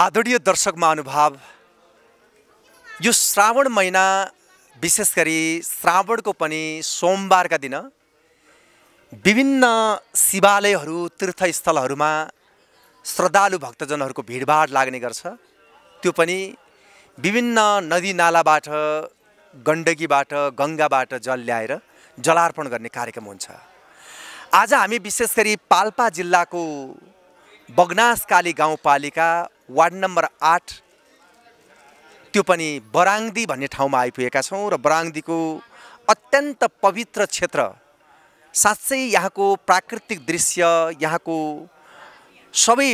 आदरणीय दर्शक महानुभाव यो श्रावण महिना विशेष गरी श्रावणको पनि सोमबारका दिन विभिन्न शिवालयहरू तीर्थस्थलहरूमा श्रद्धालु भक्तजनहरूको भिडभाड लाग्ने गर्छ त्यो पनि विभिन्न नदी नालाबाट गण्डकीबाट गङ्गाबाट जल ल्याएर जलार्पण गर्ने कार्यक्रम हुन्छ आज हामी विशेष गरी पाल्पा जिल्लाको बगनासकाली गाउँपालिका वार्ड नम्बर आठ त्यो पनि बराङ्दी भन्ने ठाउँमा आइपुगेका छौँ र बराङ्दीको अत्यन्त पवित्र क्षेत्र साँच्चै यहाँको प्राकृतिक दृश्य यहाँको सबै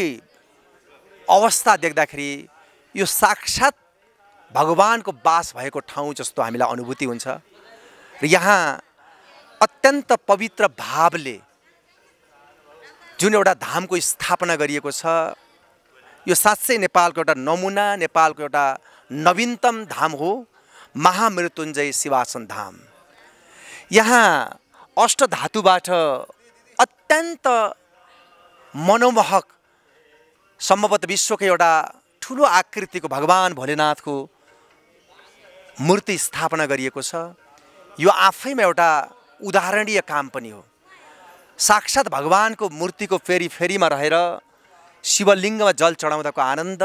अवस्था देख्दाखेरि यो साक्षात् भगवान्को बास भएको ठाउँ जस्तो हामीलाई अनुभूति हुन्छ र यहाँ अत्यन्त पवित्र भावले जुन एउटा धामको स्थापना गरिएको छ यो साँच्चै नेपालको एउटा नमुना नेपालको एउटा नवीनतम धाम हो महामृत्युञ्जय शिवासन धाम यहाँ अष्टधातुबाट अत्यन्त मनोमोहक सम्भवतः विश्वकै एउटा ठुलो आकृतिको भगवान् भोलेनाथको मूर्ति स्थापना गरिएको छ यो आफैमा एउटा उदाहरणीय काम पनि हो साक्षात् भगवान्को मूर्तिको फेरि फेरिमा रहेर शिवलिङ्गमा जल चढाउँदाको आनन्द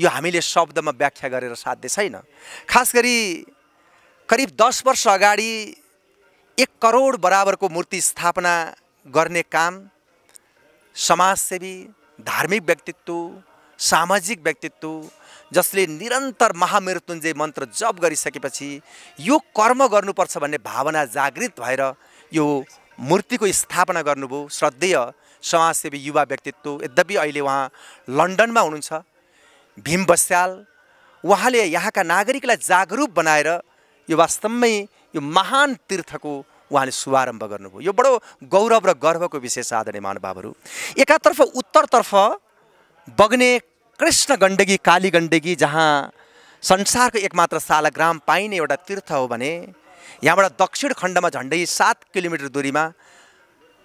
यो हामीले शब्दमा व्याख्या गरेर साध्य छैन खास गरी करिब दस वर्ष अगाडि एक करोड बराबरको मूर्ति स्थापना गर्ने काम समाजसेवी धार्मिक व्यक्तित्व सामाजिक व्यक्तित्व जसले निरन्तर महामृत्युञ्जय मन्त्र जप गरिसकेपछि यो कर्म गर्नुपर्छ भन्ने भावना जागृत भएर यो मूर्तिको स्थापना गर्नुभयो श्रद्धेय समाजसेवी युवा व्यक्तित्व यद्यपि अहिले उहाँ लन्डनमा हुनुहुन्छ भीम बस्याल उहाँले यहाँका नागरिकलाई जागरुक बनाएर यो वास्तवमै यो महान तीर्थको उहाँले शुभारम्भ गर्नुभयो यो बडो गौरव र गर्वको विशेष आदरणीय महानुभावहरू एकातर्फ उत्तरतर्फ बग्ने कृष्ण गण्डकी काली गण्डकी जहाँ संसारको एकमात्र सालग्राम पाइने एउटा तीर्थ हो भने यहाँबाट दक्षिण खण्डमा झन्डै सात किलोमिटर दूरीमा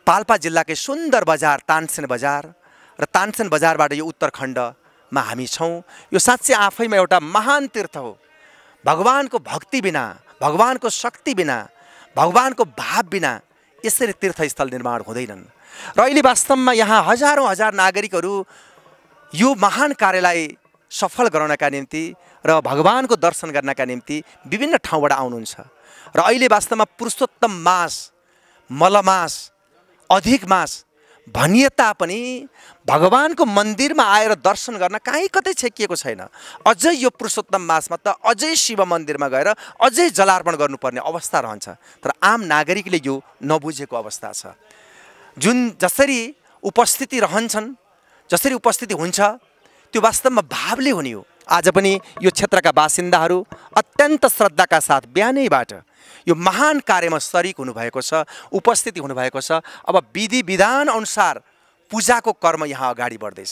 पाल्पा जिल्लाकै सुन्दर बजार तानसेन बजार र तानसेन बजारबाट यो उत्तरखण्डमा हामी छौँ यो साँच्चै आफैमा एउटा महान तीर्थ हो भगवानको भक्ति बिना भगवानको शक्ति बिना भगवानको भाव बिना यसरी तीर्थस्थल निर्माण हुँदैनन् र अहिले वास्तवमा यहाँ हजारौँ हजार नागरिकहरू यो महान कार्यलाई सफल गराउनका निम्ति र भगवानको दर्शन गर्नका निम्ति विभिन्न ठाउँबाट आउनुहुन्छ र अहिले वास्तवमा पुरुषोत्तम मास मलमास अधिक मास भनिए तापनि भगवान्को मन्दिरमा आएर दर्शन गर्न काहीँ कतै छेकिएको छैन अझै यो पुरुषोत्तम मासमा त अझै शिव मन्दिरमा गएर अझै जलार्पण गर्नुपर्ने अवस्था रहन्छ तर आम नागरिकले यो नबुझेको अवस्था छ जुन जसरी उपस्थिति रहन्छन् जसरी उपस्थिति हुन्छ त्यो वास्तवमा भावले हुने हो आज पनि यो क्षेत्रका बासिन्दाहरू अत्यन्त श्रद्धाका साथ बिहानैबाट यो महान कार्यमा सरिक हुनुभएको छ उपस्थिति हुनुभएको छ अब विधि विधान अनुसार पूजाको कर्म यहाँ अगाडि बढ्दैछ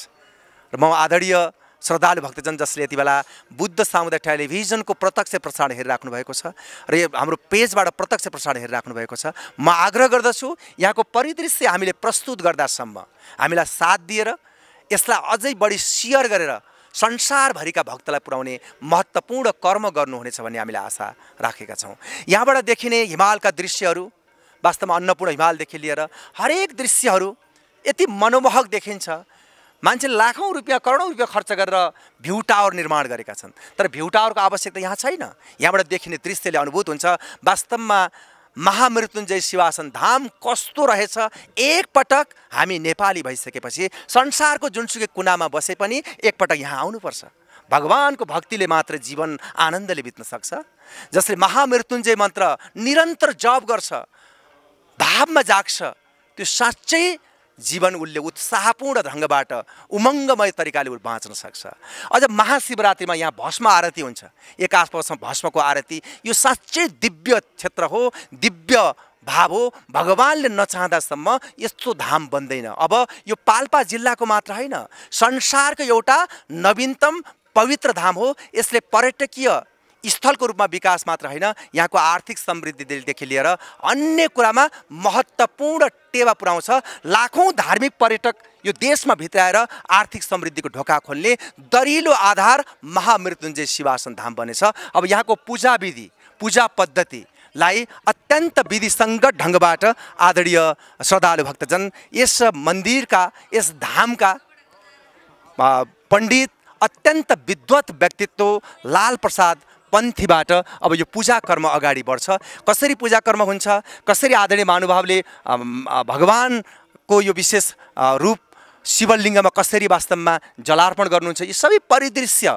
र म आदरणीय श्रद्धालु भक्तजन जसले यति बेला बुद्ध सामुदायिक टेलिभिजनको प्रत्यक्ष प्रसारण हेरिराख्नु भएको छ र यो हाम्रो पेजबाट प्रत्यक्ष प्रसारण हेरिराख्नु भएको छ म आग्रह गर्दछु यहाँको परिदृश्य हामीले प्रस्तुत गर्दासम्म हामीलाई साथ दिएर यसलाई अझै बढी सियर गरेर संसारभरिका भक्तलाई पुर्याउने महत्त्वपूर्ण कर्म गर्नुहुनेछ भन्ने हामीले आशा राखेका छौँ यहाँबाट देखिने हिमालका दृश्यहरू वास्तवमा अन्नपूर्ण हिमालदेखि लिएर हरेक दृश्यहरू यति मनमोहक देखिन्छ मान्छे लाखौँ रुपियाँ करोडौँ रुपियाँ खर्च गरेर भ्यू टावर निर्माण गरेका छन् तर भ्यू टावरको आवश्यकता यहाँ छैन यहाँबाट देखिने दृश्यले अनुभूत हुन्छ वास्तवमा महामृत्युञ्जय शिवासन धाम कस्तो रहेछ एकपटक हामी नेपाली भइसकेपछि संसारको जुनसुकै कुनामा बसे पनि एकपटक यहाँ आउनुपर्छ भगवान्को भक्तिले मात्र जीवन आनन्दले बित्न सक्छ जसले महामृत्युञ्जय मन्त्र निरन्तर जप गर्छ भावमा जाग्छ त्यो साँच्चै जीवन उसले उत्साहपूर्ण ढङ्गबाट उमङ्गमय तरिकाले उसले बाँच्न सक्छ अझ महाशिवरात्रिमा यहाँ भस्म आरती हुन्छ एकाशमा भस्मको आरती यो साँच्चै दिव्य क्षेत्र हो दिव्य भाव हो भगवान्ले नचाहँदासम्म यस्तो धाम बन्दैन अब यो पाल्पा जिल्लाको मात्र होइन संसारको एउटा नवीनतम पवित्र धाम हो यसले पर्यटकीय स्थलको रूपमा विकास मात्र होइन यहाँको आर्थिक समृद्धिदेखि लिएर अन्य कुरामा महत्त्वपूर्ण टेवा पुऱ्याउँछ लाखौँ धार्मिक पर्यटक यो देशमा भित्राएर आर्थिक समृद्धिको ढोका खोल्ने दरिलो आधार महामृत्युञ्जय शिवासन धाम बनेछ अब यहाँको पूजा विधि पूजा पद्धति लाई अत्यन्त विधिसङ्गत ढङ्गबाट आदरणीय श्रद्धालु भक्तजन यस मन्दिरका यस धामका पण्डित अत्यन्त विद्वत व्यक्तित्व लाल प्रसाद पन्थीबाट अब यो पूजा कर्म अगाडि बढ्छ कसरी पूजा कर्म हुन्छ कसरी आदरणीय महानुभावले भगवानको यो विशेष रूप शिवलिङ्गमा कसरी वास्तवमा जलार्पण गर्नुहुन्छ यी सबै परिदृश्य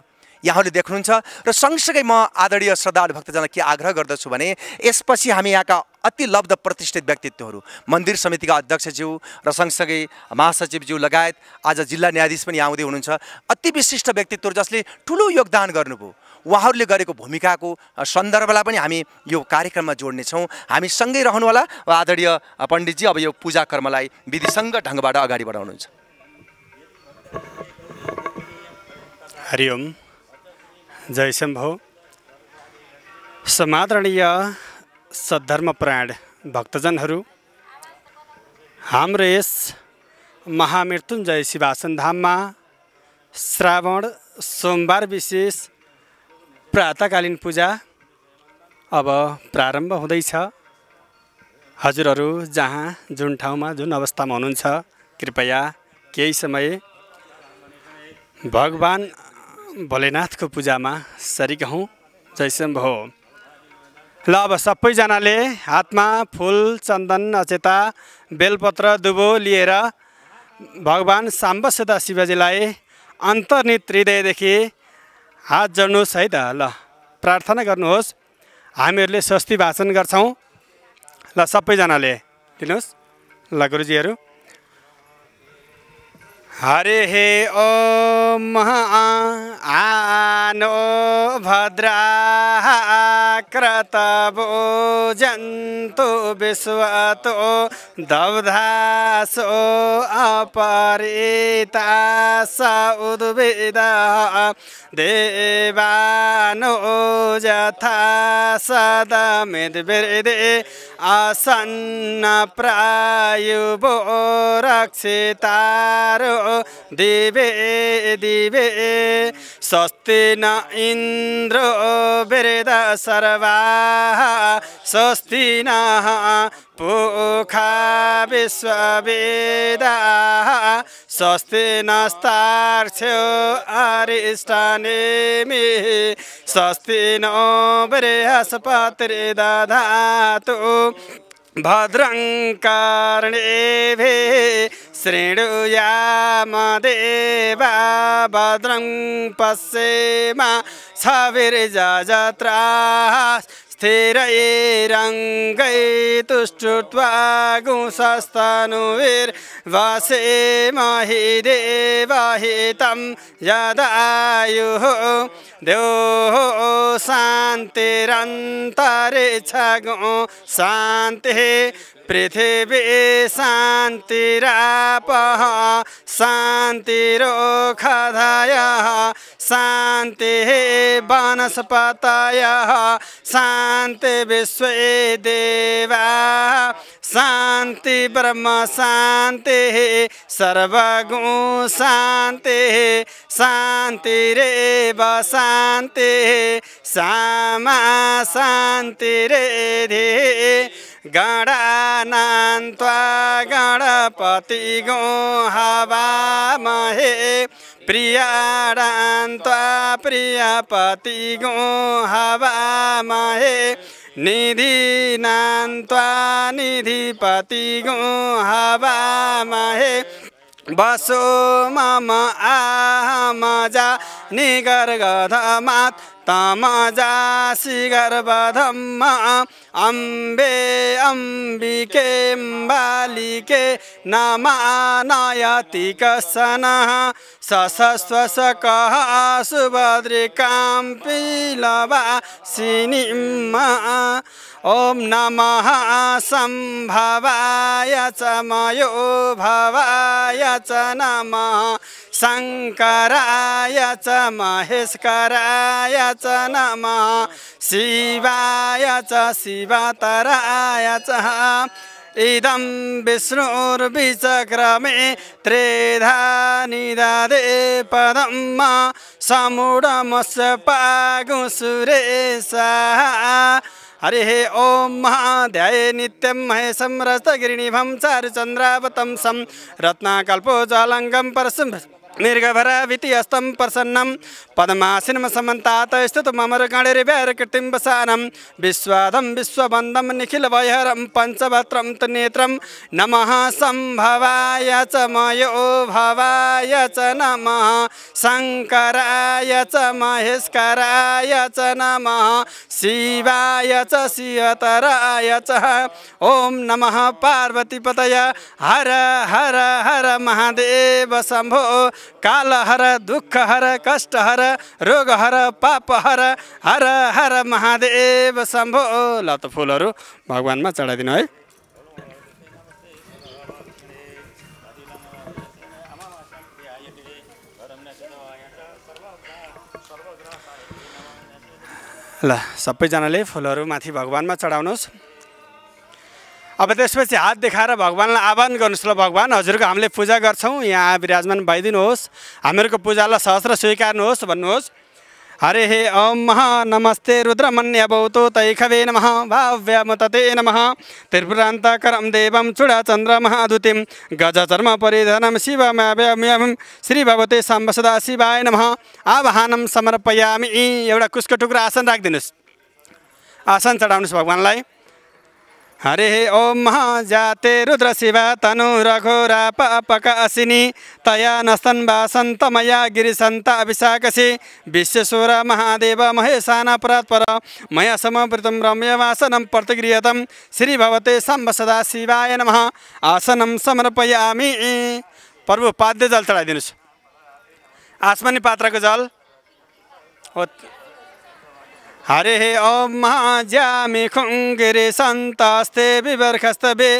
यहाँहरूले देख्नुहुन्छ र सँगसँगै म आदरणीय श्रद्धालु भक्तजनलाई के आग्रह गर्दछु भने यसपछि हामी यहाँका अति लब्ध प्रतिष्ठित व्यक्तित्वहरू मन्दिर समितिका अध्यक्षज्यू र सँगसँगै महासचिवज्यू लगायत आज जिल्ला न्यायाधीश पनि यहाँ आउँदै हुनुहुन्छ अति विशिष्ट व्यक्तित्वहरू जसले ठुलो योगदान गर्नुभयो उहाँहरूले गरेको भूमिकाको सन्दर्भलाई पनि हामी यो कार्यक्रममा जोड्नेछौँ हामी सँगै रहनुहोला आदरणीय पण्डितजी अब यो पूजा कर्मलाई विधिसँग ढङ्गबाट अगाडि बढाउनुहुन्छ हरिओम जय शम्भो समादरणीय सद्धर्मप्राण भक्तजनहरू हाम्रो यस महामृत्युञ्जय शिवासन धाममा श्रावण सोमबार विशेष प्रातकालीन पूजा अब प्रारम्भ हुँदैछ हजुरहरू जहाँ जुन ठाउँमा जुन अवस्थामा हुनुहुन्छ कृपया केही समय भगवान् भोलेनाथको पूजामा सरिक हौँ जयसम्भ हो ल अब सबैजनाले हातमा फुल चन्दन अचेता बेलपत्र दुबो लिएर भगवान् साम्बसित शिवजीलाई अन्तर्नित हृदयदेखि हात जोड्नुहोस् है त ल प्रार्थना गर्नुहोस् हामीहरूले स्वस्ति भाषण गर्छौँ ल सबैजनाले दिनुहोस् ल गुरुजीहरू हरे हे ओम आनो भद्राक्रतवो जन्तु विश्वतो दवधासो अपरितासा उद्विदा देवानो यथा सदमिद्विदे असन्न प्रायुबो रक्षितारो स्वस्ति न इन्द्र ಇಂದ್ರ सर्वाः स्वस्ति सस्तिना पोखा विश्ववेदा स्वस्ति नस्तार्थ्यो अरिष्टानेमि स्वस्ति नो बृहस्पत्रि दधातु भद्रं कर्णेभि शृणुयामदेवा भद्रं पश्येमा सविर्जत्राः स्थिरैरङ्गै तुष्टुत्वा गुंसस्तनुर्वासे महि देवाहितं यदायुः द्योः छ गो शान्तिः पृथिवी शान्तिरापः शांति शान्तिः शांति विश्व देवा शांति ब्रह्म शान्तिः सर्वगुण शांति शान्तिरेव शान्तिः सामा शान्तिरेधि गणानान्त्वा गणपति गो महे प्रियाडान्त्वा प्रियपति गो निधि निधि निधिपति गो हे बसो मम आ मजा निगर गधमात् तमजा सिगर्बधम्म अम्बे अम्बिके बालिके नयति कसन सशस्व सकः सुभद्रिकां पिलवा सिनिम्मा ॐ नमः सम्भवाय च मयो भवाय च नमः शङ्कराय च महेशकरायाच नम शिवायाच शिवातरायाच इदं विष्णुर्विचक्रमे त्रेधा निदादे पदं समुडमस्य पागुसुरेशः हरि ओं महाध्याये नित्यं महेशं रसगिरिनिभं चारुचन्द्रावतं सं रत्नाकल्पोजालङ्गं परसं निर्गभर वितीयस्तं प्रसन्न पद्मासिनं समन्तात् स्थित ममरगणिर्व्यरकृतिं वसानं विश्वादं विश्वबन्दं निखिलवैहरं पञ्चभत्रं त्रिनेत्रं नमः सम्भवाय च मयो भवाय च नम शङ्कराय च महेशकराय च नमः शिवाय च सिहतराय च ॐ नमः पार्वतीपतय हर हर हर महादेव शम्भो काल हर दुःख हर कष्ट हर रोग हर पाप हर हर हर महादेव शम्भो ल त फुलहरू भगवान्मा चढाइदिनु है ल सबैजनाले फुलहरू माथि भगवान्मा चढाउनुहोस् अब त्यसपछि हात देखाएर भगवान्लाई आह्वान गर्नुहोस् ल भगवान् हजुरको हामीले पूजा गर्छौँ यहाँ विराजमान भइदिनुहोस् हामीहरूको पूजालाई सहस्र स्वीकार्नुहोस् भन्नुहोस् हरे हे ओम महा नमस्ते रुद्र देवम तैखवे नमः महादुतिम नमः त्रिपुरान्तकरं देवं चूडाचन्द्रमहादुतिं गजचर्मपरिधनं श्री श्रीभवते सम्बसदा शिवाय नमः आवाहनं समर्पयामि एउटा कुसको टुक्रा आसन राखिदिनुहोस् आसन चढाउनुहोस् भगवान्लाई हरे ओम जाते रुद्र शिवा तनु रघोरा असिनी तया नस्तन वासन्त मया गिरिसन्त अभिषाकसी विश्वेश्वर महादेव महेशान परात्पर मया समवृतं रम्यवासनं प्रतिगृहतं श्रीभवते सम्भ सदा शिवाय नमः आसनं समर्पयामि प्रभु पाद्य जल चढाइदिनुहोस् आसमानी पात्रको जल हो हरे ओम जामि खुङ्गिरि सन्तास्ते विवर्खस्तवे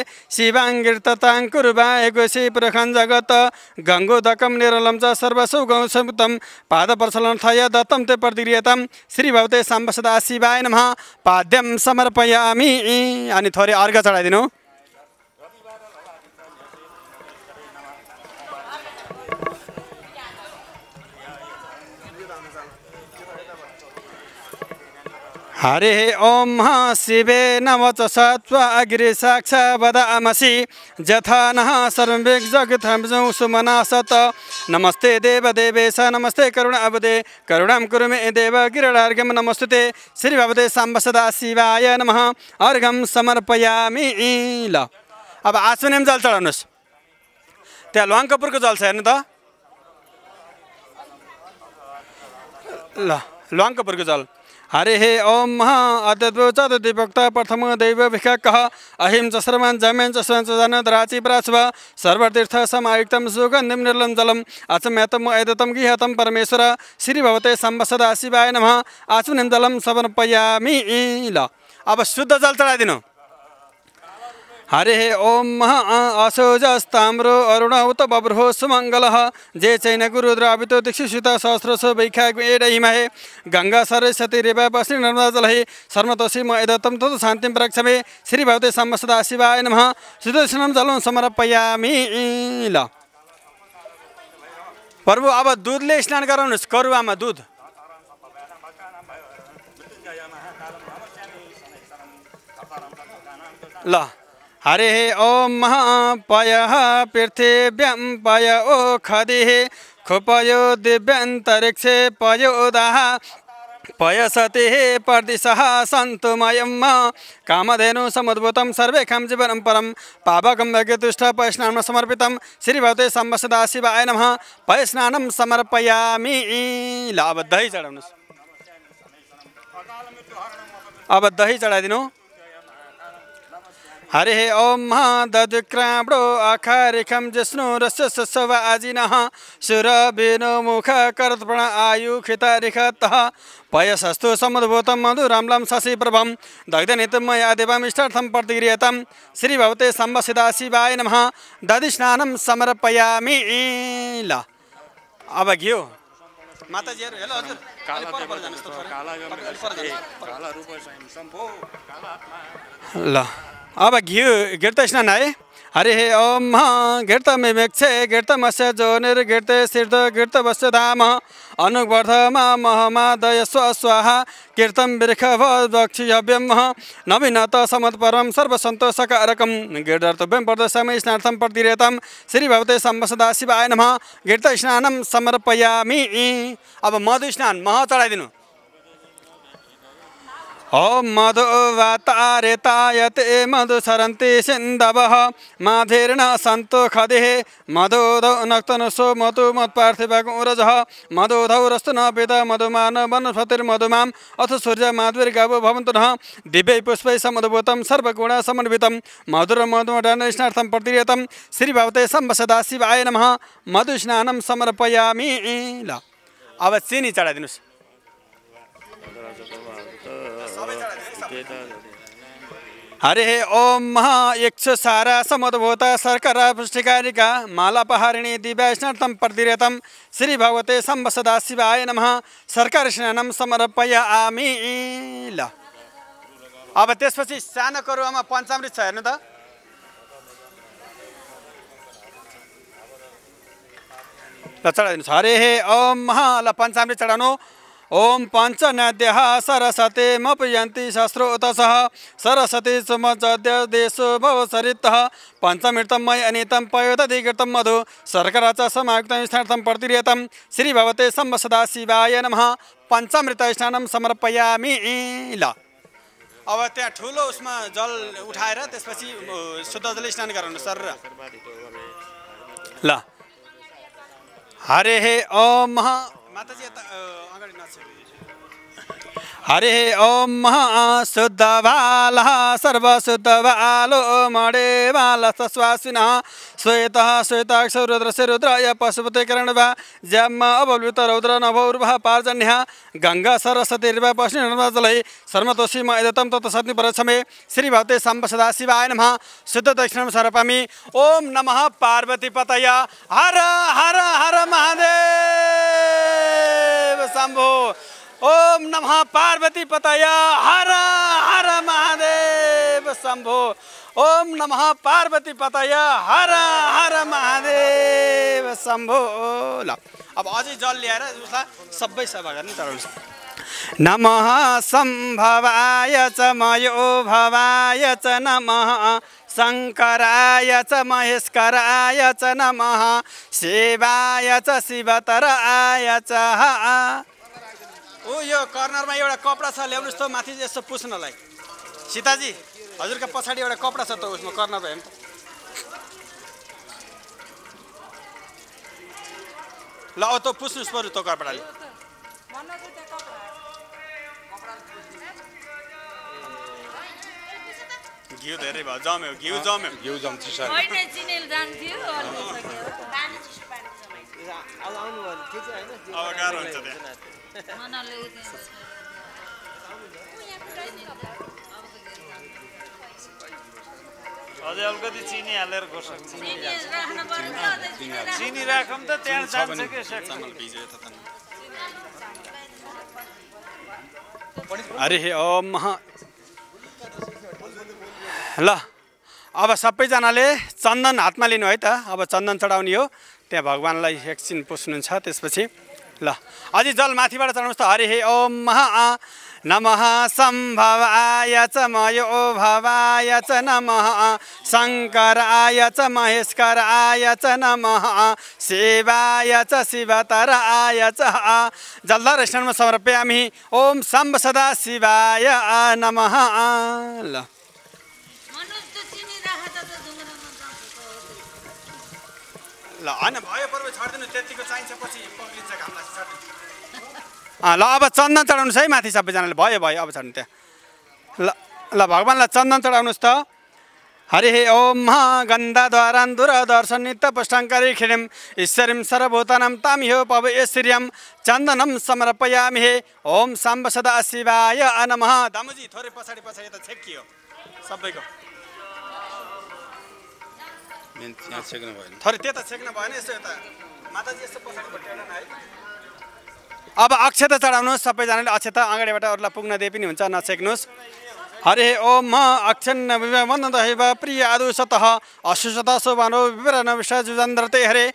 ताङ्कुर कुरुबाय गोसि प्रखन् जगत गङ्गोदकं निरलं च पाद प्रचलन थय दत्तम ते श्री भवते सम्बसदा शिवाय नमः पाद्यम समर्पयामि अनि थोरै अर्घ चढाइदिनु हरे ओम शिवे नमच सत्व अग्रि साक्ष बदामसि जथा नः सर्विक जगथम्जौ सुमना सत नमस्ते देवदेवेश नमस्ते करुण अवदे करुणां कुरु मे देव गिरडार्घ्यं नमस्ते श्री भवदे साम्ब सदा शिवाय नमः अर्घं समर्पयामि ल अब आश्विनी जल चढाउनुहोस् त्यहाँ कपुरको जल छ हेर्नु त ल कपुरको जल हरिः ॐ महा अद्वैतदीभक्ता प्रथम दैवभिः कः अहिं च सर्वान् जमेन् च स्वञ्चनदराचिप्राश्व सर्वतीर्थसमायुक्तं सुगन्धिं निर्लं जलम् अचमेतम् ऐदतं गृहतं परमेश्वर श्रीभवते सम्बसदा शिवाय नम आचुनिं जलं समर्पयामि ल अब शुद्ध जल चढाइदिनु हरे ओम मह असोजस्ताम्रो अरुण उत बब्रो सुमङ्गल जे चैन सहस्र सो सहस्रसो वैख्याको एडहिमहे गङ्गा सरस्वती रेवा पश्चिम नर्मदाजलहे सर्मतोषि म यदत्तम तत शान्तिम प्रक्षमे श्री भवते सम्म सदा शिवाय नमः सुदर्शनम जलम समर्पयामि ल प्रभु अब दुधले स्नान गराउनुहोस् करुवामा दुध ल हरे ॐ महापय पृथिव्यम पय ओखदिः खुपयो दिव्यन्तरिक्षे पयोदाः पयसतिः परदिशः सन्तु मयं म कामधेनु समुद्भुतं सर्वेखं जीवनं परं पावकं वैगतुष्ठ पयस्नानं समर्पितं श्रीभवते सम्बसदाशिवाय शिवाय नमः पयस्नानं समर्पयामि ल अब दही चढाउनुहोस् अब दही चढाइदिनु हरे ओं ददक्राम्डो अखारिखं जिष्णुरस्य सस्वाजिनः शुरभिनो मुखकर्तृण आयुखितारिखतः पयसस्तु समुद्भूतं मधुराम्लं शशिप्रभं दग्धनितमया देवमिष्टार्थं प्रतिक्रियतं श्रीभवते सम्भसिदा शिवाय नमः दधिस्नानं समर्पयामी ल अब घिउ माताजीहरू हेलो हजुर ल अब घिउ गिर्ते स्नान है हरि हे ओम मे मिमेक्षे घिर्त मस्य जोनिर घिर्ते सिर्द घिर्त वस्य धाम मा महमा दय स्व स्वाहा कीर्तम बिर्ख भक्षिव्यम नवीनत समत्परम सर्वसन्तोषकारकम गिर्दर्तव्यम प्रदर्शम स्नार्थम प्रतिरेतम श्री भवते सम्बसदा शिवाय नम घिर्त स्नानम समर्पयामि अब मधु स्नान मह चढाइदिनु मधु वातारे मधुसरन्ति सिन्धवः माधेर्न सन्तु खदिः मधुधौ नक्तनु सो मधु मत्पार्थिवगुरजः मधुधौ रस्तु न पित मधुमान वनस्पतिर्मधुमाम् अथ सूर्य माधुर्गव भवन्तु नः दिव्यै पुष्पै समद्भुतं सर्वगुणसमन्वितं मधुरमधुमडनष्णार्थं प्रतियतं श्रीभवते सम्भसदा शिवाय नमः मधुस्नानं समर्पयामि ल अब चिनी चढाइदिनुहोस् हरे ओम महा यक्ष सारा समद्भूत शर्करा पुष्टिकारिका माला पहारिणी दिव्याष्णतम प्रतिरतम श्री भगवते सम्ब सदा शिवाय नम शर्कर स्नानम समर्पय ल अब त्यसपछि सानो करुवामा पञ्चामृत छ हेर्नु त ल चढाइदिनुहोस् हरे हे ओम महा ल पञ्चामृत चढाउनु ओम ॐ पञ्चनद्यः सरस्वतीमपयन्ति शस्त्रोतसः सरस्वती भव सरितः पञ्चमृतं मयि अनितं पयोदधिकृतं मधु शर्करा च समायुक्तं स्थार्थं प्रतिरियतं श्रीभवते सदा शिवाय नमः पञ्चमृत समर्पयामि ल अब त्यहाँ ठुलो उसमा जल उठाएर त्यसपछि शुद्ध जल स्नान गराउनु सर ल हरे हे ओम महा माताजी आता आघाडी नाच हरे ओम शुद्ध बाल सर्वशुद्ध बालो मणे बाल सस्वासिन श्वेत श्वेताक्ष रुद्र से रुद्र पशुपति कर्ण वा जम अवलुत रौद्र नभौर्भा पार्जन्य गंगा सरस्वतीर्वा पश्चिम जलय सर्वतोषी मदतम तत्सत्नि परसमे श्री भवते संब सदा शिवाय नम शुद्ध दक्षिण सर्पमी ओम नम पार्वती पतय हर हर हर महादेव शंभो ओम नमः पार्वती पतय हर हर महादेव शम्भो ओम नमः पार्वती पतय हर हर महादेव शम्भो ल अब अझै जल ल्याएर उसलाई सबै सभा गर्ने चढाउनु नमः सम्भवाय च मयो भवाय च नमः शङ्कराय च महेशकराय च नमः शिवाय च शिवतराय च ऊ यो कर्नरमा एउटा कपडा छ ल्याउनुहोस् त माथि यस्तो पुस्नलाई सीताजी हजुरको पछाडि एउटा कपडा छ त उसमा कर्नर भयो त ल अब त पुस्नुहोस् पऱ्यो त कपडाले घिउ धेरै भयो जम्यो घिउ जम्यो घिउ जम्छ अब अझै अलिकति चिनी हालेर चिनी त जान्छ अरे ओम ल अब सबैजनाले चन्दन हातमा लिनु है त अब चन्दन चढाउने हो त्यहाँ भगवान्लाई एकछिन पुस्नुहुन्छ त्यसपछि ल अझै जल माथिबाट चढाउनुहोस् त हरि हे ओम मह नमः सम्भवाय च मयो भवाय च नमः आय च आय च नमः शिवाय च आय च जलधर स्टमा समर्पयामि ओम सम्भ सदा शिवाय नमः ल ल होइन भयो पर्व त्यतिको चाहिन्छ पछि पक्रिन्छ घाम ल अब चन्दन चढाउनुहोस् है माथि सबैजनाले भयो भयो अब छाड्नु त्यहाँ ल ल भगवान्लाई चन्दन चढाउनुहोस् त हरि ओम गन्धद्वारान्धुर दर्शन नित्य पुष्टाङ्करी खिडिम ईश्वरीं सर्वभूतानां ताम हो पव ऐश्वर्यम चन्दनं समर्पयामि हे ओम साम्ब सदा शिवाय अनमः दामुजी थोरै पछाडि पछाडि त छेकियो सबैको त्यहाँ छेक्नु भएन थरी त्यता छेक्न भएन यसो यता माताजी यस्तो पछाडिपट्टि एउटा है अब अक्षता चढाउनुहोस् सबैजनाले अक्षता अगाडिबाट अरूलाई पुग्न दिए पनि हुन्छ नछेक्नुहोस् हरे ओम म अक्षन्न वन्ददैव प्रिय आदु सतः अशुसत शोभानो विवरण जुजन्द्रते हरे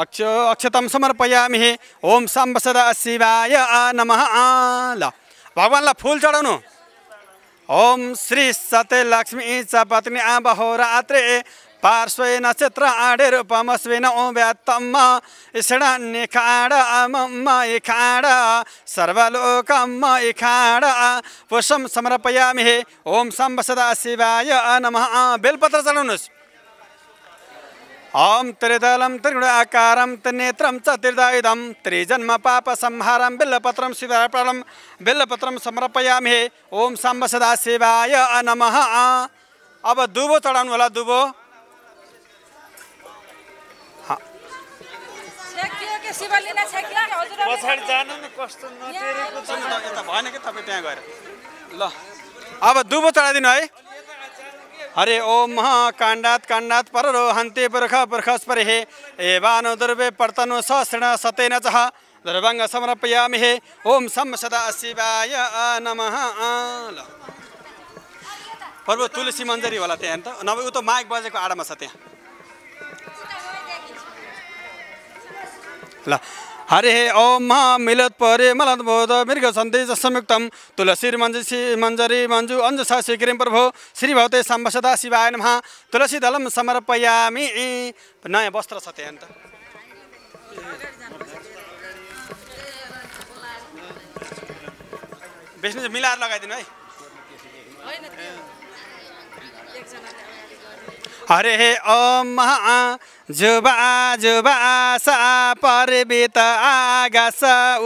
अक्ष अक्षतम समर्पयामि हे ओम साम्ब सदा शिवाय नम ल भगवान्लाई फुल चढाउनु ओम श्री सत्य लक्ष्मी चपत्नी आबहो रात्रे ಪಾರ್ಶ್ವೇನ पमस्वेन ओ ಓ ವ್ಯಾತ್ತಮ್ಮ ಇಷಡ इखाड ಅಮಮ್ಮ ಇಖಾಡ ಸರ್ವಲೋಕಮ್ಮ ಇಖಾಡ ಪುಷಂ ಸಮರ್ಪಯಾಮಿ ಓಂ ಸಂಬ ಸದಾ शिवाय बेलपत्र चढाउनुहोस् ओम त्रिदलं त्रिगुणाकारं त्रिनेत्रं च त्रिदायुधं त्रिजन्म पापसंहारं बिल्लपत्रं शिवप्रलं बिल्लपत्रं समर्पयामि हे ओम साम्ब सदा शिवाय नमः अब दुबो चढाउनु होला दुबो ल अब दुबो चढाइदिनु है हरे ओम काण्डात काण्डात पररो हन्ते पुर्ख पुर्खस्पर हे ए बानो दुर्वे पर्तनो सृण सतेन चह दुर्वाङ्ग समर्पयामि हे ओम सम सदा शिवाय नम ल पर्व तुलसी मञ्जरी होला त्यहाँ त नभए ऊ त माइक बजेको आडामा छ त्यहाँ ल हरे ओम मिलत परे मलत बोध मृग सन्देश संयुक्तम तुलसी मञ्जसी मञ्जरी मञ्जु श्री श्रीकिरिम प्रभो श्री भवते सम्भसदा शिवाय नमः तुलसी दलम समर्पयामि नयाँ वस्त्र छ त्यहाँ विष्णु मिलाएर लगाइदिनु है हरे ओम जुबा जुबा सा पर्वित आगस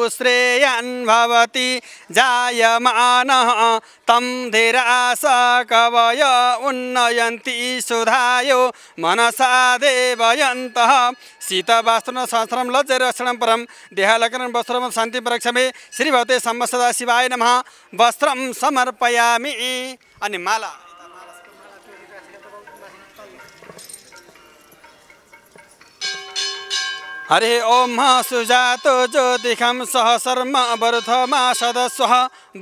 उश्रेयन् भवति जायमानः तं धीरास कवय उन्नयन्ती सुधायो मनसा देवयन्तः शीतवास्तुन सहस्रं लज्जरक्षणं परं देहलग्नं वस्त्रं शान्ति परक्षमे श्रीभवते सम्म सदा शिवाय नमः वस्त्रं समर्पयामि अनि माला हरे ओम सुजात ज्योतिखम सह सहसर्म वरुथमा सदस्व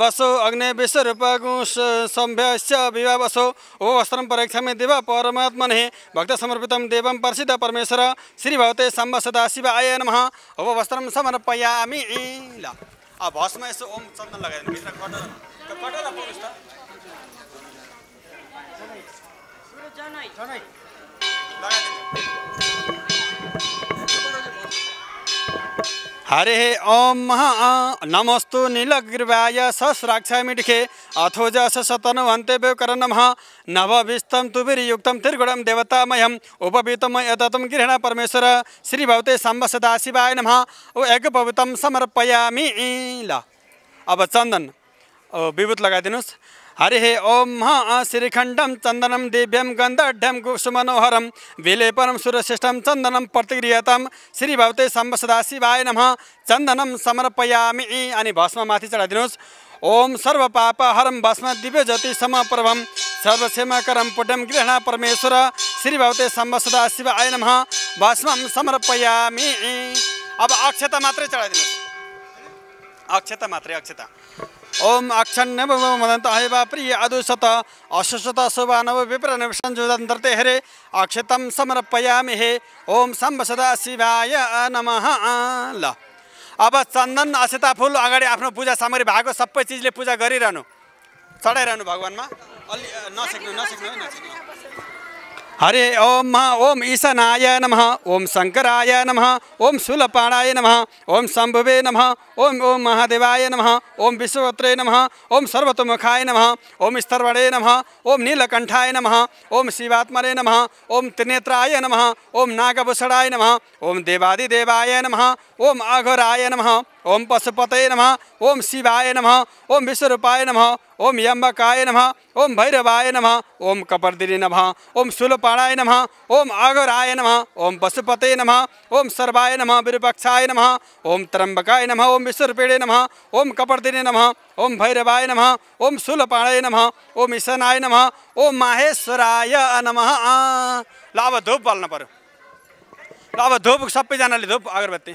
वसो अग्नि विश्वरूपगुष संभ्यस्य विवावसो ओ वस्त्रम परीक्षामे देव परमात्मने भक्त समर्पित देव प्रसिद्ध परमेश्वर श्री भवते सम्ब सदा शिव आय नम ओ वस्त्र समर्पयामी ल अब भस्म यसो ओम चन्दन लगाइदिनु भित्र हरे ओम नमस्तु नीलग्रीवाय सस्राक्षा मिडखे अथोज सतनुवंतेभ्यो नमः नवविस्तम तुबिरयुक्तम त्रिगुणम देवतामयम उपवीतमय तत्म गृहण परमेश्वर श्री भवते सदाशिवाय नमः ओ एक पवितम समर्पयामी ल अब चन्दन विभूत लगाइदिनुहोस् हरिः ओं हा श्रीखण्डं चन्दनं दिव्यं गन्धढ्यं कुसुमनोहरं विलेपनं सुरश्रेष्ठं चन्दनं प्रतिगृहतं श्रीभवते सम्बसदाशिवाय नम चंदनम समर्पयामी अनि भस्ममाथि चढाइदिनुहोस् ओम सर्व पाप हरम भस्म दिव्य ज्योति सम प्रभम करम पुण्यम गृहणा परमेश्वर श्री भवते सम्भ सदा नम भस्म समर्पयामी अब अक्षता चढ़ाई दिन अक्षता मात्र अक्षता ओम अक्षण मदन्त हय वाप्रिय अदुशत अशुशत शुभानव विप्र सञ्जुदन्तर्ते हरे अक्षतम समर्पयामि हे ओम शम्भ सदा शिवाय नम ल अब चन्दन अक्षता फुल अगाडि आफ्नो पूजा सामग्री भएको सबै चिजले पूजा गरिरहनु चढाइरहनु भगवान्मा अलि नसक्नु नसेक्नु नसेक्नु हरे ओम ओम ईशनाय नम ओम शंकराय नम ओम शूलपाणा नम ओम शंभवे नम ओम ओम महादेवाय नम ओम विश्वत्रे नम ओम सर्वतोमुखाय नम ओम स्तरवणे नम ओम नीलकंठाय नम ओम शिवात्मने नम ओम त्रिनेत्राय नम ओम नागभूषणाय नम ओम देवादिदेवाय नम ओम अघोराय नम ओम पशुपतये नमः ओम शिवाय नमः ओम विश्वरूपाय नमः ओम यम्बकाय नमः ओम भैरवाय नमः ओम कपर्दिनी नमः ओम शूलपाणाय नमः ओम आगराय नमः ओम पशुपते नमः ओम सर्वाय नमः विरूपक्षाय नमः ओम त्रंबकाय नमः ओम विश्वपीड़े नमः ओम कपर्दिनी नमः ओम भैरवाय नमः ओम शूलपाणाय नमः ओम ईशनाय नमः ओम माहेश्वराय नम लाभ धूप बाल्न पऱ्यो अब धुप सबैजनाले धुप अगरबत्ती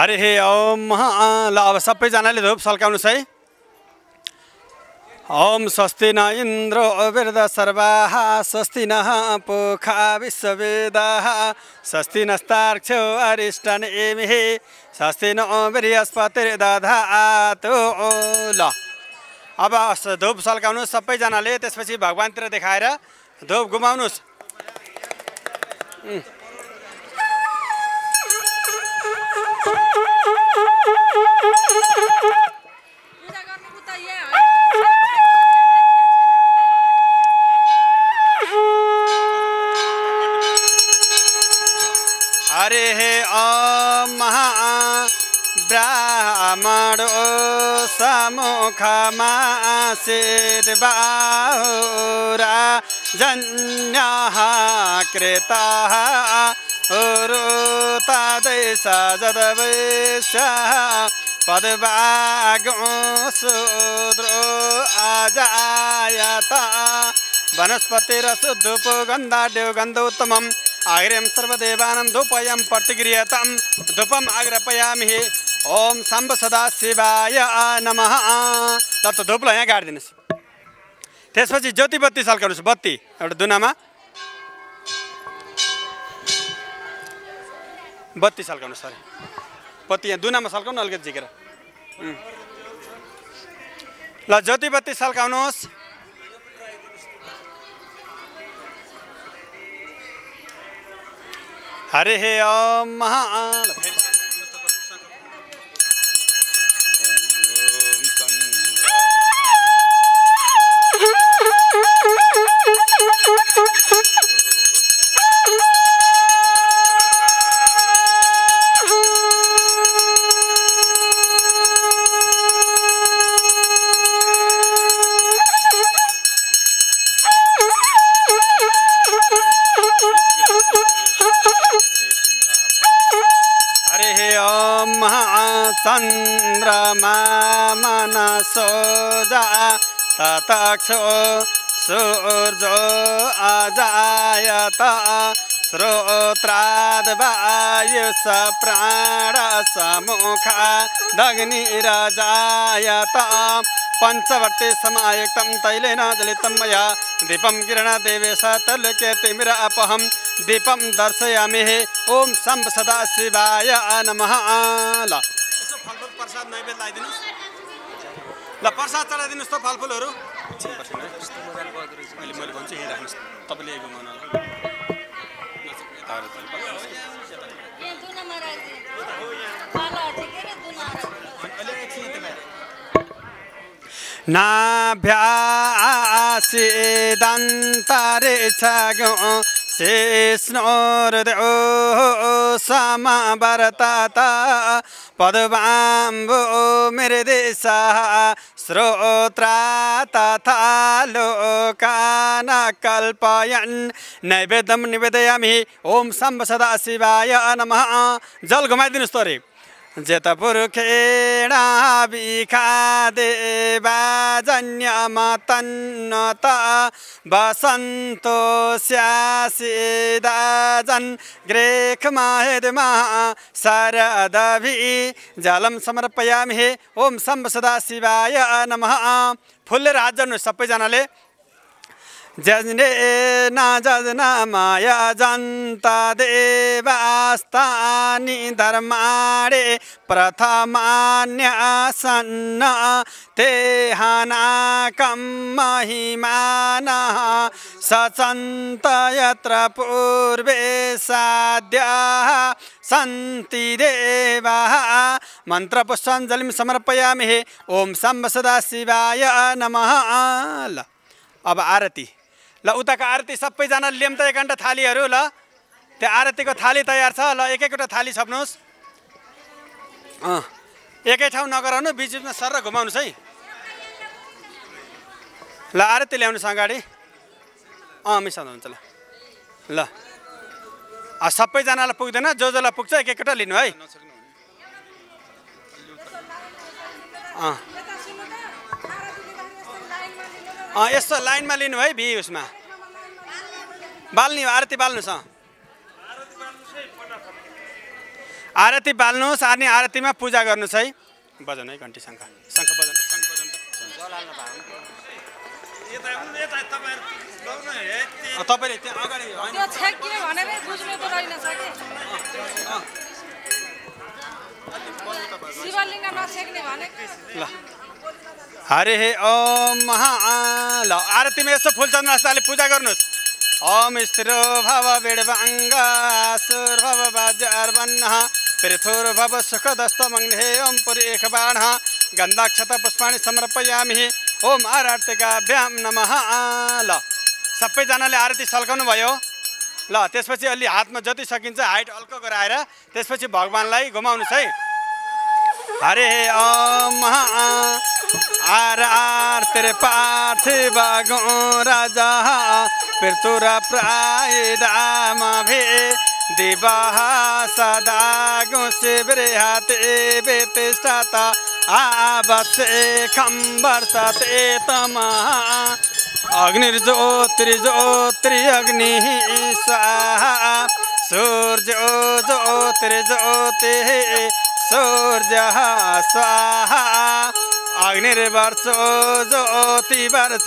हरे हे ओम ल अब सबैजनाले धुप सल्काउनुहोस् है ओम स्वस्ति न इन्द्र अविर्द सर्वाह स्वस्ति न पोखा विश्ववेदा स्वस्ति नस्तार्क्ष एम हे स्वस्ति न बृहस्पतिर ल अब धुप सल्काउनुहोस् सबैजनाले त्यसपछि भगवान्तिर देखाएर धुप घुमाउनुहोस् हरे हे अ महा ब्राह्मण ओ समुखमा शिर्बाहुरा जन्य कृता रु पदभागो सुद्रो आजायता वनस्पतिरसु धुपो उत्तमम् आग्र्यं सर्वदेवानं धूपयं प्रतिगृह्यतं धूपम् आग्रपयामि ओम साम्ब सदा शिवाय नमः त धुप्लो यहाँ गाडिदिनुहोस् त्यसपछि ज्योति बत्ती सल्काउनुहोस् बत्ती एउटा दुनामा बत्ती सल्काउनुहोस् सरी बत्ती यहाँ दुनामा सल्काउनु अलिकति झिकेर ल ज्योति बत्ती सल्काउनुहोस् हरे ओम महा चन्द्रमा मनसोजा तक्षो सूर्यो अजायत श्रोत्राद वायु स प्राण समुखा दग्नि रजायत पञ्चवर्ते समायुक्तं तैलेन जलितं मया दीपं किरणदेवे सतलुके तिमिर अपहं दीपं दर्शयामि ॐ शं सदा शिवाय नमः ल फलफुल प्रसाद नैवेद्य लगाइदिनुहोस् ल प्रसाद चढाइदिनुहोस् त फलफुलहरू मैले मैले भन्छु यहीँ राख्नुहोस् तपाईँले नाभ्यासी दन्तारे छ श्रेस् हृदय ओ हो समा श्रोत्रा तथा लोका नकल्पयन् नैवेद्य निवेदमि ओम् सम्भ सदा शिवाय नम जल घुमाइदिनुहोस् तरे जेतपुरुखेडा बिखा ग्रेक त जन स्यासिदाजन् अदभी शरदभि जलम समर्पयामि हे ओम सम्भ सदा शिवाय नमः फुल राजन जानु सबैजनाले जजने न जज्न माया जनता देवास्तानी धर्माणे प्रथमान्य सन्न ते कम महिमान सचन्त यत्र पूर्वे साध्याः सन्ति देवाः मन्त्रपुष्पाञ्जलिं समर्पयामि ॐ शम्ब सदा शिवाय नमः ल अब आरती ल उताको आरती सबैजना त एकान्ट थालीहरू ल त्यो आरतीको थाली तयार छ ल एक एकवटा थाली छप्नुहोस् अँ एकै ठाउँ नगराउनु बिच बिचमा सर घुमाउनुहोस् है ल आरती ल्याउनुहोस् अगाडि अँ मिसाउँदा हुन्छ ल ल सबैजनालाई पुग्दैन जो जसलाई पुग्छ एक एकवटा लिनु है अँ यस्तो लाइनमा लिनु है भि उसमा बाल्ने आरती बाल्नुहोस् आरती बाल्नुहोस् अनि आरतीमा पूजा गर्नुहोस् है भजन है घन्टी शङ्ख शङ्ख भजन तपाईँले ल हरे हे ओम महा ल आरतीमा यसो फुलचन्द्र हाँस्दाले पूजा गर्नुहोस् ओम स्त्रो भव बिडवाङ्गा सुर भव बाज्य अर्वन्न पृथुर भव सुख दस्त मङ्गे ओम पुरी एक बाण गन्धाक्षत पुष्पाणि समर्पयामि ओम आरतिका भ्याम नम ल सबैजनाले आरती सल्काउनु भयो ल त्यसपछि अलि हातमा जति सकिन्छ हाइट अल्को गराएर त्यसपछि भगवान्लाई घुमाउनुहोस् है हरे ओम आर आर तेरे बागो राजा फिर तुरा प्राय दामा भे दिवाहा सदा गो गुशिवृहते वितिष्ठता आवसे खम्बर्षते तमः अग्निर्ज्योतिर्ज्योतिरि अग्नि स्वाहा ज्योति ज्योतिर्ज्योतिः सूर्य स्वाहा अग्निर्वर्षो ज्योतिवर्ष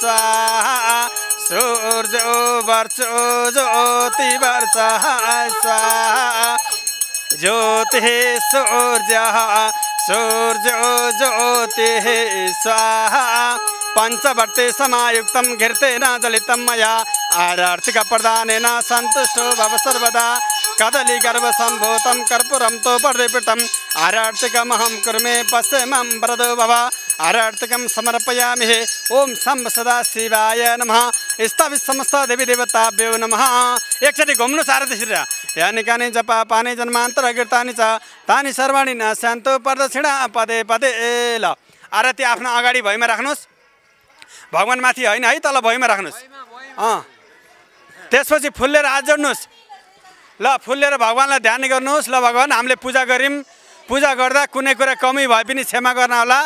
स्वाहा सूर्य वर्षो ज्योतिवर्ष स्वाहा ज्योति सूर्य सूर्य ज्योतिः स्वाहा पञ्चवर्ते समायुक्तं घृतेन जलितं मैं आरार्थिकप्रदानेन सन्तुष्टो भव सर्वदा कदली గర్వసంభూతం కర్పూరం తోపరిపిటం ఆరార్తికమహం కుర్మే పశ్యమం వరదో భవ ఆరార్తికం समर्पयामि ఓం సం सदा शिवाय నమ స్థావి సమస్త దేవి దేవతాభ్యో నమ एकचोटि घुम्नु साह्रो श्री यानि कानि जपा पानी जन्मान्तर गिर्तानी छ तानी सर्वाणी नशान्तो प्रदक्षिणा पदे पदे ए ल आरती आफ्नो अगाडि भैमा राख्नुहोस् भगवान्माथि होइन है तल भैमा राख्नुहोस् अँ त्यसपछि फुल्लेर हात जोड्नुहोस् ल फुलेर भगवान्लाई ध्यान गर्नुहोस् ल भगवान् हामीले पूजा गऱ्यौँ पूजा गर्दा कुनै कुरा कमी भए पनि क्षमा गर्न होला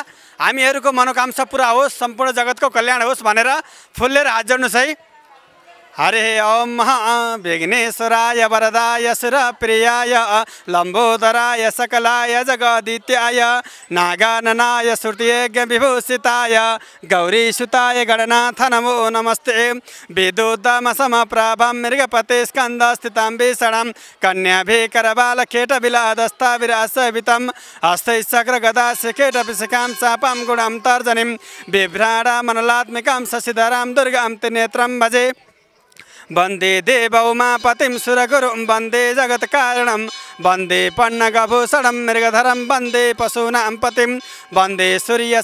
हामीहरूको मनोकामना पुरा होस् सम्पूर्ण जगतको कल्याण होस् भनेर फुलेर हात जोड्नुहोस् है हरे ओम विघ्नेश्वराय वरदाय सुरप्रियाय लंबोदराय सकलाय जगदीताय नागाननाय श्रुति विभूषिताय गौरीसुताय गणनाथ नमो नमस्ते विदुदम विद्युतमसमप्रभं मृगपते स्कन्दस्थितं भीषणं कन्याभिकरबालखेटबिलादस्ताविरासवितम् हस्तैशग्रगदा शिखेटभिषिकां चापं तर्जनी तर्जनीं बिभ्राडामनलात्मिकां शशिधरा दुर्गा त्रिनेत्रं भजे वन्दे देवमा पतिं सुरगुरुं वन्दे जगत्कारणं वन्दे पन्नगभूषणं मृगधरम वन्दे पशूनां पतिम वन्दे सूर्य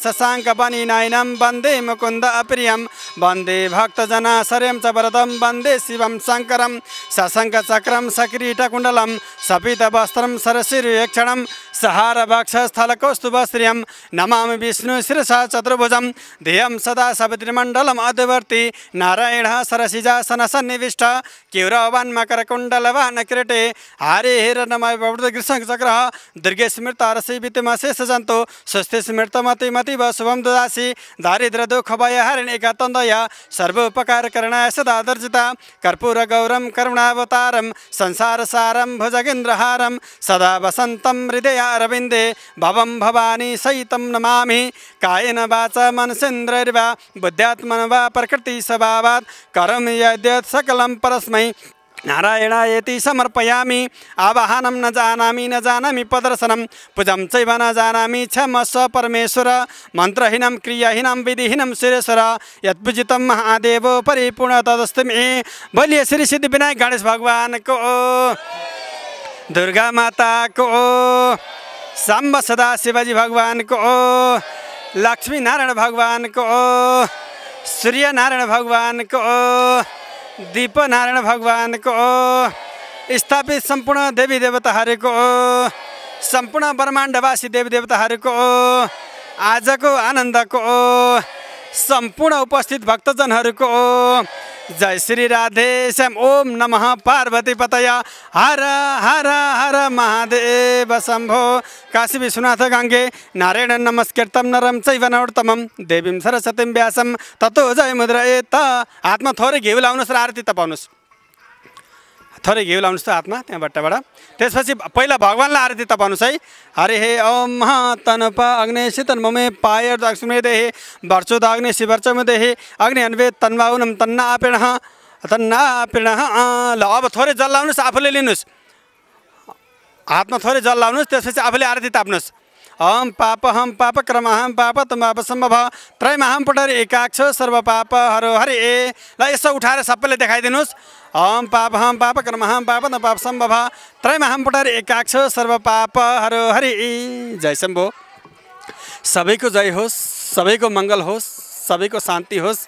बनिनायनम वन्दे मुकुन्द अप्रियम वन्दे भक्तजनाशर्यं च वरदं वन्दे शिवं शङ्करं सशङ्कचक्रं सकिरीटकुण्डलं सपितवस्त्रं सरशिरक्षणं सहारभक्षस्थलकौस्तुभश्रियं नमामि विष्णु शिरसा चतुर्भुज धियं सदा नारायण सवितृमण्डलम् अधवर्ति नारायणः सरसिजासनसन्निविष्ट किरवान्मकरकुण्डलवान् किरटे हरे हिरणमय प्रवृतगृसचक्रः दुर्गे स्मृतारसिवितमशेषजन्तु स्वस्ति स्मृतमतिमतिव शुभं ददासि दारिद्र्यदुःखभय सर्वोपकार सर्वोपकारकरणाय सदा दर्जिता कर्पूरगौरं करुणावतारं संसारसारं भुजगेन्द्रहारं सदा वसन्तं हृदय अरविंदे भवं भवानी सहितं नमा कायेन वाचा मनसेन्द्रैर्वा बुद्ध्यात्मन वा प्रकृतिस्वभावात् करम यद्यत् सकलं परस्मै नारायणायति समर्पयामि आवाहनं न जानामि न जानामि प्रदर्शनम पूजं चैव न जानामि क्षम स परमेश्वर मन्त्रहीनं क्रियाहीनं विधिहीनं सुरेश्वर यत्पूजितं महादेवो परिपूर्ण तदस्तु मे बलिय श्री सिद्धिविनायक गणेश भगवानको दुर्गा माताको ओ साम्ब सदा शिवजी भगवानको ओ लक्ष्मीनारायण भगवानको ओ नारायण भगवानको ओ नारायण भगवानको ओ स्थापित सम्पूर्ण देवी देवताहरूको ओ सम्पूर्ण ब्रह्माण्डवासी देवी देवताहरूको ओ आजको आनन्दको ओ सम्पूर्ण उपस्थित भक्तजनहरूको जय श्री श्याम ओम नमः पार्वती पतय हर हर हर महादेव शम्भो काशी विश्वनाथ गाङ्गे नारायण नमस्कृतं नरम चैव नरोत्तमं सरस्वती व्यासम् ततो जय मुद्रा ए त हातमा थोरै घिउ लाउनुहोस् र आरती तपाउनुहोस् थोरै घिउ लाउनुहोस् त हातमा त्यहाँबाटबाट त्यसपछि पहिला भगवान्लाई आरती तपाउनुहोस् है हरे हे ओम तनप अग्ने शीतन ममे पायर दक्षमे देहे द अग्ने शिवर्चम देहे अग्नि अन्वे तन्वाउनम तन्ना आपेण तन्ना आपेण ल अब थोरै जल लाउनुहोस् आफूले लिनुहोस् हातमा थोरै जल लाउनुहोस् त्यसपछि आफूले आरती ताप्नुहोस् अहम पाप हम पाप क्रम हम पाप पाप सम्भव त्रयमाहम पुटरी एकाक्ष सर्व पाप हर हरि ए ल यसो उठाएर सबैले देखाइदिनुहोस् हम पाप हम पाप क्रम हम पाप न पाप सम्भव त्रयमाहम पुटरी एकाक्ष सर्व पाप हर हरि ए जय शम्भो सबैको जय होस् सबैको मङ्गल होस् सबैको शान्ति होस्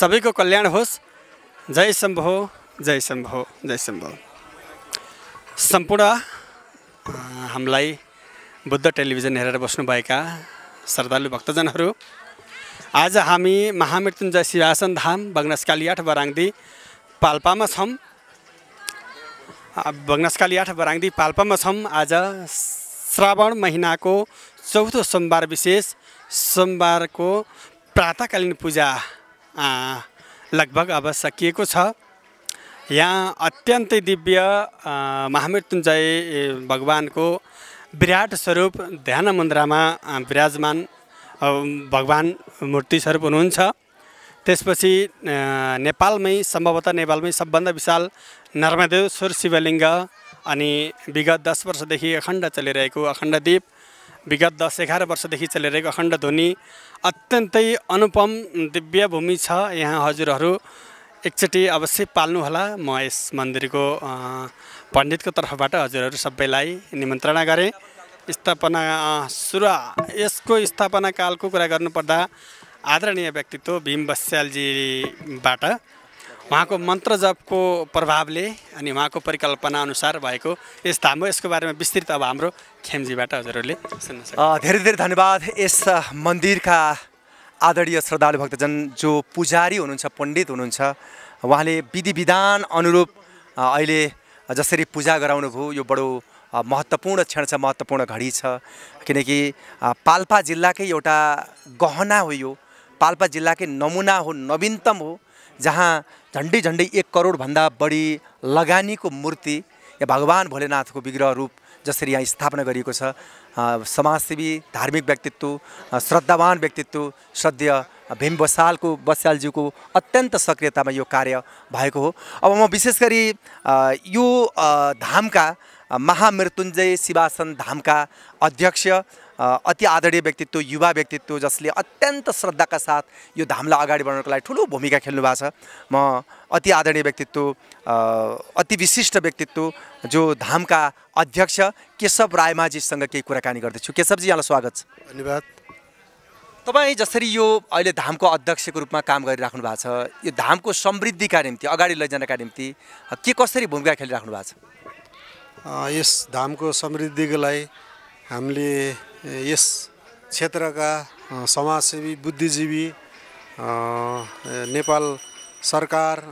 सबैको कल्याण होस् जय शम्भो जय शम्भो जय शम्भो सम्पूर्ण हामीलाई बुद्ध टेलिभिजन हेरेर बस्नुभएका श्रद्धालु भक्तजनहरू आज हामी महामृत्युञ्जय शिवासन धाम बग्नसकालियाठ बराङ्दी पाल्पामा छौँ बग्नसकालियाठ बराङ्दी पाल्पामा छौँ आज श्रावण महिनाको चौथो सोमबार विशेष सोमबारको प्रातकालीन पूजा लगभग अब सकिएको छ यहाँ अत्यन्तै दिव्य महामृत्युञ्जय भगवानको विराट स्वरूप ध्यान मुद्रामा विराजमान भगवान मूर्ति स्वरूप हुनुहुन्छ त्यसपछि नेपालमै सम्भवतः नेपालमै सबभन्दा विशाल नर्मदेश्वर शिवलिङ्ग अनि विगत दस वर्षदेखि अखण्ड चलिरहेको दीप विगत दस एघार वर्षदेखि चलिरहेको अखण्ड ध्वनि अत्यन्तै अनुपम दिव्य भूमि छ यहाँ हजुरहरू एकचोटि अवश्य पाल्नुहोला म यस मन्दिरको पण्डितको तर्फबाट हजुरहरू सबैलाई निमन्त्रणा गरे स्थापना सुरु यसको स्थापना कालको कुरा गर्नुपर्दा आदरणीय व्यक्तित्व भीम बस्यालजीबाट उहाँको मन्त्र जपको प्रभावले अनि उहाँको परिकल्पना अनुसार भएको यस हो यसको बारेमा विस्तृत अब हाम्रो खेमजीबाट हजुरहरूले सुन्न सक्छ धेरै धेरै धन्यवाद यस मन्दिरका आदरणीय श्रद्धालु भक्तजन जो पुजारी हुनुहुन्छ पण्डित हुनुहुन्छ उहाँले विधि विधान अनुरूप अहिले जसरी पूजा गराउनु भयो यो बडो महत्त्वपूर्ण क्षण छ महत्त्वपूर्ण घडी छ किनकि पाल्पा जिल्लाकै एउटा गहना हो यो पाल्पा जिल्लाकै नमुना हो नवीनतम हो जहाँ झन्डै झन्डै एक करोडभन्दा बढी लगानीको मूर्ति या भगवान् भोलेनाथको विग्रह रूप जसरी यहाँ स्थापना गरिएको छ समाजसेवी धार्मिक व्यक्तित्व श्रद्धावान व्यक्तित्व सद्य भीम बसालको बस्यालज्यूको अत्यन्त सक्रियतामा यो कार्य भएको हो अब म विशेष गरी यो धामका महामृत्युञ्जय शिवासन धामका अध्यक्ष अति आदरणीय व्यक्तित्व युवा व्यक्तित्व जसले अत्यन्त श्रद्धाका साथ यो धामलाई अगाडि बढाउनको लागि ठुलो भूमिका खेल्नु भएको छ म अति आदरणीय व्यक्तित्व अति विशिष्ट व्यक्तित्व जो धामका अध्यक्ष केशव रायमाजीसँग केही कुराकानी गर्दैछु केशवजी यहाँलाई स्वागत छ धन्यवाद तपाईँ जसरी यो अहिले धामको अध्यक्षको रूपमा काम गरिराख्नु भएको छ यो धामको समृद्धिका निम्ति अगाडि लैजानका निम्ति के कसरी भूमिका खेलिराख्नु भएको छ यस धामको समृद्धिको लागि हामीले यस क्षेत्रका समाजसेवी बुद्धिजीवी नेपाल सरकार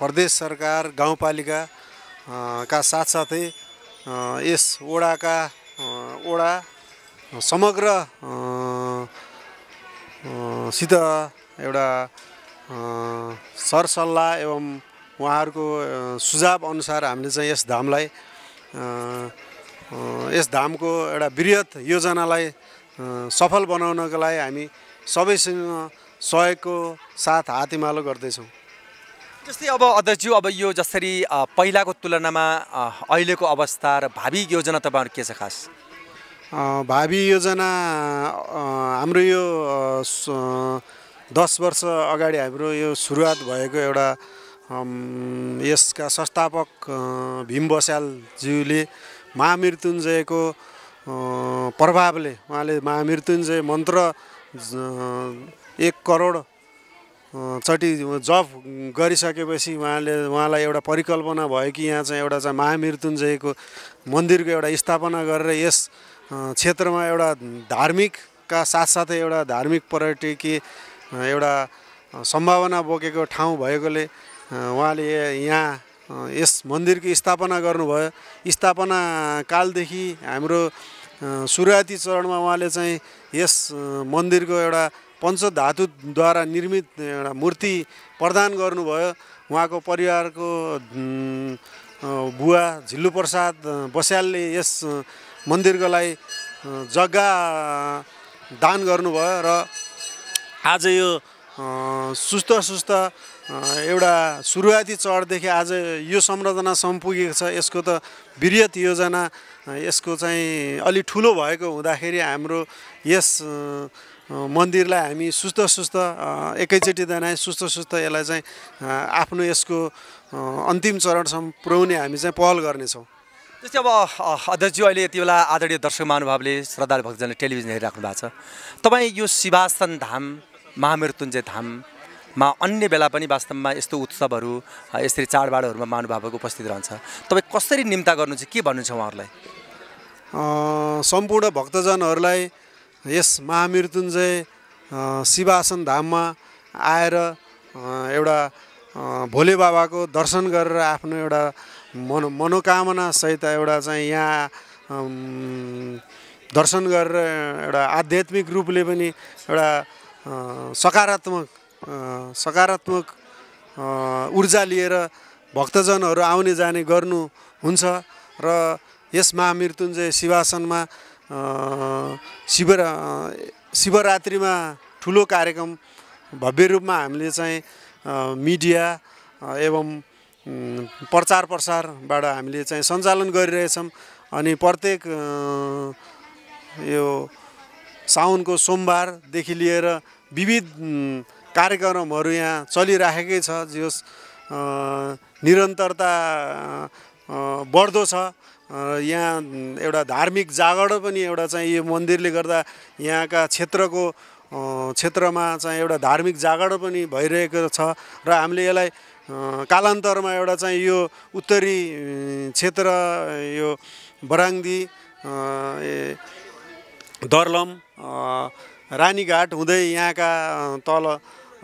प्रदेश सरकार गाउँपालिका का साथसाथै यस ओडाका ओडा समग्र सित एउटा सरसल्लाह एवं उहाँहरूको सुझाव अनुसार हामीले चाहिँ यस धामलाई यस धामको एउटा वृहत योजनालाई सफल बनाउनको लागि हामी सबैसँग सहयोगको साथ हातिमालो गर्दैछौँ जस्तै अब अध्यक्षज्यू अब यो जसरी पहिलाको तुलनामा अहिलेको अवस्था र भावी योजना तपाईँहरू के छ खास भावी योजना हाम्रो यो दस वर्ष अगाडि हाम्रो यो सुरुवात भएको एउटा यसका संस्थापक भीम बस्यालज्यूले महामृत्युञ्जयको प्रभावले उहाँले महामृत्युञ्जय मन्त्र एक करोड चटि जप गरिसकेपछि उहाँले उहाँलाई एउटा परिकल्पना भयो कि यहाँ चाहिँ एउटा चाहिँ महामृत्युञ्जयको मन्दिरको एउटा स्थापना गरेर यस क्षेत्रमा एउटा धार्मिकका साथसाथै एउटा धार्मिक पर्यटकीय एउटा सम्भावना बोकेको ठाउँ भएकोले उहाँले यहाँ यस मन्दिरको स्थापना गर्नुभयो स्थापना कालदेखि हाम्रो सुरुवाती चरणमा उहाँले चाहिँ यस मन्दिरको एउटा पञ्चधातुद्वारा निर्मित एउटा मूर्ति प्रदान गर्नुभयो उहाँको परिवारको बुवा झिल्लु बस्यालले यस मन्दिरको लागि जग्गा दान गर्नुभयो र आज यो सुस्त सुस्त एउटा सुरुवाती चढदेखि आज यो संरचनासम्म पुगेको छ यसको त वृहत योजना यसको चाहिँ अलि ठुलो भएको हुँदाखेरि हाम्रो यस मन्दिरलाई हामी सुस्त सुस्त एकैचोटि दनाए सुस्त सुस्त यसलाई चाहिँ आफ्नो यसको अन्तिम चरणसम्म पुर्याउने हामी चाहिँ पहल गर्नेछौँ जस्तै अब अध्यक्षज्यू अहिले यति बेला आदरणीय दर्शक महानुभावले श्रद्धालु भक्तजनले टेलिभिजन हेरिराख्नु भएको छ तपाईँ यो शिवासन धाम महामृत्युञ्जय धाममा अन्य बेला पनि वास्तवमा यस्तो उत्सवहरू यसरी चाडबाडहरूमा महानुभावको उपस्थित रहन्छ तपाईँ कसरी निम्ता गर्नुहुन्छ के भन्नुहुन्छ उहाँहरूलाई सम्पूर्ण भक्तजनहरूलाई यस महामृत्युञ्जय शिवासन धाममा आएर एउटा भोले बाबाको दर्शन गरेर आफ्नो एउटा मनो मनोकामनासहित एउटा चाहिँ यहाँ दर्शन गरेर एउटा आध्यात्मिक रूपले पनि एउटा सकारात्मक सकारात्मक ऊर्जा लिएर भक्तजनहरू आउने जाने हुन्छ र यस महामृत्युञ्जय शिवासनमा शिव शिवरात्रिमा ठुलो कार्यक्रम भव्य रूपमा हामीले चाहिँ मिडिया एवं प्रचार प्रसारबाट हामीले चाहिँ सञ्चालन गरिरहेछौँ अनि प्रत्येक यो साउनको सोमबारदेखि लिएर विविध कार्यक्रमहरू यहाँ चलिराखेकै छ जस निरन्तरता बढ्दो छ यहाँ एउटा धार्मिक जागरण पनि एउटा चाहिँ यो मन्दिरले गर्दा यहाँका क्षेत्रको क्षेत्रमा चाहिँ एउटा धार्मिक जागरण पनि भइरहेको छ र हामीले यसलाई कालान्तरमा एउटा चाहिँ यो उत्तरी क्षेत्र यो बराङ्दी दर्लम रानीघाट हुँदै यहाँका तल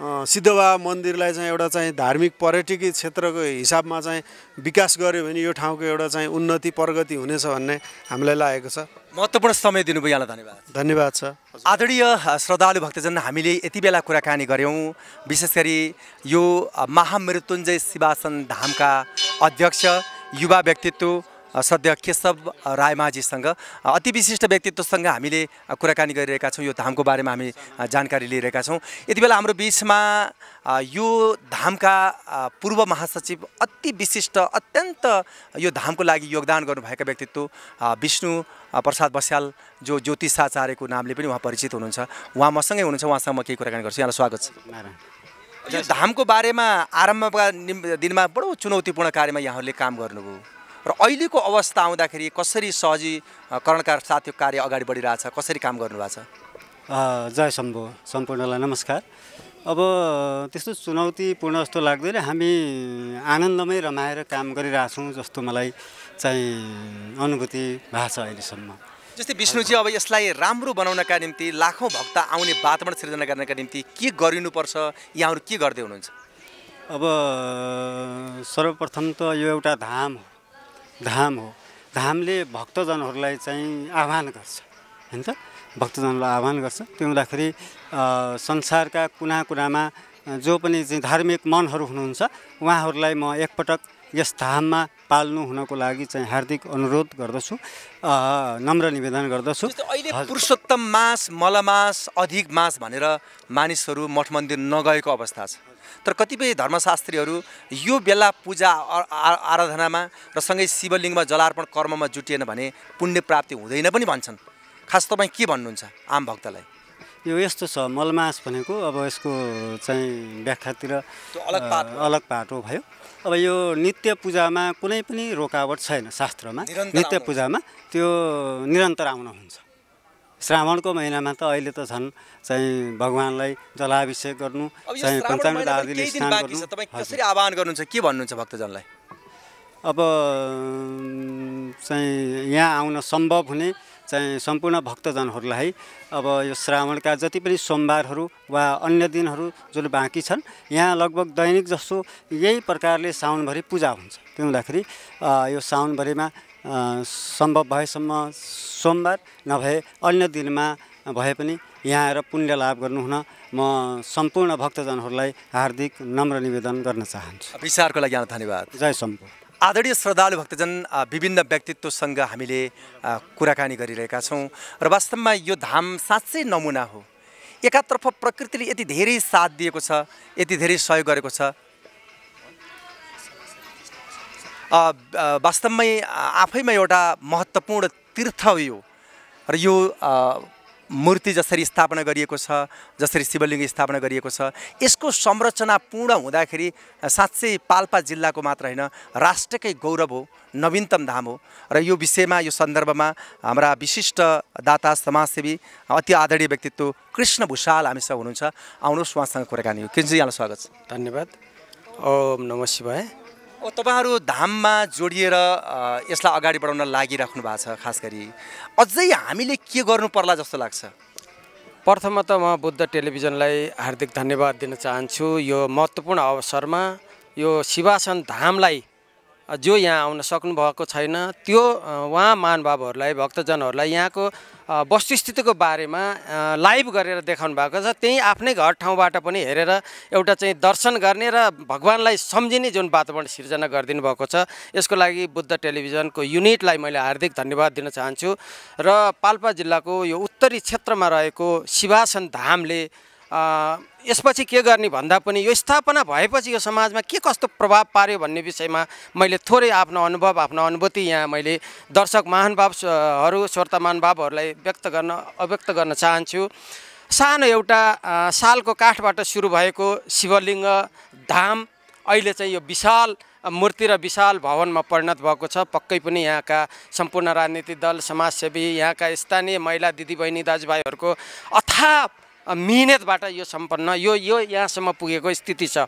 सिद्धबा मन्दिरलाई चाहिँ एउटा चाहिँ धार्मिक पर्यटकीय क्षेत्रको हिसाबमा चाहिँ विकास गऱ्यो भने यो ठाउँको एउटा चाहिँ उन्नति प्रगति हुनेछ भन्ने हामीलाई लागेको छ महत्त्वपूर्ण समय दिनुभयो यहाँलाई धन्यवाद धन्यवाद छ आदरणीय श्रद्धालु भक्तजन हामीले यति बेला कुराकानी गऱ्यौँ विशेष गरी यो महामृत्युञ्जय शिवासन धामका अध्यक्ष युवा व्यक्तित्व सद्य केशव रायमाझीसँग अति विशिष्ट व्यक्तित्वसँग हामीले कुराकानी गरिरहेका छौँ यो धामको बारेमा हामी जानकारी लिइरहेका छौँ यति बेला हाम्रो बिचमा यो धामका पूर्व महासचिव अति विशिष्ट अत्यन्त यो धामको लागि योगदान गर्नुभएका व्यक्तित्व विष्णु प्रसाद बस्याल जो ज्योतिषाचार्यको नामले पनि उहाँ परिचित हुनुहुन्छ उहाँ मसँगै हुनुहुन्छ उहाँसँग म केही कुराकानी गर्छु यहाँलाई स्वागत छ धामको बारेमा आरम्भका दिनमा बडो चुनौतीपूर्ण कार्यमा यहाँहरूले काम गर्नुभयो र अहिलेको अवस्था आउँदाखेरि कसरी सहजीकरणका साथ यो कार्य अगाडि बढिरहेछ कसरी काम गर्नुभएको छ जय शम्भु सम्पूर्णलाई नमस्कार अब त्यस्तो चुनौतीपूर्ण जस्तो लाग्दैन हामी आनन्दमै रमाएर काम गरिरहेछौँ जस्तो मलाई चाहिँ अनुभूति भएको छ अहिलेसम्म जस्तै विष्णुजी अब यसलाई राम्रो बनाउनका निम्ति लाखौँ भक्त आउने वातावरण सृजना गर्नका निम्ति के गरिनुपर्छ यहाँहरू के गर्दै हुनुहुन्छ अब सर्वप्रथम त यो एउटा धाम हो धाम हो धामले भक्तजनहरूलाई चाहिँ आह्वान गर्छ होइन त भक्तजनलाई आह्वान गर्छ त्यो हुँदाखेरि संसारका कुना कुनामा जो पनि चाहिँ धार्मिक मनहरू हुनुहुन्छ उहाँहरूलाई म एकपटक यस धाममा पाल्नु हुनको लागि चाहिँ हार्दिक अनुरोध गर्दछु नम्र निवेदन गर्दछु अहिले पुरुषोत्तम मास मलमास अधिक मास भनेर मानिसहरू मठ मन्दिर नगएको अवस्था छ तर कतिपय धर्मशास्त्रीहरू यो बेला पूजा आराधनामा र सँगै शिवलिङ्गमा जलार्पण कर्ममा जुटिएन भने पुण्य प्राप्ति हुँदैन पनि भन्छन् खास तपाईँ के भन्नुहुन्छ आम भक्तलाई यो यस्तो छ मलमास भनेको अब यसको चाहिँ व्याख्यातिर अलग पाठ अलग पाठ भयो अब यो नित्य पूजामा कुनै पनि रोकावट छैन शास्त्रमा नित्य पूजामा त्यो निरन्तर आउन हुन्छ श्रावणको महिनामा त अहिले त झन् चाहिँ भगवान्लाई जलाभिषेक गर्नु चाहिँ आदिले स्नान गर्नु कसरी आह्वान गर्नुहुन्छ के भन्नुहुन्छ भक्तजनलाई अब चाहिँ यहाँ आउन सम्भव हुने चाहिँ सम्पूर्ण भक्तजनहरूलाई अब यो श्रावणका जति पनि सोमबारहरू वा अन्य दिनहरू जुन बाँकी छन् यहाँ लगभग दैनिक जस्तो यही प्रकारले साउनभरि पूजा हुन्छ त्यो हुँदाखेरि यो साउनभरिमा सम्भव भएसम्म सोमबार नभए अन्य दिनमा भए पनि यहाँ आएर पुण्य लाभ गर्नुहुन म सम्पूर्ण भक्तजनहरूलाई हार्दिक नम्र निवेदन गर्न चाहन्छु विचारको लागि धन्यवाद जय सम्भव आदरणीय श्रद्धालु भक्तजन विभिन्न व्यक्तित्वसँग हामीले कुराकानी गरिरहेका छौँ र वास्तवमा यो धाम साँच्चै नमुना हो एकातर्फ प्रकृतिले यति धेरै साथ दिएको छ यति धेरै सहयोग गरेको छ वास्तवमै आफैमा एउटा महत्त्वपूर्ण तीर्थ हो यो र यो मूर्ति जसरी स्थापना गरिएको छ जसरी शिवलिङ्ग स्थापना गरिएको छ यसको संरचना पूर्ण हुँदाखेरि साँच्चै पाल्पा जिल्लाको मात्र होइन राष्ट्रकै गौरव हो नवीनतम धाम हो र यो विषयमा यो सन्दर्भमा हाम्रा विशिष्ट दाता समाजसेवी अति आदरणीय व्यक्तित्व कृष्ण भूषाल हामीसँग हुनुहुन्छ आउनुहोस् उहाँसँग कुराकानी हो किन्जी यहाँलाई स्वागत छ धन्यवाद ओम नमस्ते शिवाय तपाईँहरू धाममा जोडिएर यसलाई अगाडि बढाउन लागिराख्नु भएको छ खास गरी अझै हामीले के गर्नु पर्ला जस्तो लाग्छ प्रथममा त म बुद्ध टेलिभिजनलाई हार्दिक धन्यवाद दिन चाहन्छु यो महत्त्वपूर्ण अवसरमा यो शिवासन धामलाई जो यहाँ आउन सक्नुभएको छैन त्यो उहाँ महानुभावहरूलाई भक्तजनहरूलाई यहाँको वस्तुस्थितिको बारेमा लाइभ गरेर देखाउनु भएको छ त्यहीँ आफ्नै घर ठाउँबाट पनि हेरेर एउटा चाहिँ दर्शन गर्ने र भगवान्लाई सम्झिने जुन वातावरण सिर्जना गरिदिनु भएको छ यसको लागि बुद्ध टेलिभिजनको युनिटलाई मैले हार्दिक धन्यवाद दिन चाहन्छु र पाल्पा जिल्लाको यो उत्तरी क्षेत्रमा रहेको शिवासन धामले यसपछि के गर्ने भन्दा पनि यो स्थापना भएपछि यो समाजमा के कस्तो प्रभाव पार्यो भन्ने विषयमा मैले थोरै आफ्नो अनुभव आफ्नो अनुभूति यहाँ मैले दर्शक महानुभावहरू श्रोता महानुभावहरूलाई व्यक्त गर्न अव्यक्त गर्न चाहन्छु सानो एउटा सालको काठबाट सुरु भएको शिवलिङ्ग धाम अहिले चाहिँ यो विशाल मूर्ति र विशाल भवनमा परिणत भएको छ पक्कै पनि यहाँका सम्पूर्ण राजनीतिक दल समाजसेवी यहाँका स्थानीय महिला दिदीबहिनी दाजुभाइहरूको अथाह मिहिनेतबाट यो सम्पन्न यो यो यहाँसम्म पुगेको स्थिति छ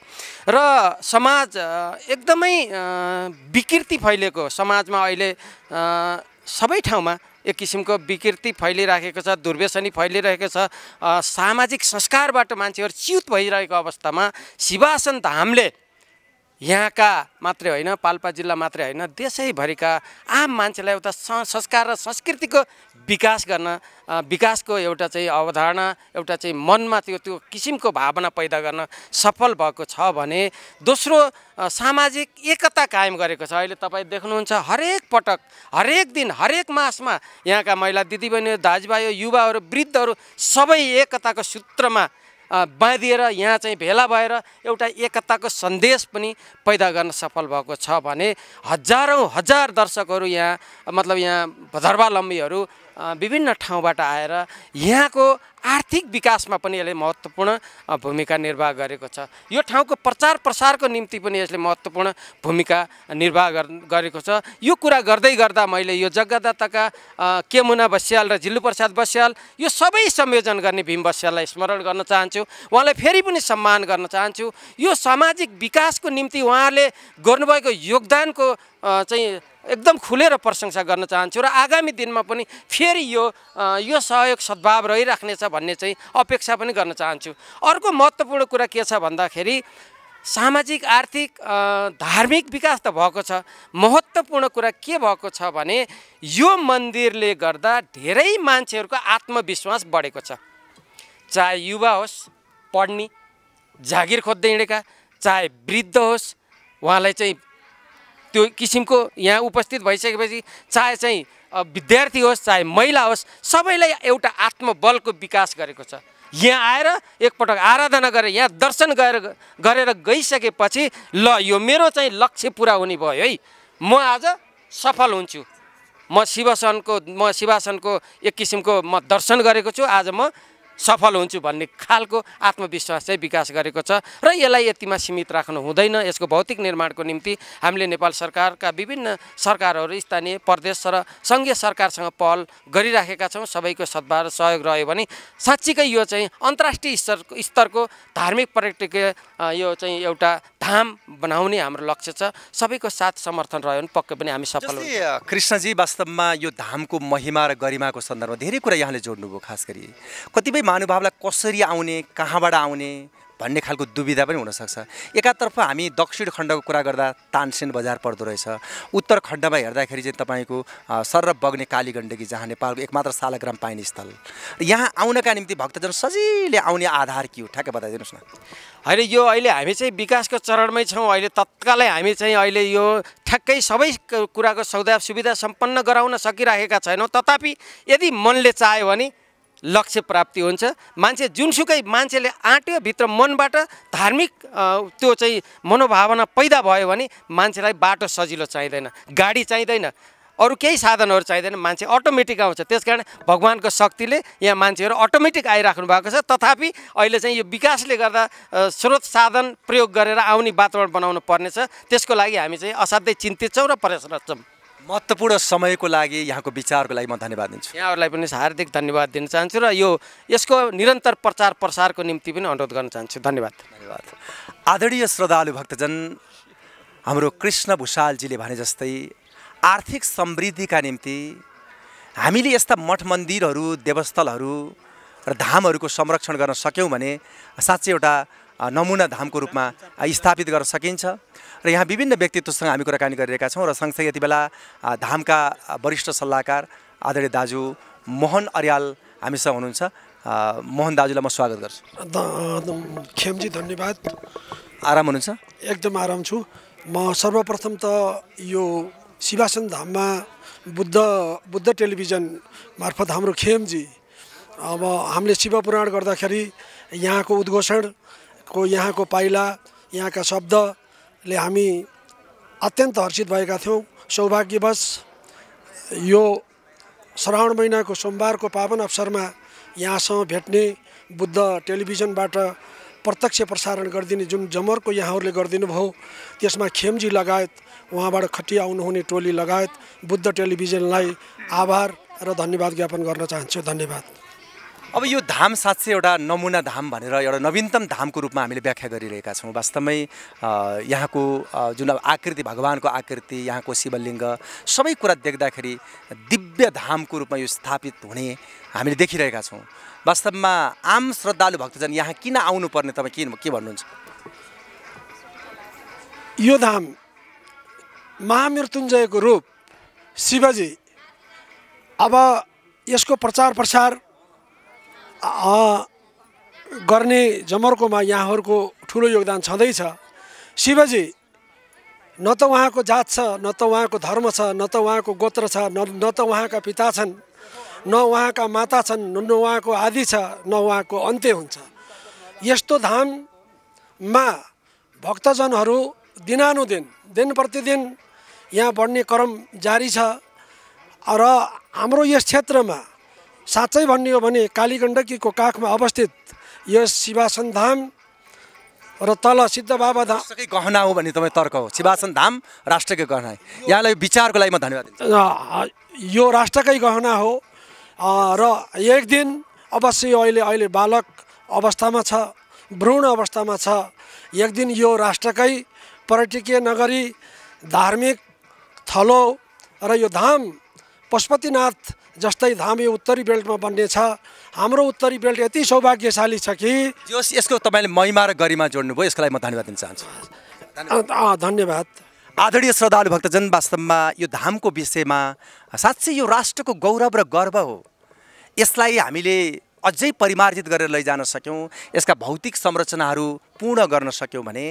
र समाज एकदमै विकृति फैलिएको समाजमा अहिले सबै ठाउँमा एक किसिमको विकृति फैलिराखेको छ दुर्व्यसनी फैलिरहेको छ सामाजिक संस्कारबाट मान्छेहरू च्युत भइरहेको अवस्थामा शिवासन धामले यहाँका मात्रै होइन पाल्पा जिल्ला मात्रै होइन देशैभरिका आम मान्छेलाई एउटा संस्कार र संस्कृतिको विकास गर्न विकासको एउटा चाहिँ अवधारणा एउटा चाहिँ मनमा त्यो त्यो किसिमको भावना पैदा गर्न सफल भएको छ भने दोस्रो सामाजिक एकता कायम गरेको छ अहिले तपाईँ देख्नुहुन्छ हरेक पटक हरेक दिन हरेक मासमा यहाँका महिला दिदीबहिनी दाजुभाइ युवाहरू वृद्धहरू सबै एकताको सूत्रमा बाँधिएर यहाँ चाहिँ भेला भएर एउटा एकताको सन्देश पनि पैदा गर्न सफल भएको छ भने हजारौँ हजार दर्शकहरू यहाँ मतलब यहाँ धर्वालम्बीहरू विभिन्न ठाउँबाट आएर यहाँको आर्थिक विकासमा पनि यसले महत्त्वपूर्ण भूमिका निर्वाह गरेको छ यो ठाउँको प्रचार प्रसारको निम्ति पनि यसले महत्त्वपूर्ण भूमिका निर्वाह गरेको छ यो कुरा गर्दै गर्दा मैले यो जग्गादाताका केमुना बस्याल र जिल्लुप्रसाद बस्याल यो सबै संयोजन गर्ने भीम बस्याललाई स्मरण गर्न चाहन्छु उहाँलाई फेरि पनि सम्मान गर्न चाहन्छु यो सामाजिक विकासको निम्ति उहाँले गर्नुभएको योगदानको चाहिँ एकदम खुलेर प्रशंसा गर्न चाहन्छु र आगामी दिनमा पनि फेरि यो यो सहयोग सद्भाव रहिराख्नेछ भन्ने चाहिँ अपेक्षा पनि गर्न चाहन्छु अर्को महत्त्वपूर्ण कुरा के छ भन्दाखेरि सामाजिक आर्थिक धार्मिक विकास त भएको छ महत्त्वपूर्ण कुरा के भएको छ भने यो मन्दिरले गर्दा धेरै मान्छेहरूको आत्मविश्वास बढेको छ चाहे युवा होस् पढ्ने जागिर खोज्दै हिँडेका चाहे वृद्ध होस् उहाँलाई चाहिँ त्यो किसिमको यहाँ उपस्थित भइसकेपछि चाहे चाहिँ विद्यार्थी होस् चाहे महिला होस् सबैलाई एउटा आत्मबलको विकास गरेको छ यहाँ आएर एकपटक आराधना गरेर यहाँ दर्शन गरेर गरेर गइसकेपछि ल यो मेरो चाहिँ लक्ष्य पुरा हुने भयो है म आज सफल हुन्छु म शिवसनको म शिवासनको एक किसिमको म दर्शन गरेको छु आज म सफल हुन्छु भन्ने खालको आत्मविश्वास चाहिँ विकास गरेको छ र यसलाई यतिमा सीमित राख्नु हुँदैन यसको भौतिक निर्माणको निम्ति हामीले नेपाल सरकारका विभिन्न सरकारहरू स्थानीय प्रदेश र सङ्घीय सरकारसँग पहल गरिराखेका छौँ सबैको सद्भाव र सहयोग रह्यो भने साँच्चीकै यो चाहिँ अन्तर्राष्ट्रिय स्तर स्तरको धार्मिक पर्यटकीय यो चाहिँ एउटा धाम बनाउने हाम्रो लक्ष्य छ सबैको साथ समर्थन रह्यो भने पक्कै पनि हामी सफल कृष्णजी वास्तवमा यो धामको महिमा र गरिमाको सन्दर्भमा धेरै कुरा यहाँले जोड्नुभयो खास गरी कतिपय महानुभावलाई कसरी आउने कहाँबाट आउने भन्ने खालको दुविधा पनि हुनसक्छ एकातर्फ हामी दक्षिण खण्डको कुरा गर्दा तानसेन बजार पर्दो रहेछ उत्तर खण्डमा हेर्दाखेरि चाहिँ तपाईँको सर बग्ने काली गण्डकी जहाँ नेपालको एकमात्र सालग्राम पाइने स्थल यहाँ आउनका निम्ति भक्तजन सजिलै आउने आधार के हो ठ्याक्कै बताइदिनुहोस् न होइन यो अहिले हामी चाहिँ विकासको चरणमै छौँ अहिले तत्कालै हामी चाहिँ अहिले यो ठ्याक्कै सबै कुराको सौदा सुविधा सम्पन्न गराउन सकिराखेका छैनौँ तथापि यदि मनले चाह्यो भने लक्ष्य प्राप्ति हुन्छ मान्छे जुनसुकै मान्छेले आँट्यो भित्र मनबाट धार्मिक त्यो चाहिँ मनोभावना पैदा भयो भने मान्छेलाई बाटो सजिलो चाहिँदैन गाडी चाहिँदैन अरू केही साधनहरू चाहिँदैन मान्छे अटोमेटिक आउँछ त्यस कारण भगवान्को शक्तिले यहाँ मान्छेहरू अटोमेटिक आइराख्नु भएको छ तथापि अहिले चाहिँ यो विकासले गर्दा स्रोत साधन प्रयोग गरेर आउने वातावरण बनाउनु पर्नेछ त्यसको लागि हामी चाहिँ असाध्यै चिन्तित छौँ र प्रयासरत छौँ महत्त्वपूर्ण समयको लागि यहाँको विचारको लागि म धन्यवाद दिन्छु यहाँहरूलाई पनि हार्दिक धन्यवाद दिन चाहन्छु र यो यसको निरन्तर प्रचार प्रसारको निम्ति पनि अनुरोध गर्न चाहन्छु धन्यवाद धन्यवाद आदरणीय श्रद्धालु भक्तजन हाम्रो कृष्ण भूषालजीले भने जस्तै आर्थिक समृद्धिका निम्ति हामीले यस्ता मठ मन्दिरहरू देवस्थलहरू र धामहरूको संरक्षण गर्न सक्यौँ भने साँच्चै एउटा नमुना धामको रूपमा स्थापित गर्न सकिन्छ र यहाँ विभिन्न व्यक्तित्वसँग हामी कुराकानी गरिरहेका छौँ र सँगसँगै यति बेला धामका वरिष्ठ सल्लाहकार आदरणीय दाजु मोहन अर्याल हामीसँग हुनुहुन्छ मोहन दाजुलाई म स्वागत गर्छु खेमजी धन्यवाद आराम हुनुहुन्छ एकदम आराम छु म सर्वप्रथम त यो शिवासन धाममा बुद्ध बुद्ध टेलिभिजन मार्फत हाम्रो खेमजी अब हामीले पुराण गर्दाखेरि यहाँको उद्घोषणको यहाँको पाइला यहाँका शब्द ले हामी अत्यन्त हर्षित भएका थियौँ सौभाग्यवश यो श्रावण महिनाको सोमबारको पावन अवसरमा यहाँसँग भेट्ने बुद्ध टेलिभिजनबाट प्रत्यक्ष प्रसारण गरिदिने जुन जमरको यहाँहरूले गरिदिनु भयो त्यसमा खेमजी लगायत उहाँबाट खटिया आउनुहुने टोली लगायत बुद्ध टेलिभिजनलाई आभार र धन्यवाद ज्ञापन गर्न चाहन्छु धन्यवाद अब यो धाम साँच्चै एउटा नमुना धाम भनेर एउटा नवीनतम धामको रूपमा हामीले व्याख्या गरिरहेका छौँ वास्तवमै यहाँको जुन अब आकृति भगवान्को आकृति यहाँको शिवलिङ्ग सबै कुरा देख्दाखेरि दिव्य धामको रूपमा यो स्थापित हुने हामीले देखिरहेका छौँ वास्तवमा आम श्रद्धालु भक्तजन यहाँ किन आउनुपर्ने तपाईँ किन के भन्नुहुन्छ यो धाम महामृत्युञ्जयको रूप शिवजी अब यसको प्रचार प्रसार गर्ने जमर्कोमा यहाँहरूको ठुलो योगदान छँदैछ शिवजी न त उहाँको जात छ न त उहाँको धर्म छ न त उहाँको गोत्र छ न न त उहाँका पिता छन् न उहाँका माता छन् न उहाँको आदि छ न उहाँको अन्त्य हुन्छ यस्तो धाममा भक्तजनहरू दिनानुदिन दिन प्रतिदिन यहाँ बढ्ने क्रम जारी छ र हाम्रो यस क्षेत्रमा साँच्चै भन्ने हो भने कालीगण्डकीको काखमा अवस्थित यस शिवासन धाम र तल सिद्ध बाबा धाम गहना हो भने तपाईँ तर्क हो शिवासन धाम राष्ट्रकै गहना यहाँलाई विचारको लागि म धन्यवाद यो राष्ट्रकै गहना हो र एक दिन अवश्य अहिले अहिले बालक अवस्थामा छ भ्रूण अवस्थामा छ एक दिन यो राष्ट्रकै पर्यटकीय नगरी धार्मिक थलो र यो धाम पशुपतिनाथ जस्तै धामी उत्तरी बेल्टमा बन्ने छ हाम्रो उत्तरी बेल्ट यति सौभाग्यशाली छ कि जस यसको तपाईँले महिमा र गरिमा जोड्नुभयो यसको लागि म धन्यवाद दिन चाहन्छु धन्यवाद आदरणीय श्रद्धालु भक्तजन वास्तवमा यो धामको विषयमा साँच्चै यो राष्ट्रको गौरव र गर्व हो यसलाई हामीले अझै परिमार्जित गरेर लैजान सक्यौँ यसका भौतिक संरचनाहरू पूर्ण गर्न सक्यौँ भने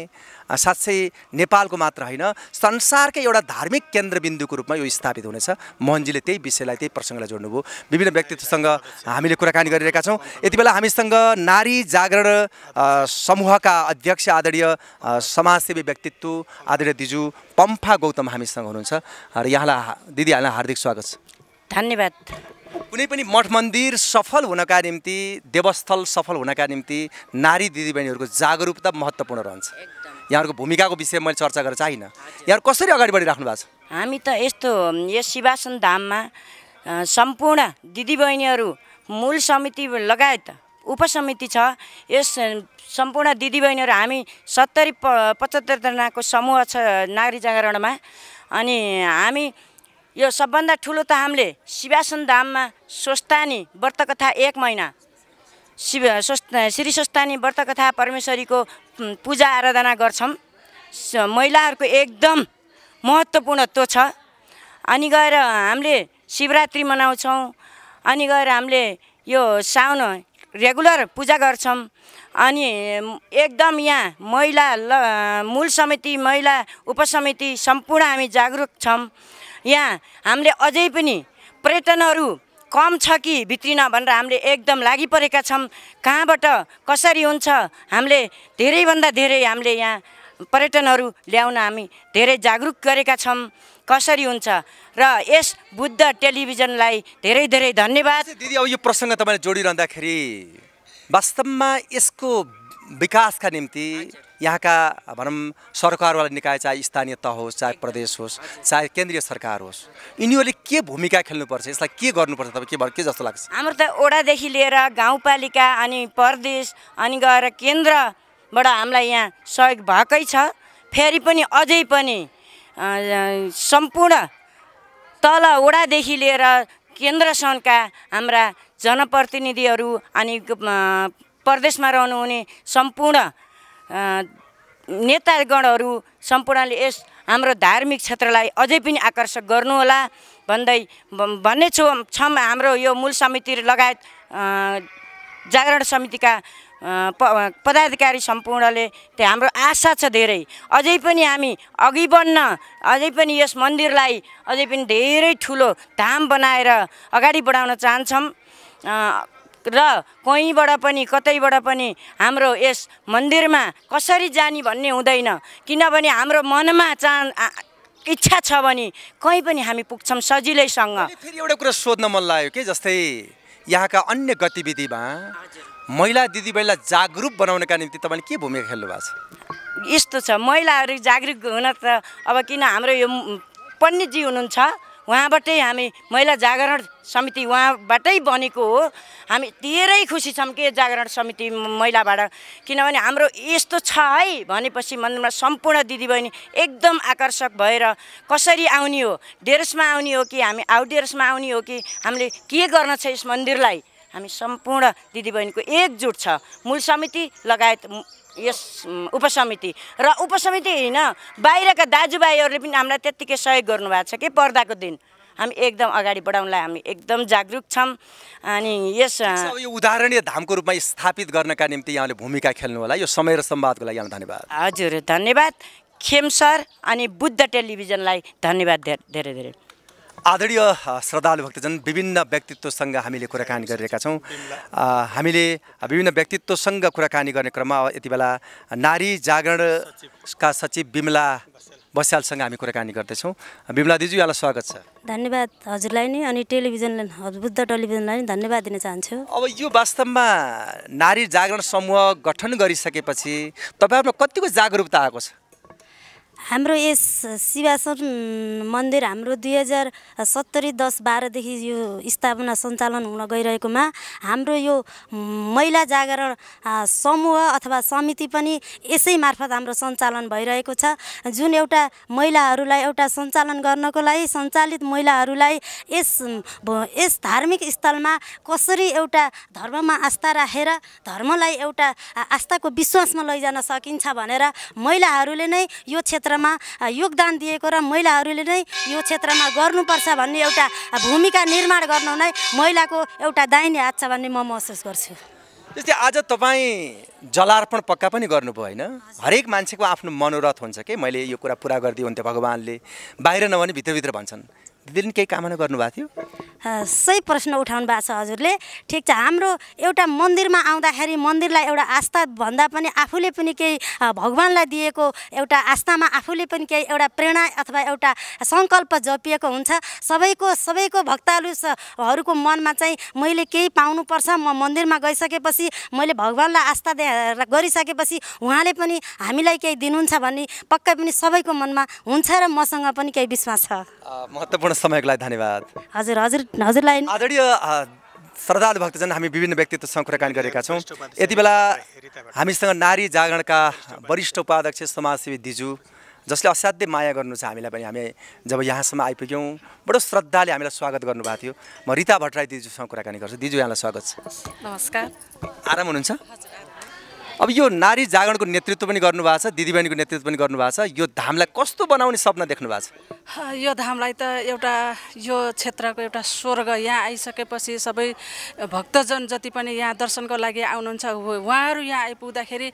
साँच्चै नेपालको मात्र होइन संसारकै एउटा धार्मिक केन्द्रबिन्दुको रूपमा यो स्थापित हुनेछ मोहनजीले त्यही विषयलाई त्यही प्रसङ्गलाई जोड्नुभयो विभिन्न व्यक्तित्वसँग हामीले कुराकानी गरिरहेका छौँ यति बेला हामीसँग नारी जागरण समूहका अध्यक्ष आदरणीय समाजसेवी व्यक्तित्व आदरणीय दिजु पम्फा गौतम हामीसँग हुनुहुन्छ र यहाँलाई दिदी हार्दिक स्वागत छ धन्यवाद कुनै पनि मठ मन्दिर सफल हुनका निम्ति देवस्थल सफल हुनका निम्ति नारी दिदीबहिनीहरूको जागरुकता महत्त्वपूर्ण रहन्छ यहाँहरूको भूमिकाको विषय मैले चर्चा गरेर चाहिनँ यहाँहरू कसरी अगाडि बढिराख्नु भएको छ हामी त यस्तो यस शिवासन धाममा सम्पूर्ण दिदीबहिनीहरू मूल समिति लगायत उपसमिति छ यस सम्पूर्ण दिदीबहिनीहरू हामी सत्तरी प पचहत्तरजनाको समूह छ नागरिक जागरणमा अनि हामी यो सबभन्दा ठुलो त हामीले शिवासन धाममा स्वस्तानी व्रतकथा एक महिना शिव स्वस्थ श्री स्वस्थानी कथा परमेश्वरीको पूजा आराधना गर्छौँ महिलाहरूको एकदम महत्त्वपूर्ण त्यो छ अनि गएर हामीले शिवरात्रि मनाउँछौँ अनि गएर हामीले यो साउन रेगुलर पूजा गर्छौँ अनि एकदम यहाँ महिला ल मूल समिति महिला उपसमिति सम्पूर्ण हामी जागरुक छौँ यहाँ हामीले अझै पनि पर्यटनहरू कम छ कि भित्रिन भनेर हामीले एकदम लागि परेका छौँ कहाँबाट कसरी हुन्छ हामीले धेरैभन्दा धेरै हामीले यहाँ पर्यटनहरू ल्याउन हामी धेरै जागरुक गरेका छौँ कसरी हुन्छ र यस बुद्ध टेलिभिजनलाई धेरै धेरै धन्यवाद दिदी अब यो प्रसङ्ग तपाईँले जोडिरहँदाखेरि वास्तवमा यसको विकासका निम्ति यहाँका भनौँ सरकारवाला निकाय चाहे स्थानीय तह होस् चाहे प्रदेश होस् चाहे केन्द्रीय सरकार होस् यिनीहरूले के भूमिका खेल्नुपर्छ यसलाई के गर्नुपर्छ तपाईँ के भर के जस्तो लाग्छ हाम्रो त ओडादेखि लिएर गाउँपालिका अनि प्रदेश अनि गएर केन्द्रबाट हामीलाई यहाँ सहयोग भएकै छ फेरि पनि अझै पनि सम्पूर्ण तल ओडादेखि लिएर केन्द्रसम्मका हाम्रा जनप्रतिनिधिहरू अनि प्रदेशमा रहनुहुने सम्पूर्ण नेतागणहरू सम्पूर्णले यस हाम्रो धार्मिक क्षेत्रलाई अझै पनि आकर्षक गर्नुहोला भन्दै भन्ने छु छौँ हाम्रो यो मूल समिति लगायत जागरण समितिका पदाधिकारी सम्पूर्णले त्यो हाम्रो आशा छ धेरै अझै पनि हामी अघि बढ्न अझै पनि यस मन्दिरलाई अझै पनि धेरै ठुलो धाम बनाएर अगाडि बढाउन चाहन्छौँ र कहीँबाट पनि कतैबाट पनि हाम्रो यस मन्दिरमा कसरी जाने भन्ने हुँदैन किनभने हाम्रो मनमा चा इच्छा छ भने कहीँ पनि हामी पुग्छौँ सजिलैसँग फेरि एउटा कुरा सोध्न मन लाग्यो कि जस्तै यहाँका अन्य गतिविधिमा महिला दिदीबहिनीलाई जागरुक बनाउनका निम्ति तपाईँले के भूमिका खेल्नु भएको छ यस्तो छ महिलाहरू जागरुक हुन त अब किन हाम्रो यो पण्डितजी हुनुहुन्छ उहाँबाटै हामी महिला जागरण समिति उहाँबाटै बनेको हो हामी धेरै खुसी छौँ के जागरण समिति महिलाबाट किनभने हाम्रो यस्तो छ है भनेपछि मन्दिरमा सम्पूर्ण दिदीबहिनी एकदम आकर्षक भएर कसरी आउने हो डेरेसमा आउने हो कि हामी आउट डेरेसमा आउने हो कि हामीले के गर्न छ यस मन्दिरलाई हामी सम्पूर्ण दिदीबहिनीको एकजुट छ मूल समिति लगायत यस उपसमिति र उपसमिति होइन बाहिरका दाजुभाइहरूले पनि हामीलाई त्यत्तिकै सहयोग गर्नुभएको छ कि पर्दाको दिन हामी एकदम अगाडि बढाउनलाई हामी एकदम जागरुक छौँ अनि यस यो उदाहरणीय धामको रूपमा स्थापित गर्नका निम्ति यहाँले भूमिका खेल्नु होला यो समय र सम्वादको लागि धन्यवाद हजुर धन्यवाद खेम सर अनि बुद्ध टेलिभिजनलाई धन्यवाद धेरै धेरै आदरणीय श्रद्धालु भक्तजन विभिन्न व्यक्तित्वसँग हामीले कुराकानी गरिरहेका छौँ हामीले विभिन्न व्यक्तित्वसँग कुराकानी गर्ने क्रममा यति बेला नारी जागरणका सचिव बिमला बस्यालसँग हामी कुराकानी गर्दैछौँ बिमला दिजु यहाँलाई स्वागत छ धन्यवाद हजुरलाई नै अनि टेलिभिजनलाई बुद्ध टेलिभिजनलाई नै धन्यवाद दिन चाहन्छु अब यो वास्तवमा नारी जागरण समूह गठन गरिसकेपछि तपाईँहरूमा कतिको जागरुकता आएको छ हाम्रो यस शिवासन मन्दिर हाम्रो दुई हजार सत्तरी दस बाह्रदेखि यो स्थापना सञ्चालन हुन गइरहेकोमा हाम्रो यो महिला जागरण समूह अथवा समिति पनि यसै मार्फत हाम्रो सञ्चालन भइरहेको छ जुन एउटा महिलाहरूलाई एउटा सञ्चालन गर्नको लागि सञ्चालित महिलाहरूलाई यस यस धार्मिक स्थलमा कसरी एउटा धर्ममा आस्था राखेर धर्मलाई एउटा आस्थाको विश्वासमा लैजान सकिन्छ भनेर महिलाहरूले नै यो क्षेत्र क्षेत्रमा योगदान दिएको र महिलाहरूले नै यो क्षेत्रमा गर्नुपर्छ भन्ने एउटा भूमिका निर्माण गर्नु नै महिलाको एउटा दाहिने हात छ भन्ने म महसुस गर्छु त्यस्तै आज तपाईँ जलार्पण पक्का पनि गर्नुभयो होइन हरेक मान्छेको आफ्नो मनोरथ हुन्छ कि मैले यो कुरा पुरा गरिदियो भने त भगवान्ले बाहिर नभने भित्रभित्र भन्छन् दिदीले केही कामना गर्नुभएको थियो सही प्रश्न उठाउनु भएको छ हजुरले ठिक छ हाम्रो एउटा मन्दिरमा आउँदाखेरि मन्दिरलाई एउटा आस्था भन्दा पनि आफूले पनि केही भगवान्लाई दिएको एउटा आस्थामा आफूले पनि केही एउटा प्रेरणा अथवा एउटा सङ्कल्प जपिएको हुन्छ सबैको सबैको भक्तालुहरूको मनमा चाहिँ मैले केही पाउनुपर्छ म मन्दिरमा गइसकेपछि मैले भगवान्लाई आस्था गरिसकेपछि उहाँले पनि हामीलाई केही दिनुहुन्छ भन्ने पक्कै पनि सबैको मनमा हुन्छ र मसँग पनि केही विश्वास छ महत्त्वपूर्ण समयको लागि धन्यवाद हजुर हजुर हजुरलाई आदरणीय श्रद्धालु भक्तजन हामी विभिन्न व्यक्तित्वसँग कुराकानी गरेका छौँ यति बेला हामीसँग नारी जागरणका वरिष्ठ उपाध्यक्ष समाजसेवी दिजु जसले असाध्यै माया गर्नु छ हामीलाई पनि हामी जब यहाँसम्म आइपुग्यौँ बडो श्रद्धाले हामीलाई स्वागत गर्नुभएको थियो म रिता भट्टराई दिजुसँग कुराकानी गर्छु दिजु यहाँलाई स्वागत छ नमस्कार आराम हुनुहुन्छ अब यो नारी जागरणको नेतृत्व पनि गर्नुभएको छ दिदीबहिनीको नेतृत्व पनि गर्नुभएको छ यो धामलाई कस्तो बनाउने सपना देख्नु भएको छ यो धामलाई त एउटा यो क्षेत्रको एउटा स्वर्ग यहाँ आइसकेपछि सबै भक्तजन जति पनि यहाँ दर्शनको लागि आउनुहुन्छ उहाँहरू यहाँ आइपुग्दाखेरि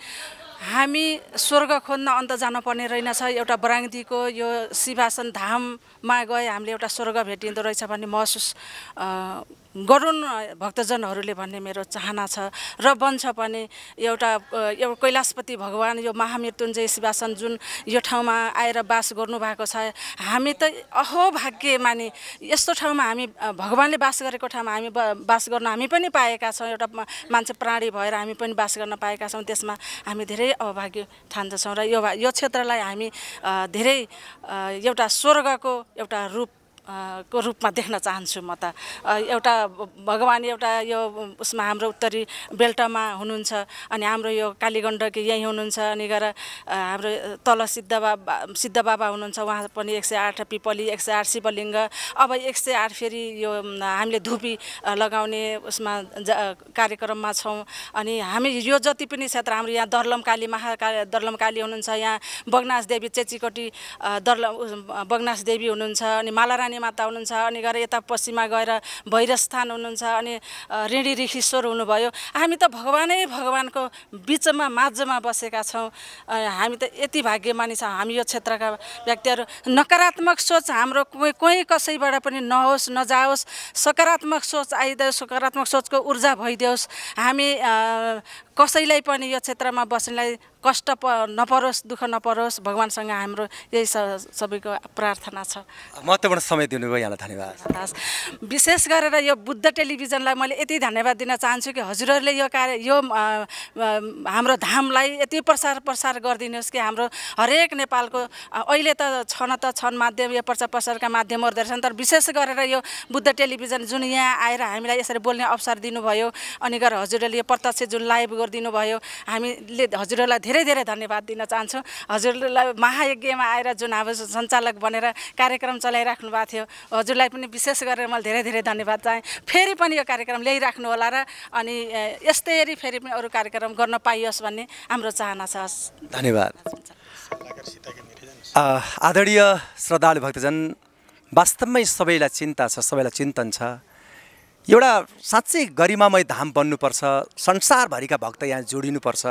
हामी स्वर्ग खोज्न अन्त जानुपर्ने रहेनछ एउटा बराङ्दीको यो शिवासन धाममा गए हामीले एउटा स्वर्ग भेटिँदो रहेछ भन्ने महसुस गरौँ भक्तजनहरूले भन्ने मेरो चाहना छ र बन्छ पनि एउटा एउटा कैलाशपति भगवान् यो महामृत्युञ्जय शिवासन जुन यो ठाउँमा आएर बास गर्नुभएको छ हामी त अहो भाग्य माने यस्तो ठाउँमा हामी भगवान्ले बास गरेको ठाउँमा हामी बास गर्न हामी पनि पाएका छौँ एउटा मान्छे प्राणी भएर हामी पनि बास गर्न पाएका छौँ त्यसमा हामी धेरै अभाग्य ठान्दछौँ र यो यो क्षेत्रलाई हामी धेरै एउटा स्वर्गको एउटा रूप को रूपमा देख्न चाहन्छु म त एउटा भगवान् एउटा यो उसमा हाम्रो उत्तरी बेल्टमा हुनुहुन्छ अनि हाम्रो यो कालीगण्डकी यहीँ हुनुहुन्छ अनि गएर हाम्रो तल सिद्ध बाबा सिद्ध बाबा हुनुहुन्छ उहाँ पनि एक सय आठ पिपली एक सय आठ शिवलिङ्ग अब एक सय आठ फेरि यो हामीले धुपी लगाउने उसमा कार्यक्रममा छौँ अनि हामी यो जति पनि क्षेत्र हाम्रो यहाँ दर्लमकाली महाकाली काली हुनुहुन्छ यहाँ बगनास देवी चेचीकोटी दर्ल बगनास देवी हुनुहुन्छ अनि माला काली माता हुनुहुन्छ अनि गएर यता पश्चिममा गएर भैरस्थान हुनुहुन्छ अनि ऋणी ऋषिश्वर हुनुभयो हामी त भगवानै भगवान्को बिचमा माझमा बसेका छौँ हामी त यति भाग्यमानी मानिस हामी यो क्षेत्रका व्यक्तिहरू नकारात्मक सोच हाम्रो कोही कोही कसैबाट पनि नहोस् नजाओस् सकारात्मक सोच आइदियोस् सकारात्मक सोचको ऊर्जा भइदियोस् हामी कसैलाई पनि यो क्षेत्रमा बस्नेलाई कष्ट प नपरोस् दुःख नपरोस् भगवान्सँग हाम्रो यही सबैको प्रार्थना छ महत्त्वपूर्ण समय दिनुभयो यहाँलाई धन्यवाद विशेष गरेर यो बुद्ध टेलिभिजनलाई मैले यति धन्यवाद दिन चाहन्छु कि हजुरहरूले यो कार्य यो हाम्रो धामलाई यति प्रसार प्रसार गरिदिनुहोस् कि हाम्रो हरेक नेपालको अहिले त छन त छन् माध्यम यो प्रचार प्रसारका माध्यमहरू धेरै छन् तर विशेष गरेर यो बुद्ध टेलिभिजन जुन यहाँ आएर हामीलाई यसरी बोल्ने अवसर दिनुभयो अनि गरेर हजुरहरूले यो प्रत्यक्ष जुन लाइभ गरिदिनु भयो हामीले हजुरहरूलाई धेरै धेरै धन्यवाद दिन चाहन्छौँ हजुरलाई महायज्ञमा आएर जुन अब सञ्चालक बनेर कार्यक्रम चलाइराख्नु भएको थियो हजुरलाई पनि विशेष गरेर मैले धेरै धेरै धन्यवाद चाहेँ फेरि पनि यो कार्यक्रम ल्याइराख्नु होला र अनि यस्तै फेरि पनि अरू कार्यक्रम गर्न पाइयोस् भन्ने हाम्रो चाहना छ धन्यवाद आदरणीय श्रद्धालु भक्तजन वास्तवमै सबैलाई चिन्ता छ सबैलाई चिन्तन छ एउटा साँच्चै गरिमामय धाम बन्नुपर्छ संसारभरिका भक्त यहाँ जोडिनुपर्छ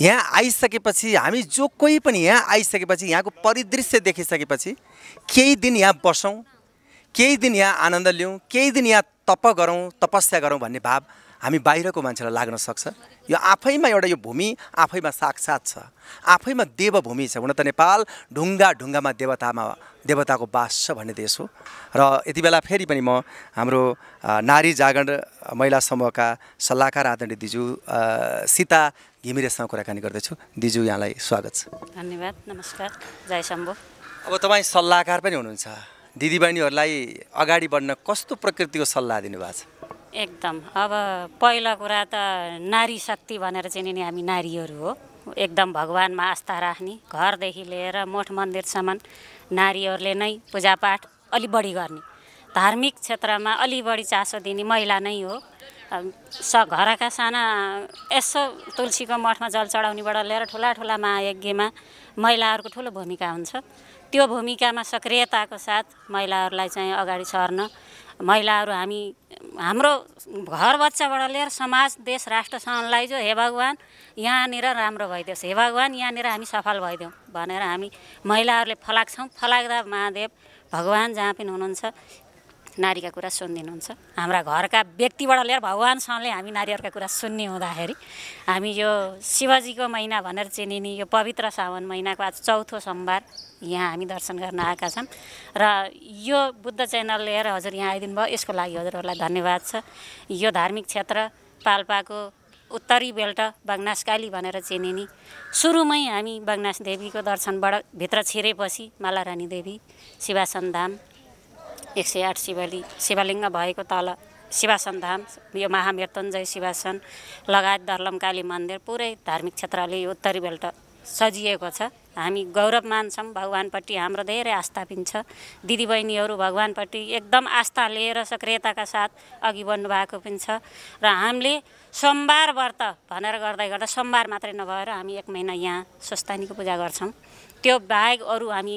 यहाँ आइसकेपछि हामी जो कोही पनि यहाँ आइसकेपछि यहाँको परिदृश्य देखिसकेपछि केही दिन यहाँ बसौँ केही दिन यहाँ आनन्द लिउँ केही दिन यहाँ तप गरौँ तपस्या गरौँ भन्ने भाव हामी बाहिरको मान्छेलाई लाग्न सक्छ यो आफैमा एउटा यो भूमि आफैमा साक्षात छ आफैमा देवभूमि छ हुन त नेपाल ढुङ्गा ढुङ्गामा देवतामा देवताको बास छ भन्ने देश हो र यति बेला फेरि पनि म हाम्रो नारी जागरण महिला समूहका सल्लाहकार आदरणीय दिजु सीता घिमिरेसँग कुराकानी गर्दैछु दिजु यहाँलाई स्वागत छ धन्यवाद नमस्कार जय शम्भु अब तपाईँ सल्लाहकार पनि हुनुहुन्छ दिदीबहिनीहरूलाई अगाडि बढ्न कस्तो प्रकृतिको सल्लाह दिनुभएको छ एकदम अब पहिलो कुरा त नारी शक्ति भनेर चिनिने हामी नारीहरू हो एकदम भगवान्मा आस्था राख्ने घरदेखि लिएर मठ मन्दिरसम्म नारीहरूले नै पूजापाठ अलि बढी गर्ने धार्मिक क्षेत्रमा अलि बढी चासो दिने महिला नै हो स घरका साना यसो तुलसीको मठमा जल चढाउनेबाट लिएर ठुला ठुला महायज्ञमा महिलाहरूको ठुलो भूमिका हुन्छ त्यो भूमिकामा सक्रियताको साथ महिलाहरूलाई चाहिँ अगाडि सर्न महिलाहरू हामी हाम्रो घर बच्चाबाट लिएर समाज देश राष्ट्रसँग लैजो हे भगवान् यहाँनिर राम्रो भइदियोस् हे भगवान् यहाँनिर हामी सफल भइदिउँ भनेर हामी महिलाहरूले फलाग्छौँ फलाग्दा महादेव भगवान् जहाँ पनि हुनुहुन्छ नारीका कुरा सुनिदिनुहुन्छ हाम्रा घरका व्यक्तिबाट लिएर भगवान्सँगले हामी नारीहरूका कुरा सुन्ने हुँदाखेरि हामी यो शिवजीको महिना भनेर चिनिने यो पवित्र सावन महिनाको आज चौथो सोमबार यहाँ हामी दर्शन गर्न आएका छौँ र यो बुद्ध च्यानल लिएर हजुर यहाँ आइदिनु भयो यसको लागि हजुरहरूलाई धन्यवाद छ यो धार्मिक क्षेत्र पाल्पाको उत्तरी बेल्ट बागनासकाली भनेर चिनिने सुरुमै हामी बगनास देवीको दर्शनबाट भित्र छिरेपछि माला रानी देवी शिवासन धाम एक सय आठ शिवली शिवलिङ्ग भएको तल शिवासन धाम यो महामृत्युञ्जय शिवासन लगायत काली मन्दिर पुरै धार्मिक क्षेत्रले यो उत्तरी बेल्ट सजिएको छ हामी गौरव मान्छौँ भगवान्पट्टि हाम्रो धेरै आस्था पनि छ दिदीबहिनीहरू भगवान्पट्टि एकदम आस्था लिएर सक्रियताका साथ अघि बढ्नु भएको पनि छ र हामीले सोमबार व्रत भनेर गर्दै गर्दा सोमबार मात्रै नभएर हामी एक महिना यहाँ स्वस्तानीको पूजा गर्छौँ त्यो बाहेक अरू हामी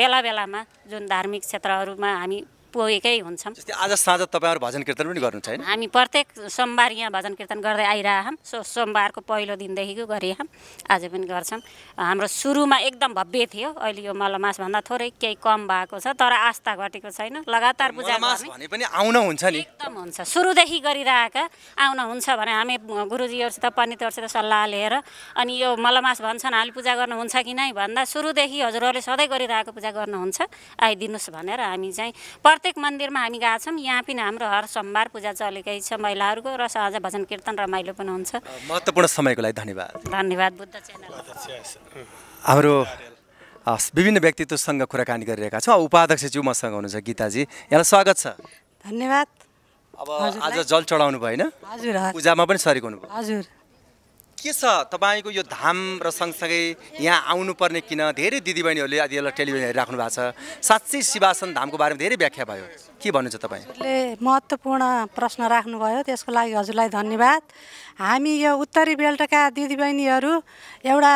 बेला बेलामा जुन धार्मिक क्षेत्रहरूमा हामी पुगेकै हुन्छौँ आज साँझ तपाईँहरू भजन कीर्तन पनि गर्नु छैन हामी प्रत्येक सोमबार यहाँ भजन कीर्तन गर्दै आइरहेछौँ सो सोमबारको पहिलो दिनदेखिको गरिरहँ आज पनि गर्छौँ हाम्रो सुरुमा एकदम भव्य थियो अहिले यो भन्दा थोरै केही कम भएको छ तर आस्था घटेको छैन लगातार पूजा भने पनि आउन हुन्छ नि एकदम हुन्छ सुरुदेखि गरिरहेका आउन हुन्छ भने हामी गुरुजीहरूसित पण्डितहरूसित सल्लाह लिएर अनि यो मलमास भन्छन् हामी पूजा गर्नुहुन्छ कि नै भन्दा सुरुदेखि हजुरहरूले सधैँ गरिरहेको पूजा गर्नुहुन्छ आइदिनुहोस् भनेर हामी चाहिँ प्रत्येक मन्दिरमा हामी गएको छौँ यहाँ पनि हाम्रो हर सोमबार पूजा चलेकै छ महिलाहरूको र साझा भजन कीर्तन रमाइलो पनि हुन्छ महत्त्वपूर्ण समयको लागि धन्यवाद धन्यवाद बुद्ध हाम्रो विभिन्न व्यक्तित्वसँग कुराकानी गरिरहेका छौँ उपाध्यक्षज्यू मसँग हुनुहुन्छ गीताजी यहाँलाई स्वागत छ धन्यवाद अब आज जल चढाउनु भयो होइन पूजामा पनि सरेको हुनुभयो हजुर के छ तपाईँको यो धाम र सँगसँगै यहाँ आउनुपर्ने किन धेरै दिदीबहिनीहरूले अहिले यसलाई टेलिभिजन हेरिराख्नु भएको छ साँच्चै शिवासन धामको बारेमा धेरै व्याख्या भयो के भन्नु छ तपाईँ महत्त्वपूर्ण प्रश्न राख्नुभयो त्यसको लागि हजुरलाई धन्यवाद हामी यो उत्तरी बेल्टका दिदीबहिनीहरू एउटा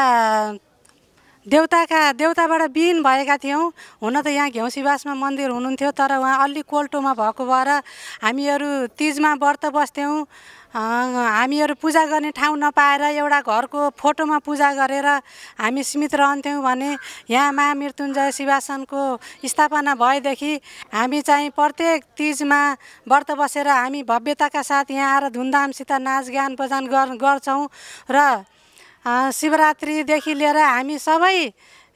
देउताका देउताबाट विहीन भएका थियौँ हुन त यहाँ घ्यौसीवासमा मन्दिर हुनुहुन्थ्यो तर उहाँ अलि कोल्टोमा भएको भएर हामीहरू तिजमा व्रत बस्थ्यौँ हामीहरू पूजा गर्ने ठाउँ नपाएर एउटा घरको फोटोमा पूजा गरेर हामी सीमित रहन्थ्यौँ भने यहाँ महामृत्युञ्जय शिवासनको स्थापना भएदेखि हामी चाहिँ प्रत्येक तिजमा व्रत बसेर हामी भव्यताका साथ यहाँ आएर धुमधामसित नाच गान बजान गर्छौँ र शिवरात्रिदेखि लिएर हामी सबै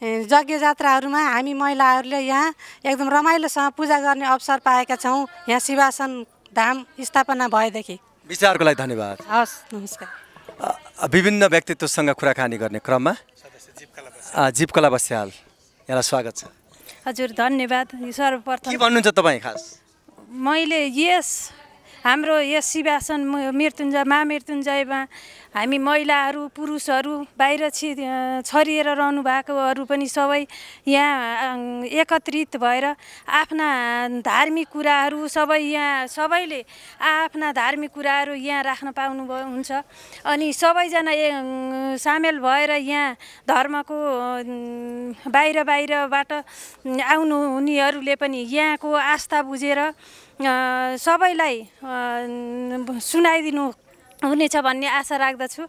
यज्ञ जात्राहरूमा हामी महिलाहरूले यहाँ एकदम रमाइलोसँग पूजा गर्ने अवसर पाएका छौँ यहाँ शिवासन धाम स्थापना भएदेखि विचारको लागि धन्यवाद हवस् नमस्कार विभिन्न व्यक्तित्वसँग कुराकानी गर्ने क्रममा जीव कला बस्याल यहाँलाई स्वागत छ हजुर धन्यवाद सर्वप्रथम भन्नुहुन्छ तपाईँ खास मैले यस हाम्रो यस शिवासन मृत्युञ्जय महामृत्युञ्जयमा हामी महिलाहरू पुरुषहरू बाहिर छि छरिएर रहनु भएकोहरू पनि सबै यहाँ एकत्रित भएर आफ्ना धार्मिक कुराहरू सबै यहाँ सबैले आफ्ना धार्मिक कुराहरू यहाँ राख्न पाउनु हुन्छ अनि सबैजना सामेल भएर यहाँ धर्मको बाहिर बाहिरबाट आउनु हुनेहरूले पनि यहाँको आस्था बुझेर सबैलाई सुनाइदिनु हुनेछ भन्ने आशा राख्दछु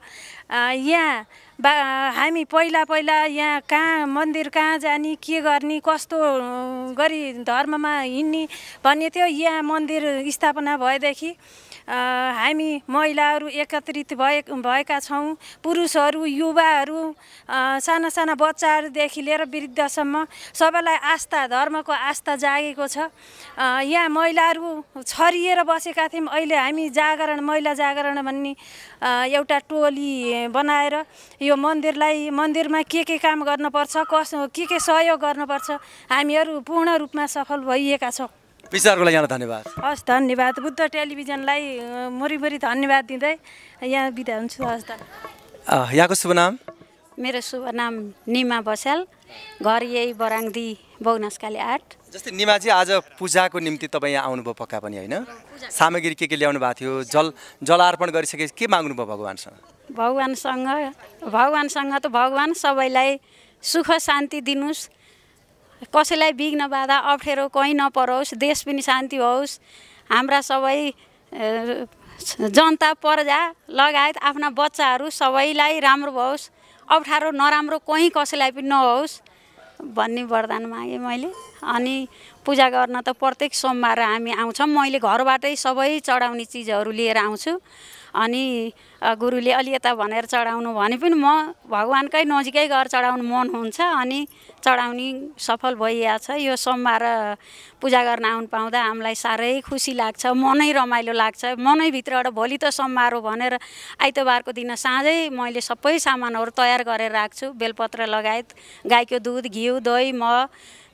यहाँ बा हामी पहिला पहिला यहाँ कहाँ मन्दिर कहाँ जाने के गर्ने कस्तो गरी धर्ममा हिँड्ने भन्ने थियो यहाँ मन्दिर स्थापना भएदेखि हामी महिलाहरू एकत्रित भए भएका छौँ पुरुषहरू युवाहरू साना साना बच्चाहरूदेखि लिएर वृद्धसम्म सबैलाई आस्था धर्मको आस्था जागेको छ यहाँ महिलाहरू छरिएर बसेका थियौँ अहिले हामी जागरण महिला जागरण भन्ने एउटा टोली बनाएर यो मन्दिरलाई मन्दिरमा के के काम गर्नुपर्छ कस के के सहयोग गर्नुपर्छ हामीहरू पूर्ण रूपमा सफल भइएका छौँ विचारको लागि धन्यवाद हस् धन्यवाद बुद्ध टेलिभिजनलाई मरिमरी धन्यवाद दिँदै यहाँ बिदा हुन्छु हस् त यहाँको शुभ नाम मेरो शुभ नाम निमा बस्याल घर यही बराङदी बौनासकाली आठ जस्तै निमाजी आज पूजाको निम्ति तपाईँ यहाँ आउनुभयो पक्का पनि होइन सामग्री के के ल्याउनु भएको थियो जल जल अर्पण गरिसकेपछि के माग्नुभयो भगवान्सँग भगवान्सँग भगवान्सँग त भगवान् सबैलाई सुख शान्ति दिनुहोस् कसैलाई विघ्न बाधा अप्ठ्यारो कहीँ नपरोस् देश पनि शान्ति होस् हाम्रा सबै जनता प्रजा लगायत आफ्ना बच्चाहरू सबैलाई राम्रो होस् अप्ठ्यारो नराम्रो कहीँ कसैलाई पनि नहोस् भन्ने वरदान मागेँ मैले अनि पूजा गर्न त प्रत्येक सोमबार हामी आउँछौँ मैले घरबाटै सबै चढाउने चिजहरू लिएर आउँछु अनि गुरुले अलि यता भनेर चढाउनु भने पनि म भगवान्कै नजिकै गएर चढाउनु मन हुन्छ अनि चढाउने सफल भइया छ यो सोमबार पूजा गर्न आउनु पाउँदा हामीलाई साह्रै खुसी लाग्छ मनै रमाइलो लाग्छ मनैभित्रबाट भोलि त सोमबार हो भनेर आइतबारको दिन साँझै मैले सबै सामानहरू तयार गरेर राख्छु बेलपत्र लगायत गाईको दुध घिउ दही मह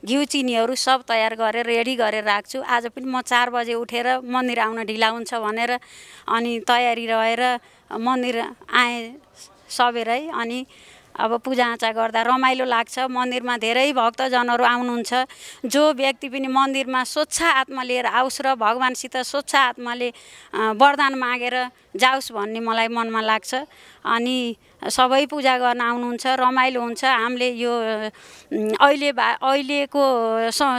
घिउ चिनीहरू सब तयार गरेर रेडी गरेर राख्छु आज पनि म चार बजे उठेर मन्दिर आउन ढिला हुन्छ भनेर अनि तयारी रहेर मन्दिर आएँ सबेरै अनि अब पूजाआजा गर्दा रमाइलो लाग्छ मन्दिरमा धेरै भक्तजनहरू आउनुहुन्छ जो व्यक्ति पनि मन्दिरमा स्वच्छ आत्मा लिएर आओस् र भगवान्सित स्वच्छ आत्माले वरदान मागेर जाओस् भन्ने मलाई मनमा लाग्छ अनि सबै पूजा गर्न आउनुहुन्छ रमाइलो हुन्छ हामीले यो अहिले भा अहिलेको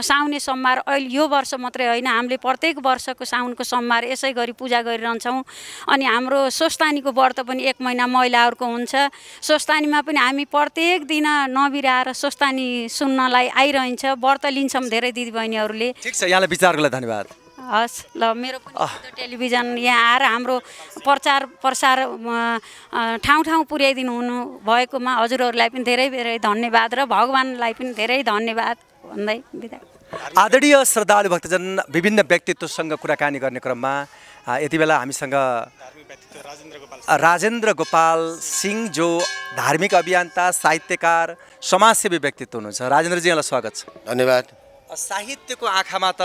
साउने सोमबार अहिले यो वर्ष मात्रै होइन हामीले प्रत्येक वर्षको साउनको सोमबार यसै गरी पूजा गरिरहन्छौँ अनि हाम्रो स्वस्तानीको व्रत पनि एक महिना महिलाहरूको हुन्छ स्वस्तानीमा पनि हामी प्रत्येक दिन नबिराएर स्वस्तानी सुन्नलाई आइरहन्छ व्रत लिन्छौँ धेरै दिदीबहिनीहरूले ठिक छ यहाँलाई विचारको लागि धन्यवाद हस् ल मेरो पनि टेलिभिजन यहाँ आएर हाम्रो प्रचार प्रसार ठाउँ ठाउँ पुर्याइदिनु हुनु भएकोमा हजुरहरूलाई पनि धेरै धेरै धन्यवाद र भगवान्लाई पनि धेरै धन्यवाद भन्दै बिदा आदरणीय श्रद्धालु भक्तजन विभिन्न व्यक्तित्वसँग कुराकानी गर्ने क्रममा यति बेला हामीसँग राजेन्द्र गोपाल सिंह जो धार्मिक अभियन्ता साहित्यकार समाजसेवी व्यक्तित्व हुनुहुन्छ राजेन्द्रजी यहाँलाई स्वागत छ धन्यवाद साहित्यको आँखामा त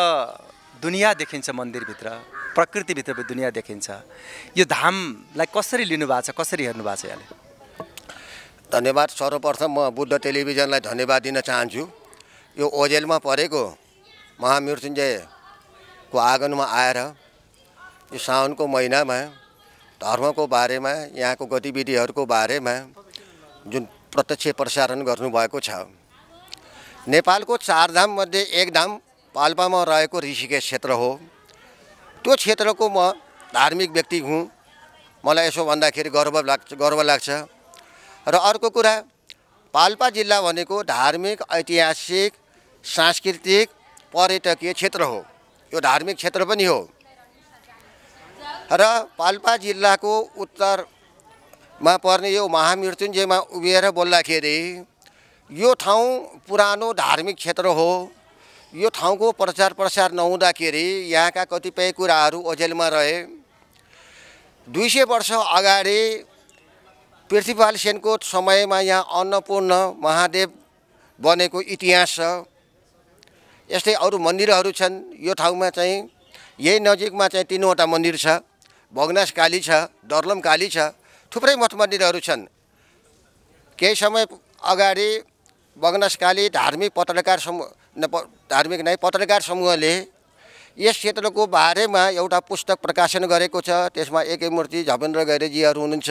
दुनियाँ देखिन्छ मन्दिरभित्र प्रकृतिभित्र दुनियाँ देखिन्छ यो धामलाई कसरी लिनुभएको छ कसरी हेर्नु भएको छ यहाँले धन्यवाद सर्वप्रथम म बुद्ध टेलिभिजनलाई धन्यवाद दिन चाहन्छु यो ओजेलमा परेको महामृत्युञ्जयको आँगनमा आएर यो साउनको महिनामा धर्मको बारेमा यहाँको गतिविधिहरूको बारेमा जुन प्रत्यक्ष प्रसारण गर्नुभएको छ नेपालको चार धाममध्ये एक धाम पाल्पामा रहेको ऋषिकेश क्षेत्र हो त्यो क्षेत्रको म धार्मिक व्यक्ति हुँ मलाई यसो भन्दाखेरि गर्व लाग्छ गर्व लाग्छ र अर्को कुरा पाल्पा जिल्ला भनेको धार्मिक ऐतिहासिक सांस्कृतिक पर्यटकीय क्षेत्र हो यो धार्मिक क्षेत्र पनि हो र पाल्पा जिल्लाको उत्तरमा पर्ने यो महामृत्युञ्जयमा उभिएर बोल्दाखेरि यो ठाउँ पुरानो धार्मिक क्षेत्र हो यो ठाउँको प्रचार प्रसार नहुँदाखेरि यहाँका कतिपय कुराहरू ओझेलमा रहे दुई सय वर्ष अगाडि पृथ्वीपाल सेनको समयमा यहाँ अन्नपूर्ण महादेव बनेको इतिहास छ यस्तै अरू मन्दिरहरू छन् यो ठाउँमा चाहिँ यही नजिकमा चाहिँ तिनवटा मन्दिर छ भग्नास काली छ दर्लम काली छ थुप्रै मठ मन्दिरहरू छन् केही समय अगाडि भग्नास काली धार्मिक पत्रकार समूह धार्मिक नै पत्रकार समूहले यस क्षेत्रको बारेमा एउटा पुस्तक प्रकाशन गरेको छ त्यसमा एकै मूर्ति झपेन्द्र गैरेजीहरू हुनुहुन्छ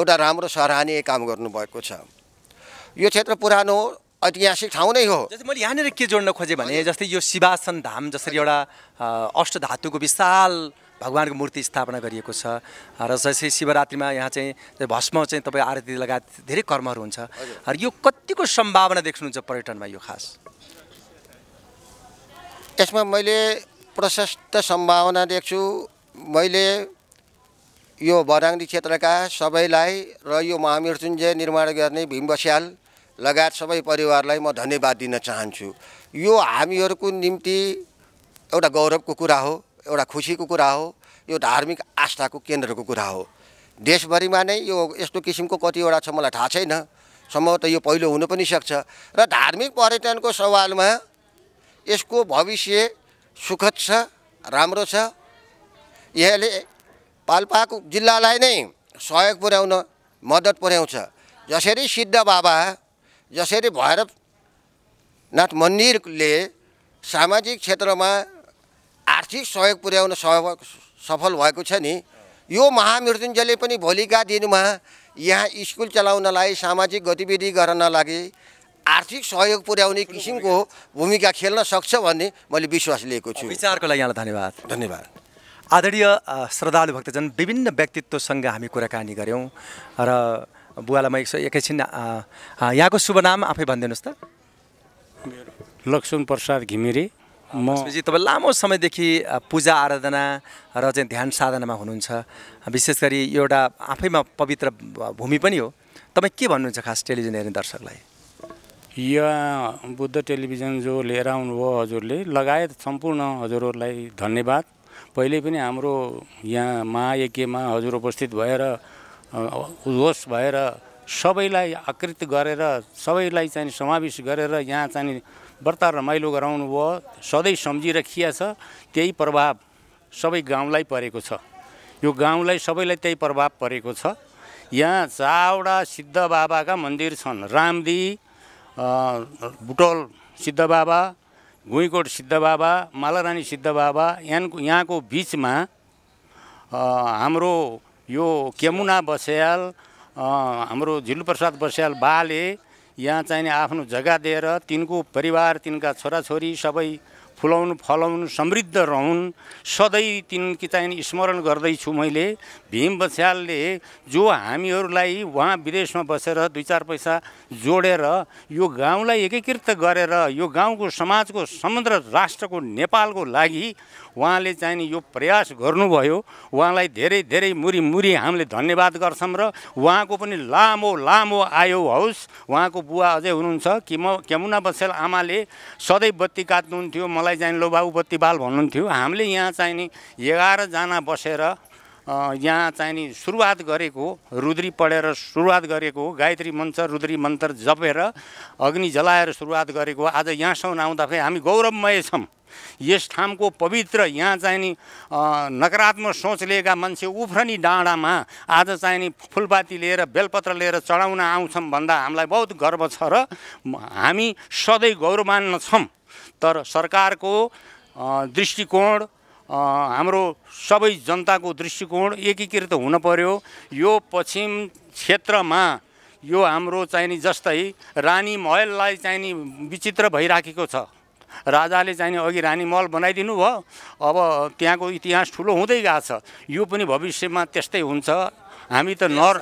एउटा राम्रो सराहनीय काम गर्नुभएको छ यो क्षेत्र पुरानो ऐतिहासिक ठाउँ नै हो मैले यहाँनिर के जोड्न खोजेँ भने जस्तै यो शिवासन धाम जसरी एउटा अष्टधातुको विशाल भगवान्को मूर्ति स्थापना गरिएको छ र जस्तै शिवरात्रिमा यहाँ चाहिँ भस्म चाहिँ तपाईँ आरती लगायत धेरै कर्महरू हुन्छ र यो कतिको सम्भावना देख्नुहुन्छ पर्यटनमा यो खास यसमा मैले प्रशस्त सम्भावना देख्छु मैले यो भराङ्गी क्षेत्रका सबैलाई र यो महामृत्युञ्जय निर्माण गर्ने भीमबस्याल लगायत सबै परिवारलाई म धन्यवाद दिन चाहन्छु यो हामीहरूको निम्ति एउटा गौरवको कुरा हो एउटा खुसीको कुरा हो यो धार्मिक आस्थाको केन्द्रको कुरा हो देशभरिमा नै यो यस्तो किसिमको कतिवटा छ मलाई थाहा छैन सम्भवतः यो पहिलो हुनु पनि सक्छ र धार्मिक पर्यटनको सवालमा यसको भविष्य सुखद छ राम्रो छ यसले पाल्पाको जिल्लालाई नै सहयोग पुर्याउन मद्दत पुर्याउँछ जसरी सिद्ध बाबा जसरी भैरवनाथ मन्दिरले सामाजिक क्षेत्रमा आर्थिक सहयोग पुर्याउन सफल भएको छ नि यो महामृत्युञ्जयले पनि भोलिका दिनमा यहाँ स्कुल चलाउनलाई सामाजिक गतिविधि गर्न लागि आर्थिक सहयोग पुर्याउने किसिमको भूमिका खेल्न सक्छ भन्ने मैले विश्वास लिएको छु विचारको लागि यहाँलाई धन्यवाद धन्यवाद आदरणीय श्रद्धालु भक्तजन विभिन्न व्यक्तित्वसँग हामी कुराकानी गऱ्यौँ र बुवालाई म एकैछिन यहाँको शुभ नाम आफै भनिदिनुहोस् त लक्ष्मण प्रसाद घिमिरे जी तपाईँ लामो समयदेखि पूजा आराधना र चाहिँ ध्यान साधनामा हुनुहुन्छ विशेष गरी एउटा आफैमा पवित्र भूमि पनि हो तपाईँ के भन्नुहुन्छ खास टेलिभिजन हेर्ने दर्शकलाई यहाँ बुद्ध टेलिभिजन जो लिएर आउनुभयो हजुरले लगायत सम्पूर्ण हजुरहरूलाई धन्यवाद पहिले पनि हाम्रो यहाँ महायज्ञमा हजुर उपस्थित भएर उद्घोष भएर सबैलाई आकृत गरेर सबैलाई चाहिँ समावेश गरेर यहाँ चाहिँ व्रत रमाइलो गराउनु भयो सधैँ सम्झिराखिया छ त्यही प्रभाव सबै गाउँलाई परेको छ यो गाउँलाई सबैलाई त्यही प्रभाव परेको छ यहाँ चारवटा सिद्ध बाबाका मन्दिर छन् रामदी बुटोल सिद्धबाबा गुइकोट सिद्धबाबा मालारानी बाबा यहाँको यहाँको बिचमा हाम्रो यो केमुना बस्याल हाम्रो झिलुप्रसाद बस्याल बाले यहाँ चाहिने आफ्नो जग्गा दिएर तिनको परिवार तिनका छोराछोरी सबै फुलाउनु फलाउनु समृद्ध रहन् सधैँ तिनकी चाहिँ स्मरण गर्दैछु मैले भीम बस्यालले जो हामीहरूलाई उहाँ विदेशमा बसेर दुई चार पैसा जोडेर यो गाउँलाई एकीकृत गरेर यो गाउँको समाजको समुद्र राष्ट्रको नेपालको लागि उहाँले चाहिँ यो प्रयास गर्नुभयो उहाँलाई धेरै धेरै मुरी मुरी हामीले धन्यवाद गर्छौँ र उहाँको पनि लामो लामो आयो हौस् उहाँको बुवा अझै हुनुहुन्छ कि म केमुना बसेल आमाले सधैँ बत्ती काट्नुहुन्थ्यो मलाई चाहिँ लोभाउ बत्ती बाल भन्नुहुन्थ्यो हामीले यहाँ चाहिँ नि एघारजना बसेर यहाँ चाहिँ नि सुरुवात गरेको रुद्री पढेर सुरुवात गरेको गायत्री मन्त्र रुद्री मन्त्र जपेर अग्नि जलाएर सुरुवात गरेको आज यहाँसम्म आउँदाखेरि हामी गौरवमय छौँ यस ठाउँको पवित्र यहाँ चाहिँ नि नकारात्मक सोच लिएका मान्छे उफ्रनी डाँडामा आज चाहिँ नि फुलपाती लिएर बेलपत्र लिएर चढाउन आउँछौँ भन्दा हामीलाई बहुत गर्व छ र हामी सधैँ गौरवान्न छौँ तर सरकारको दृष्टिकोण हाम्रो सबै जनताको दृष्टिकोण एकीकृत हुन पर्यो यो पश्चिम क्षेत्रमा यो हाम्रो चाहिँ नि जस्तै रानी महललाई चाहिँ नि विचित्र भइराखेको छ राजाले चाहिँ नि अघि रानी महल बनाइदिनु भयो अब त्यहाँको इतिहास ठुलो हुँदै गएको छ यो पनि भविष्यमा त्यस्तै हुन्छ हामी त नर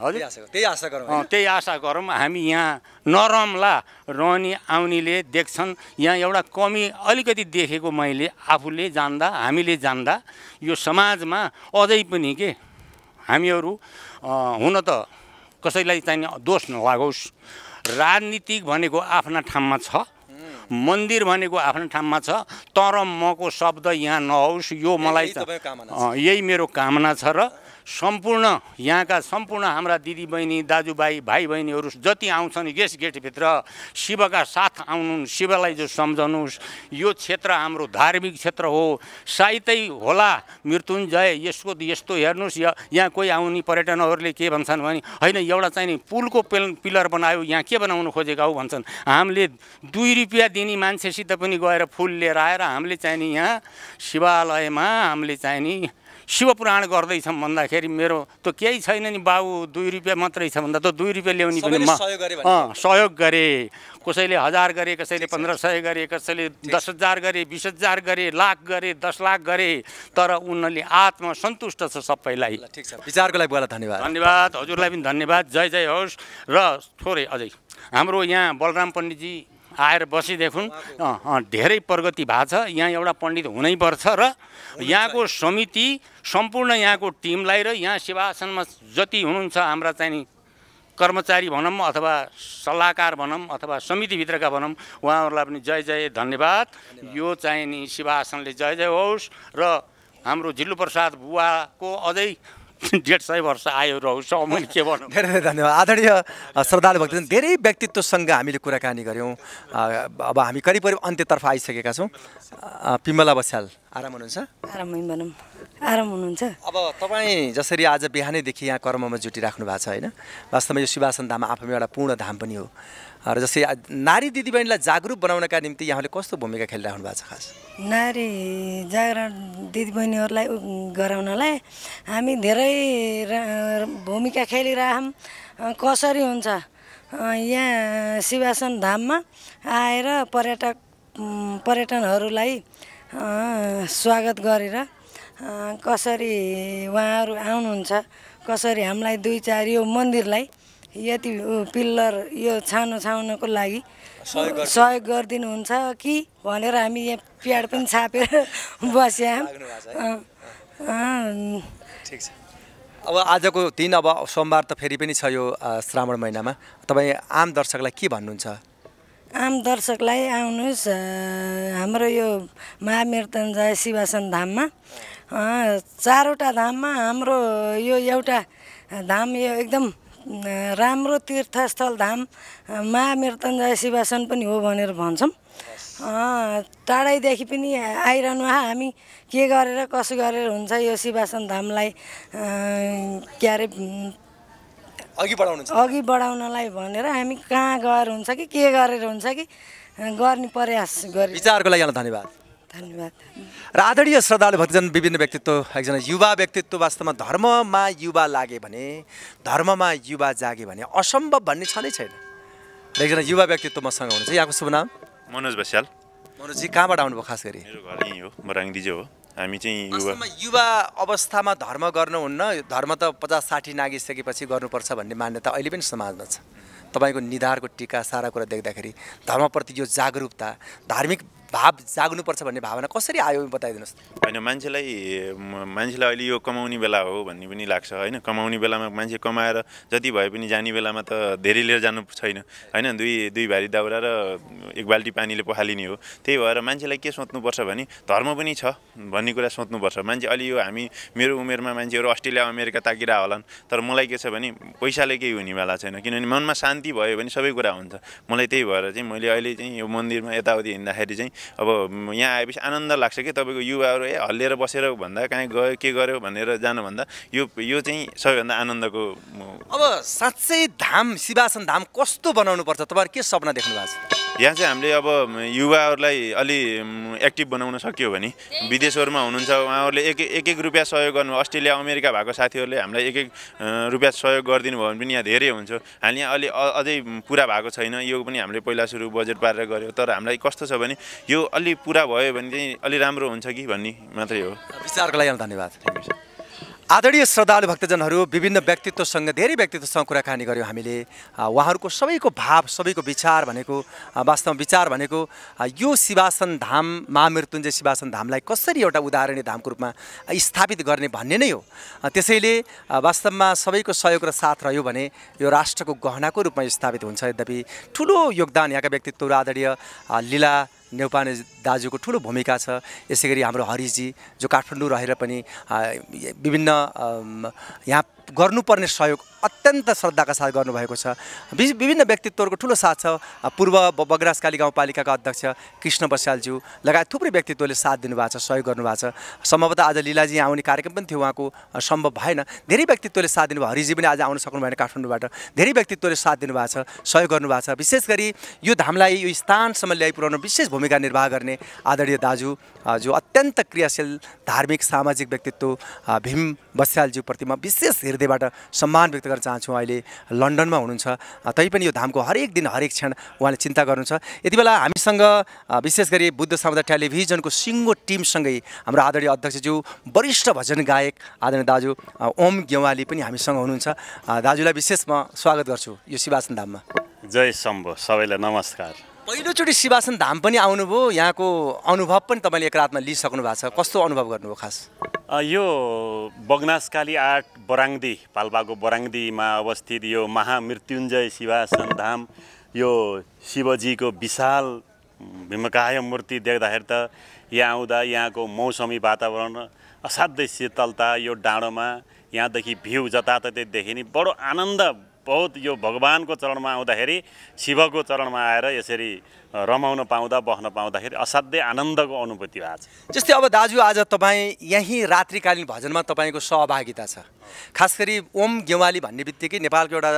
हजुर त्यही आशा गरौँ त्यही आशा गरौँ हामी यहाँ नरमला रहने आउनेले देख्छन् यहाँ एउटा कमी अलिकति देखेको मैले आफूले जान्दा हामीले जान्दा यो समाजमा अझै पनि के हामीहरू हुन त कसैलाई चाहिँ दोष नलागोस् राजनीतिक भनेको आफ्ना ठाउँमा छ मन्दिर भनेको आफ्नो ठाउँमा छ तर मको शब्द यहाँ नहोस् यो मलाई यही मेरो कामना छ र सम्पूर्ण यहाँका सम्पूर्ण हाम्रा दिदीबहिनी दाजुभाइ भाइ बहिनीहरू जति आउँछन् यस गेटभित्र शिवका साथ आउनु शिवलाई जो सम्झनुहोस् यो क्षेत्र हाम्रो धार्मिक क्षेत्र हो साहित्य होला मृत्युञ्जय यसको यस्तो हेर्नुहोस् यहाँ कोही आउने पर्यटनहरूले के भन्छन् भने होइन एउटा चाहिँ नि पुलको पेल पिलर बनायो यहाँ के बनाउनु खोजेका हो भन्छन् हामीले दुई रुपियाँ दिने मान्छेसित पनि गएर फुल लिएर आएर हामीले चाहिँ नि यहाँ शिवालयमा हामीले चाहिँ नि शिवपुराण गर्दैछौँ भन्दाखेरि मेरो त केही छैन नि बाबु दुई रुपियाँ मात्रै छ भन्दा त दुई रुपियाँ ल्याउने पनि म सहयोग गरेँ कसैले हजार गरे कसैले पन्ध्र सय गरे कसैले दस हजार गरे बिस हजार गरे लाख गरे दस लाख गरे तर उनीहरूले आत्मसन्तुष्ट छ सबैलाई ठिक छ विचारको लागि बोला धन्यवाद धन्यवाद हजुरलाई पनि धन्यवाद जय जय होस् र थोरै अझै हाम्रो यहाँ बलराम पण्डितजी आएर बसिदेखुन् धेरै प्रगति भएको छ यहाँ एउटा पण्डित हुनैपर्छ र यहाँको समिति सम्पूर्ण यहाँको टिमलाई र यहाँ सेवासनमा जति हुनुहुन्छ हाम्रा चाहिँ नि कर्मचारी भनौँ अथवा सल्लाहकार भनौँ अथवा समितिभित्रका भनौँ उहाँहरूलाई पनि जय जय धन्यवाद यो चाहिँ नि शिवासनले जय जय होस् र हाम्रो जिल्लु बुवाको अझै डेढ सय वर्ष आयो र मैले के भन्नु धेरै धेरै धन्यवाद आदरणीय श्रद्धालु भक्तजन धेरै व्यक्तित्वसँग हामीले कुराकानी गऱ्यौँ अब हामी करिब करिब अन्त्यतर्फ आइसकेका छौँ पिमला बस्याल आराम हुनुहुन्छ आराम भनौँ आराम हुनुहुन्छ अब तपाईँ जसरी आज बिहानैदेखि यहाँ कर्ममा जुटिराख्नु भएको छ होइन वास्तवमा यो शिवासन धाम आफैमा एउटा पूर्ण धाम पनि हो र जस्तै नारी दिदीबहिनीलाई जागरुक बनाउनका निम्ति यहाँले कस्तो भूमिका खेलिरहनु भएको छ खास नारी जागरण दिदीबहिनीहरूलाई गराउनलाई हामी धेरै भूमिका खेलिरहँ कसरी हुन्छ यहाँ शिवासन धाममा आएर पर्यटक पर्यटनहरूलाई स्वागत गरेर कसरी उहाँहरू आउनुहुन्छ कसरी हामीलाई दुई चार यो मन्दिरलाई यति पिल्लर यो छानो छाउनको लागि सहयोग गरिदिनुहुन्छ कि भनेर हामी यहाँ प्याड पनि छापेर बस्यौँ ठिक छ अब आजको दिन अब सोमबार त फेरि पनि छ यो श्रावण महिनामा तपाईँ आम दर्शकलाई के भन्नुहुन्छ आम दर्शकलाई आउनुहोस् हाम्रो यो महामृत्युञ्जय शिवासन धाममा चारवटा धाममा हाम्रो यो एउटा धाम यो एकदम राम्रो तीर्थस्थल धाम मा शिवासन पनि हो भनेर भन्छौँ टाढैदेखि पनि आइरहनु हामी के गरेर कसो गरेर हुन्छ यो शिवासन धामलाई के अरे अघि बढाउनु अघि बढाउनलाई भनेर हामी कहाँ गएर हुन्छ कि के गरेर हुन्छ कि गर्ने प्रयास गरे विचारको लागि धन्यवाद धन्यवाद र आदरणीय श्रद्धालु भक्तजन विभिन्न व्यक्तित्व एकजना युवा व्यक्तित्व वास्तवमा धर्ममा युवा लागे भने धर्ममा युवा जागे भने असम्भव भन्ने नै छैन र एकजना युवा व्यक्तित्व मसँग हुनुहुन्छ यहाँको शुभ नाम मनोज भस्याल मनोजी कहाँबाट आउनुभयो खास गरी हो हामी चाहिँ युवा युवा अवस्थामा धर्म गर्नुहुन्न धर्म त पचास साठी नागिसकेपछि गर्नुपर्छ भन्ने मान्यता अहिले पनि समाजमा छ तपाईँको निधारको टिका सारा कुरा देख्दाखेरि धर्मप्रति यो जागरुकता धार्मिक भाव जाग्नुपर्छ भन्ने भावना कसरी आयो बताइदिनुहोस् होइन मान्छेलाई मान्छेलाई अहिले यो कमाउने बेला हो भन्ने पनि लाग्छ होइन कमाउने बेलामा मान्छे कमाएर जति भए पनि जाने बेलामा त धेरै लिएर जानु छैन होइन दुई दुई भारी दाउरा र एक बाल्टी पानीले पखालिने हो त्यही भएर मान्छेलाई के सोच्नुपर्छ भने धर्म पनि छ भन्ने कुरा सोच्नुपर्छ मान्छे अलि यो हामी मेरो उमेरमा मान्छेहरू अस्ट्रेलिया अमेरिका ताकिरा होलान् तर मलाई के छ भने पैसाले केही हुनेवाला छैन किनभने मनमा शान्ति भयो भने सबै कुरा हुन्छ मलाई त्यही भएर चाहिँ मैले अहिले चाहिँ यो मन्दिरमा यताउति हिँड्दाखेरि चाहिँ अब यहाँ आएपछि आनन्द लाग्छ कि तपाईँको युवाहरू ए हल्लिएर बसेर भन्दा कहीँ गयो के गर्यो भनेर जानुभन्दा यो यो चाहिँ सबैभन्दा आनन्दको अब साँच्चै धाम शिवासन धाम कस्तो बनाउनुपर्छ तपाईँहरू के सपना देख्नु भएको छ यहाँ चाहिँ हामीले अब युवाहरूलाई अलि एक्टिभ बनाउन सक्यो भने विदेशहरूमा हुनुहुन्छ उहाँहरूले एक एक एक रुपियाँ सहयोग गर्नु अस्ट्रेलिया अमेरिका भएको साथीहरूले हामीलाई एक एक रुपियाँ सहयोग गरिदिनु भयो भने पनि यहाँ धेरै हुन्छ हामी यहाँ अलि अझै पुरा भएको छैन यो पनि हामीले पहिला सुरु बजेट पारेर गऱ्यो तर हामीलाई कस्तो छ भने यो अलि पुरा भयो भने चाहिँ अलि राम्रो हुन्छ कि भन्ने मात्रै हो विचारको लागि धन्यवाद आदरणीय श्रद्धालु भक्तजनहरू विभिन्न व्यक्तित्वसँग धेरै व्यक्तित्वसँग कुराकानी गऱ्यौँ हामीले उहाँहरूको सबैको भाव सबैको विचार भनेको वास्तवमा विचार भनेको यो शिवासन धाम महामृत्युञ्जय शिवासन धामलाई कसरी एउटा उदाहरणीय धामको रूपमा स्थापित गर्ने भन्ने नै हो त्यसैले वास्तवमा सबैको सहयोग र साथ रह्यो भने यो राष्ट्रको गहनाको रूपमा स्थापित हुन्छ यद्यपि ठुलो योगदान यहाँका व्यक्तित्वहरू आदरणीय लीला नेपाने दाजुको ठुलो भूमिका छ यसै गरी हाम्रो हरिजी जो काठमाडौँ रहेर पनि विभिन्न यहाँ गर्नुपर्ने सहयोग अत्यन्त श्रद्धाका साथ गर्नुभएको छ विभिन्न व्यक्तित्वहरूको ठुलो साथ छ पूर्व बगराजकाली गाउँपालिकाका अध्यक्ष कृष्ण बस्यालज्यू लगायत थुप्रै व्यक्तित्वले साथ दिनुभएको छ सहयोग गर्नुभएको छ सम्भवतः आज लिलाजी यहाँ आउने कार्यक्रम पनि थियो उहाँको सम्भव भएन धेरै व्यक्तित्वले साथ दिनुभयो हरिजी पनि आज आउन सक्नु भएन काठमाडौँबाट धेरै व्यक्तित्वले साथ दिनुभएको छ सहयोग गर्नुभएको छ विशेष गरी यो धामलाई यो स्थानसम्म ल्याइपुर्याउन विशेष भूमिका निर्वाह गर्ने आदरणीय दाजु जो अत्यन्त क्रियाशील धार्मिक सामाजिक व्यक्तित्व भीम बस्यालज्यूप्रति म विशेष हृदय हृदयबाट सम्मान व्यक्त गर्न चाहन्छु अहिले लन्डनमा हुनुहुन्छ तैपनि यो धामको हरेक दिन हरेक क्षण उहाँले चिन्ता गर्नुहुन्छ यति बेला हामीसँग विशेष गरी बुद्ध समुदाय टेलिभिजनको सिङ्गो टिमसँगै हाम्रो आदरणीय अध्यक्षज्यू वरिष्ठ भजन गायक आदरणीय दाजु ओम गेवाली पनि हामीसँग हुनुहुन्छ दाजुलाई विशेष म स्वागत गर्छु यो शिवासन धाममा जय शम्भ सबैलाई नमस्कार पहिलोचोटि शिवासन धाम पनि आउनुभयो यहाँको अनुभव पनि तपाईँले एक रातमा लिइसक्नु भएको छ कस्तो अनुभव गर्नुभयो खास यो बगनासकाली आर्ट बराङ्दी पाल्पाको बराङ्दीमा अवस्थित यो महामृत्युञ्जय शिवासन धाम यो शिवजीको विशाल भीमकाय मूर्ति देख्दाखेरि त यहाँ आउँदा यहाँको मौसमी वातावरण असाध्यै शीतलता यो डाँडोमा यहाँदेखि भ्यू जताततै देखिने बडो आनन्द बहुत यो भगवान्को चरणमा आउँदाखेरि शिवको चरणमा आएर यसरी रमाउन पाउँदा बस्न पाउँदाखेरि असाध्यै आनन्दको अनुभूति भएको छ जस्तै अब दाजु आज तपाईँ यहीँ रात्रिकालीन भजनमा तपाईँको सहभागिता छ खास गरी ओम गेवाली भन्ने बित्तिकै नेपालको एउटा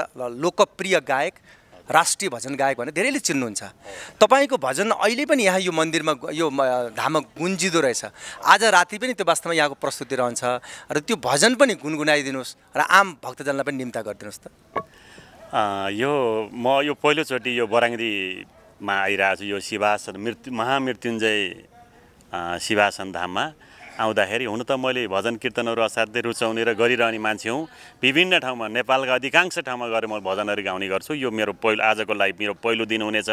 लोकप्रिय गायक राष्ट्रिय भजन गायक भने धेरैले चिन्नुहुन्छ तपाईँको भजन अहिले पनि यहाँ यो मन्दिरमा यो धाममा गुन्जिँदो रहेछ आज राति पनि त्यो वास्तवमा यहाँको प्रस्तुति रहन्छ र त्यो भजन पनि गुनगुनाइदिनुहोस् र आम भक्तजनलाई पनि निम्ता गरिदिनुहोस् त यो म यो पहिलोचोटि यो बराङ्गीमा आइरहेको छु यो शिवासन मृत्यु महामृत्युञ्जय शिवासन धाममा आउँदाखेरि हुन त मैले भजन कीर्तनहरू असाध्यै रुचाउने र गरिरहने मान्छे हुँ विभिन्न ठाउँमा नेपालका अधिकांश ठाउँमा गएर म भजनहरू गाउने गर्छु यो मेरो पहिलो आजको लागि मेरो पहिलो दिन हुनेछ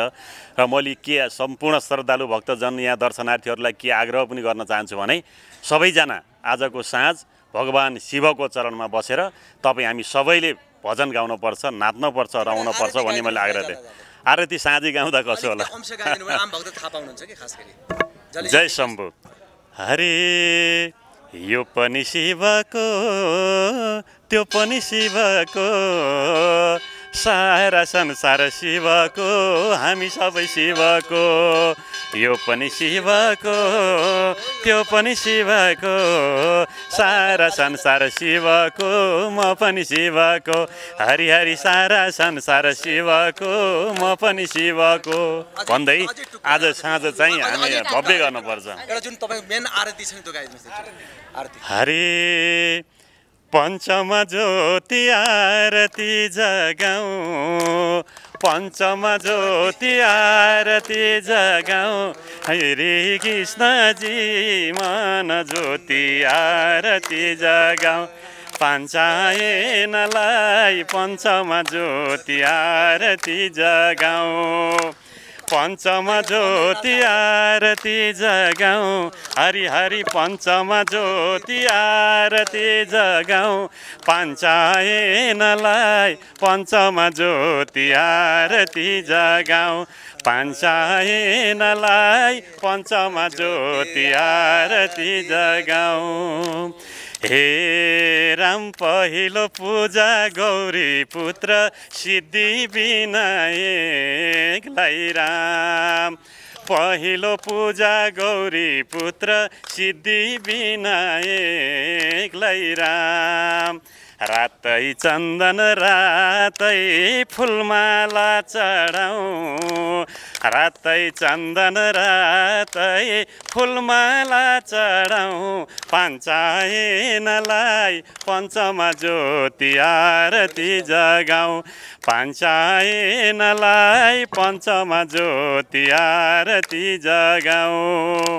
र मैले के सम्पूर्ण श्रद्धालु भक्तजन यहाँ दर्शनार्थीहरूलाई के आग्रह पनि गर्न चाहन्छु भने सबैजना आजको साँझ भगवान् शिवको चरणमा बसेर तपाईँ हामी सबैले भजन गाउनुपर्छ नाच्नुपर्छ रहनुपर्छ भन्ने मैले आग्रह दिएँ आरती साँझै गाउँदा कसो होला जय शम्भु हरे यो पनि शिवको त्यो पनि शिवको सारा संसार शिवको हामी सबै शिवको यो पनि शिवको त्यो पनि शिवको सारा संसार शिवको म पनि शिवको हरिहरि सारा संसार शिवको म पनि शिवको भन्दै आज साँझ चाहिँ हामी भव्य गर्नुपर्छ हरि पञ्चम ज्योति आरती जगाउँ पञ्चम ज्योति आरती जगाउँ हरी कृष्णजी मन ज्योति आरती जगाउँ पञ्चायनलाई पञ्चम ज्योति आरती जगाउँ पञ्चम ज्योति आरती जगाउँ हरि हरि पञ्चम ज्योति आरती जगाउँ पञ्चायनलाई पञ्चम ज्योति आरती जगाउँ पञ्चायनलाई पञ्चम ज्योति आरती जगाउँ हे राम पहिलो पूजा गौरी पुत्र सिद्धि विनायकलाई राम पहिलो पूजा गौरी पुत्र सिद्धि विनायकलाई राम रातै चन्दन रातै फुलमाला चढाउँ रातै चन्दन रातै फुलमाला चढाउँ पञ्चायनलाई पञ्चमा ज्योति आरती जगाउँ पञ्चायनलाई पञ्चमा ज्योति आरती जगाउँ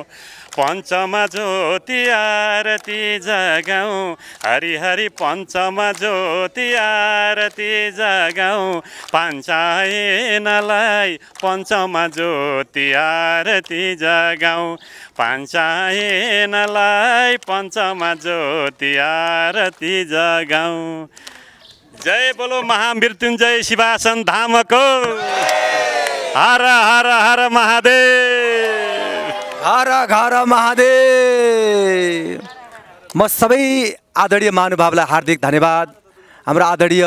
पञ्चमा ज्योति आरती जगाउँ हरि हरि पञ्चमा ज्योति आरती जगाउँ पान्सायनलाई पञ्चमा ज्योति आरती जगाउँ पान्सायनलाई पञ्चमा ज्योति आरती जगाउँ जय बोलो महामृत्युञ्जय शिवासन धामको हर हर हर महादेव घर घर महादेव म सबै आदरणीय महानुभावलाई हार्दिक धन्यवाद हाम्रो आदरणीय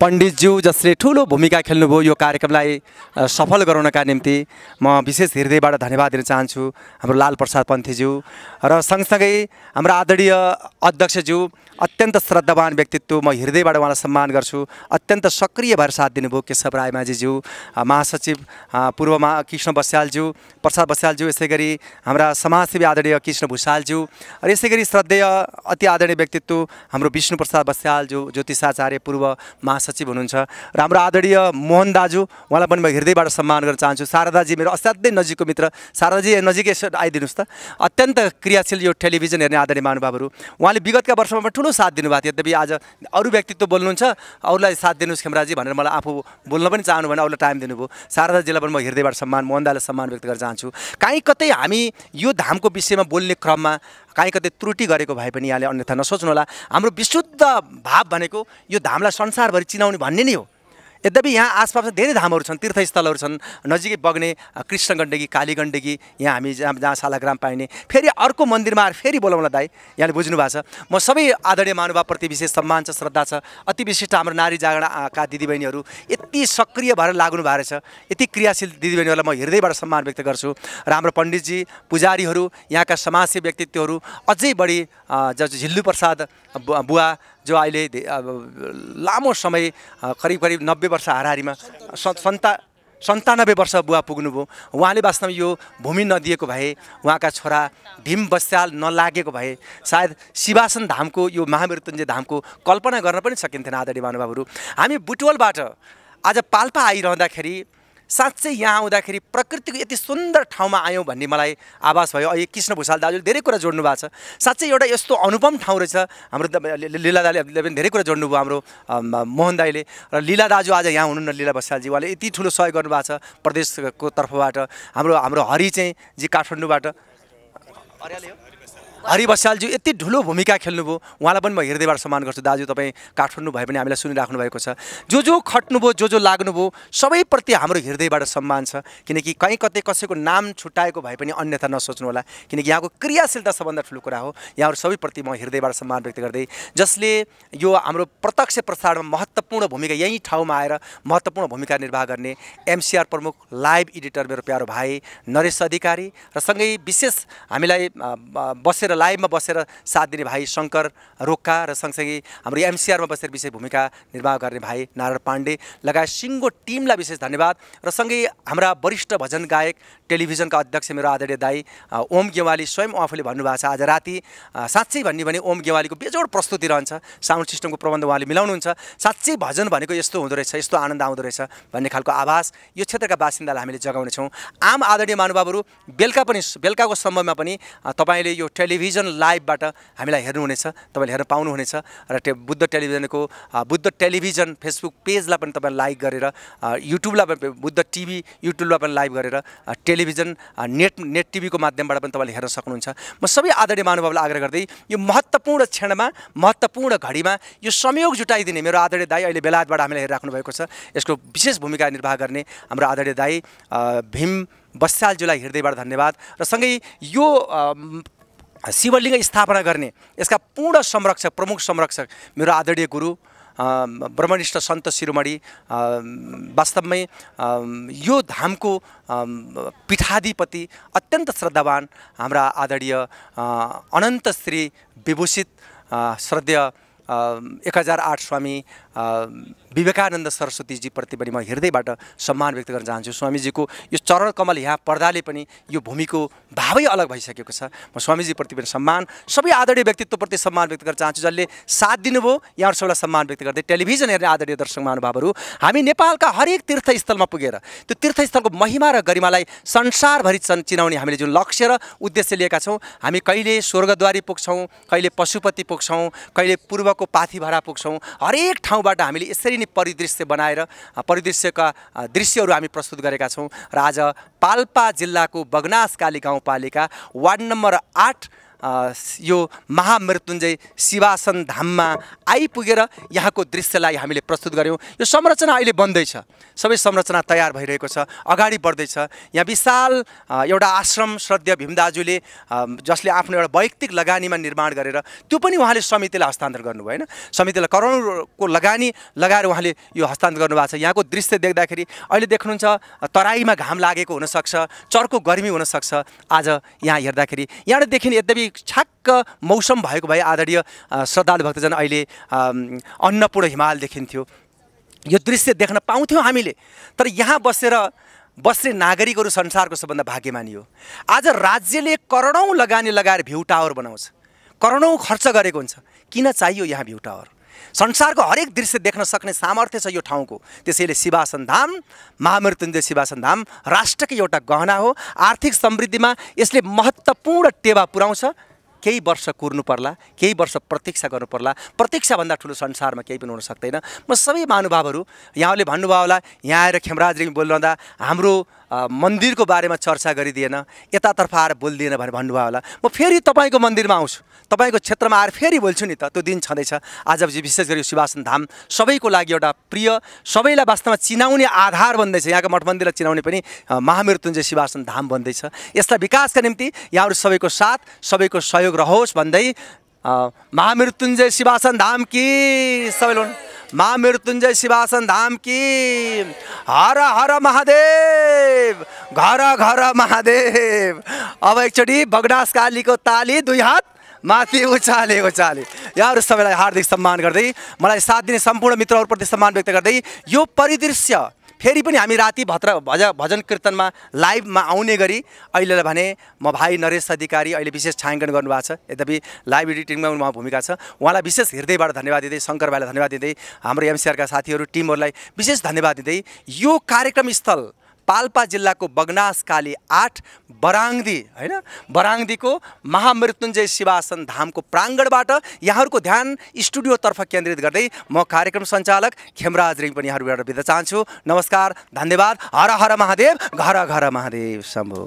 पण्डितज्यू जसले ठुलो भूमिका खेल्नुभयो यो कार्यक्रमलाई सफल गराउनका निम्ति म विशेष हृदयबाट धन्यवाद दिन चाहन्छु हाम्रो लाल प्रसाद पन्थीज्यू र सँगसँगै हाम्रो आदरणीय अध्यक्षज्यू अत्यन्त श्रद्धावान व्यक्तित्व म हृदयबाट उहाँलाई सम्मान गर्छु अत्यन्त सक्रिय भएर साथ दिनुभयो केशव रायमाझीज्यू महासचिव पूर्व पूर्वमा कृष्ण बस्यालज्यू प्रसाद बस्यालज्यू यसै गरी हाम्रा समाजसेवी आदरणीय कृष्ण भूषालज्यू र यसै गरी श्रद्धेय अति आदरणीय व्यक्तित्व हाम्रो विष्णुप्रसाद बस्यालज्यू ज्योतिषाचार्य पूर्व महासचिव हुनुहुन्छ र हाम्रो आदरणीय मोहन दाजु उहाँलाई पनि म हृदयबाट सम्मान गर्न चाहन्छु शारदाजी मेरो असाध्यै नजिकको मित्र शारदाजी नजिकै आइदिनुहोस् त अत्यन्त क्रियाशील यो टेलिभिजन हेर्ने आदरणीय महानुभावहरू उहाँले विगतका वर्षमा ठुलो साथ दिनुभएको थियो यद्यपि आज अरू व्यक्तित्व बोल्नुहुन्छ अरूलाई साथ दिनुहोस् खेमराजी भनेर मलाई आफू बोल्न पनि चाहनु भने अरूलाई टाइम दिनुभयो शारदाजीलाई पनि म हृदयबाट सम्मान मोहन सम्मान व्यक्त गर्न चाहन्छु काहीँ कतै हामी यो धामको विषयमा बोल्ने क्रममा काहीँ कतै त्रुटि गरेको भए पनि यहाँले अन्यथा नसोच्नु होला हाम्रो विशुद्ध भाव भनेको यो धामलाई संसारभरि चिनाउने भन्ने नै हो यद्यपि यहाँ आसपासमा धेरै धामहरू छन् तीर्थस्थलहरू छन् नजिकै बग्ने कृष्ण गण्डकी काली गण्डकी यहाँ हामी जहाँ जहाँ शालाग्राम पाइने फेरि अर्को मन्दिरमा आएर फेरि बोलाउन दाई यहाँले बुझ्नु भएको छ म सबै आदरणीय महानुभावप्रति विशेष सम्मान छ श्रद्धा छ अति विशिष्ट हाम्रो नारी जागरणका दिदीबहिनीहरू यति सक्रिय भएर लाग्नु भएको रहेछ यति क्रियाशील दिदीबहिनीहरूलाई म हृदयबाट सम्मान व्यक्त गर्छु र हाम्रो पण्डितजी पुजारीहरू यहाँका समाजसेवी व्यक्तित्वहरू अझै बढी झिल्लु प्रसाद बुवा जो अहिले लामो समय करिब करिब नब्बे वर्ष हाराहारीमा सन्ता सन्तानब्बे वर्ष बुवा पुग्नुभयो उहाँले वास्तवमा यो भूमि नदिएको भए उहाँका छोरा भीम बस्याल नलागेको भए सायद शिवासन धामको यो महामृत्युञ्जय धामको कल्पना गर्न पनि सकिन्थेन आदरणीय महानुभावहरू हामी बुटवलबाट आज पाल्पा आइरहँदाखेरि साँच्चै यहाँ आउँदाखेरि प्रकृतिको यति सुन्दर ठाउँमा आयौँ भन्ने मलाई आभास भयो अहिले कृष्ण भूषाल दाजुले धेरै कुरा जोड्नु भएको छ साँच्चै एउटा यस्तो अनुपम ठाउँ रहेछ हाम्रो लीला दाले पनि धेरै कुरा जोड्नुभयो हाम्रो मोहन दाईले र लीला दाजु आज यहाँ हुनुहुन्न लीला भसालजी उहाँले यति ठुलो सहयोग गर्नुभएको छ प्रदेशको तर्फबाट हाम्रो हाम्रो हरि चाहिँ जी काठमाडौँबाट हरि यति ठुलो भूमिका खेल्नुभयो उहाँलाई पनि म हृदयबाट सम्मान गर्छु दाजु तपाईँ काठमाडौँ भए पनि हामीलाई सुनिराख्नु भएको छ जो जो खट्नुभयो जो जो लाग्नुभयो सबैप्रति हाम्रो हृदयबाट सम्मान छ किनकि कहीँ कतै कसैको नाम छुट्याएको भए पनि अन्यथा नसोच्नु होला किनकि यहाँको क्रियाशीलता सबभन्दा ठुलो कुरा हो यहाँहरू सबैप्रति म हृदयबाट सम्मान व्यक्त गर्दै जसले यो हाम्रो प्रत्यक्ष प्रसारणमा महत्त्वपूर्ण भूमिका यहीँ ठाउँमा आएर महत्त्वपूर्ण भूमिका निर्वाह गर्ने एमसिआर प्रमुख लाइभ एडिटर मेरो प्यारो भाइ नरेश अधिकारी र सँगै विशेष हामीलाई बसेर बसेर लाइभमा बसेर साथ दिने भाइ शङ्कर रोक्का र सँगसँगै हाम्रो एमसिआरमा बसेर विशेष भूमिका निर्वाह गर्ने भाइ नारायण पाण्डे लगायत सिङ्गो टिमलाई विशेष धन्यवाद र सँगै हाम्रा वरिष्ठ भजन गायक टेलिभिजनका अध्यक्ष मेरो आदरणीय दाई ओम गेवाली स्वयं आफूले भन्नुभएको छ आज राति साँच्चै भन्यो भने ओम गेवालीको बेजोड प्रस्तुति रहन्छ साउन्ड सिस्टमको प्रबन्ध उहाँले मिलाउनुहुन्छ साँच्चै भजन भनेको यस्तो हुँदो रहेछ यस्तो आनन्द आउँदो रहेछ भन्ने खालको आभास यो क्षेत्रका बासिन्दालाई हामीले जगाउनेछौँ आम आदरणीय महानुभावहरू बेलुका पनि बेलुकाको सम्बन्धमा पनि तपाईँले यो टेलिभिजन टेलिभिजन लाइभबाट हामीलाई हेर्नुहुनेछ तपाईँले हेर्न पाउनुहुनेछ र टे बुद्ध टेलिभिजनको बुद्ध टेलिभिजन फेसबुक पेजलाई पनि तपाईँले लाइक गरेर युट्युबलाई पनि बुद्ध टिभी युट्युबलाई पनि लाइभ गरेर टेलिभिजन नेट नेट टिभीको माध्यमबाट पनि तपाईँले हेर्न सक्नुहुन्छ म सबै आदरणीय महानुभावलाई आग्रह गर्दै यो महत्त्वपूर्ण क्षणमा महत्त्वपूर्ण घडीमा यो संयोग जुटाइदिने मेरो आदरणीय दाई अहिले बेलायतबाट हामीलाई हेरिराख्नु भएको छ यसको विशेष भूमिका निर्वाह गर्ने हाम्रो आदरणीय दाई भीम बस्यालज्यूलाई हृदयबाट धन्यवाद र सँगै यो शिवलिङ्ग स्थापना गर्ने यसका पूर्ण संरक्षक प्रमुख संरक्षक मेरो आदरणीय गुरु ब्रह्मनिष्ठ सन्त शिरोमणि वास्तवमै यो धामको पीठाधिपति अत्यन्त श्रद्धावान हाम्रा आदरणीय अनन्त श्री विभूषित श्रद्धेय एक हजार आठ स्वामी विवेकानन्द सरस्वतीजीप्रति पनि म हृदयबाट सम्मान व्यक्त गर्न चाहन्छु स्वामीजीको यो चरण कमल यहाँ पर्दाले पनि यो भूमिको भावै अलग भइसकेको छ म स्वामीजीप्रति पनि सम्मान सबै आदरणीय व्यक्तित्वप्रति सम्मान व्यक्त गर्न चाहन्छु जसले साथ दिनुभयो यहाँहरू सबैलाई सम्मान व्यक्त गर्दै टेलिभिजन हेर्ने आदरणीय दर्शक महानुभावहरू हामी नेपालका हरेक तीर्थस्थलमा पुगेर त्यो तीर्थस्थलको महिमा र गरिमालाई संसारभरि चन् चिनाउने हामीले जुन लक्ष्य र उद्देश्य लिएका छौँ हामी कहिले स्वर्गद्वारी पुग्छौँ कहिले पशुपति पुग्छौँ कहिले पूर्वको पाथिभरा पुग्छौँ हरेक ठाउँ ठाउँबाट हामीले यसरी नै परिदृश्य बनाएर परिदृश्यका दृश्यहरू हामी प्रस्तुत गरेका छौँ र आज पाल्पा जिल्लाको काली गाउँपालिका वार्ड नम्बर आठ यो महामृत्युञ्जय शिवासन धाममा आइपुगेर यहाँको दृश्यलाई हामीले प्रस्तुत गऱ्यौँ यो संरचना अहिले बन्दैछ सबै संरचना तयार भइरहेको छ अगाडि बढ्दैछ यहाँ विशाल एउटा आश्रम श्रद्धा भीमदाजुले जसले आफ्नो एउटा वैयक्तिक लगानीमा निर्माण गरेर त्यो पनि उहाँले समितिलाई हस्तान्तरण गर्नुभयो होइन समितिलाई करोडको लगानी लगाएर उहाँले यो हस्तान्तरण गर्नुभएको छ यहाँको दृश्य देख्दाखेरि अहिले देख्नुहुन्छ तराईमा घाम लागेको हुनसक्छ चर्को गर्मी हुनसक्छ आज यहाँ हेर्दाखेरि यहाँबाट देखिने यद्यपि ठिक मौसम भएको भए आदरणीय श्रद्धालु भक्तजन अहिले अन्नपूर्ण हिमाल देखिन्थ्यो यो दृश्य देख्न पाउँथ्यौँ हामीले तर यहाँ बसेर बस्ने नागरिकहरू संसारको सबभन्दा भाग्यमानी हो आज राज्यले करोडौँ लगानी लगाएर भ्यू टावर बनाउँछ करोडौँ खर्च गरेको हुन्छ किन चाहियो यहाँ भ्यू टावर संसारको हरेक दृश्य देख्न सक्ने सामर्थ्य छ यो ठाउँको त्यसैले शिवासन धाम महामृत्युञ्जय शिवासन धाम राष्ट्रकै एउटा गहना हो आर्थिक समृद्धिमा यसले महत्त्वपूर्ण टेवा पुर्याउँछ केही वर्ष कुर्नु पर्ला केही वर्ष प्रतीक्षा गर्नु पर्ला प्रतीक्षाभन्दा ठुलो संसारमा केही पनि हुन सक्दैन म सबै महानुभावहरू यहाँले भन्नुभयो होला यहाँ आएर खेमराजले बोल्नुहुँदा हाम्रो मन्दिरको बारेमा चर्चा गरिदिएन यतातर्फ आएर बोलिदिएन भनेर भन्नुभयो होला म फेरि तपाईँको मन्दिरमा आउँछु तपाईँको क्षेत्रमा आएर फेरि बोल्छु नि त त्यो दिन छँदैछ आज विशेष गरी सुभाषन धाम सबैको लागि एउटा प्रिय सबैलाई वास्तवमा चिनाउने आधार बन्दैछ यहाँको मठ मन्दिरलाई चिनाउने पनि महामृत्युञ्जय शिवासन धाम बन्दैछ यसलाई विकासका निम्ति यहाँहरू सबैको साथ सबैको सहयोग रहोस् भन्दै महामृत्युञ्जय शिवासन धाम कि सबैलाई माँ मृत्युञ्जय शिवासन धाम की हर हर महादेव घर घर महादेव अब एकचोटि बगडास कालीको ताली दुई हात माथि उचाले उचाले यहाँहरू सबैलाई हार्दिक सम्मान गर्दै मलाई साथ दिने सम्पूर्ण मित्रहरूप्रति सम्मान व्यक्त गर्दै यो परिदृश्य फेरि पनि हामी राति भत्र भज भजन कीर्तनमा लाइभमा आउने गरी अहिले भने म भाइ नरेश अधिकारी अहिले विशेष छायाङ्कन गर्नुभएको छ यद्यपि लाइभ एडिटिङमा उहाँ भूमिका छ उहाँलाई विशेष हृदयबाट धन्यवाद दिँदै शङ्कर भाइलाई धन्यवाद दिँदै हाम्रो एमसिआरका साथीहरू टिमहरूलाई विशेष धन्यवाद दिँदै यो कार्यक्रम स्थल पाल्पा जिल्लाको बगनास काली आठ बराङदी होइन बराङदीको महामृत्युञ्जय शिवासन धामको प्राङ्गणबाट यहाँहरूको ध्यान स्टुडियोतर्फ केन्द्रित गर्दै म कार्यक्रम सञ्चालक खेमराज रिङ पनि यहाँहरूबाट बिदा चाहन्छु नमस्कार धन्यवाद हर हर महादेव घर घर महादेव शम्भु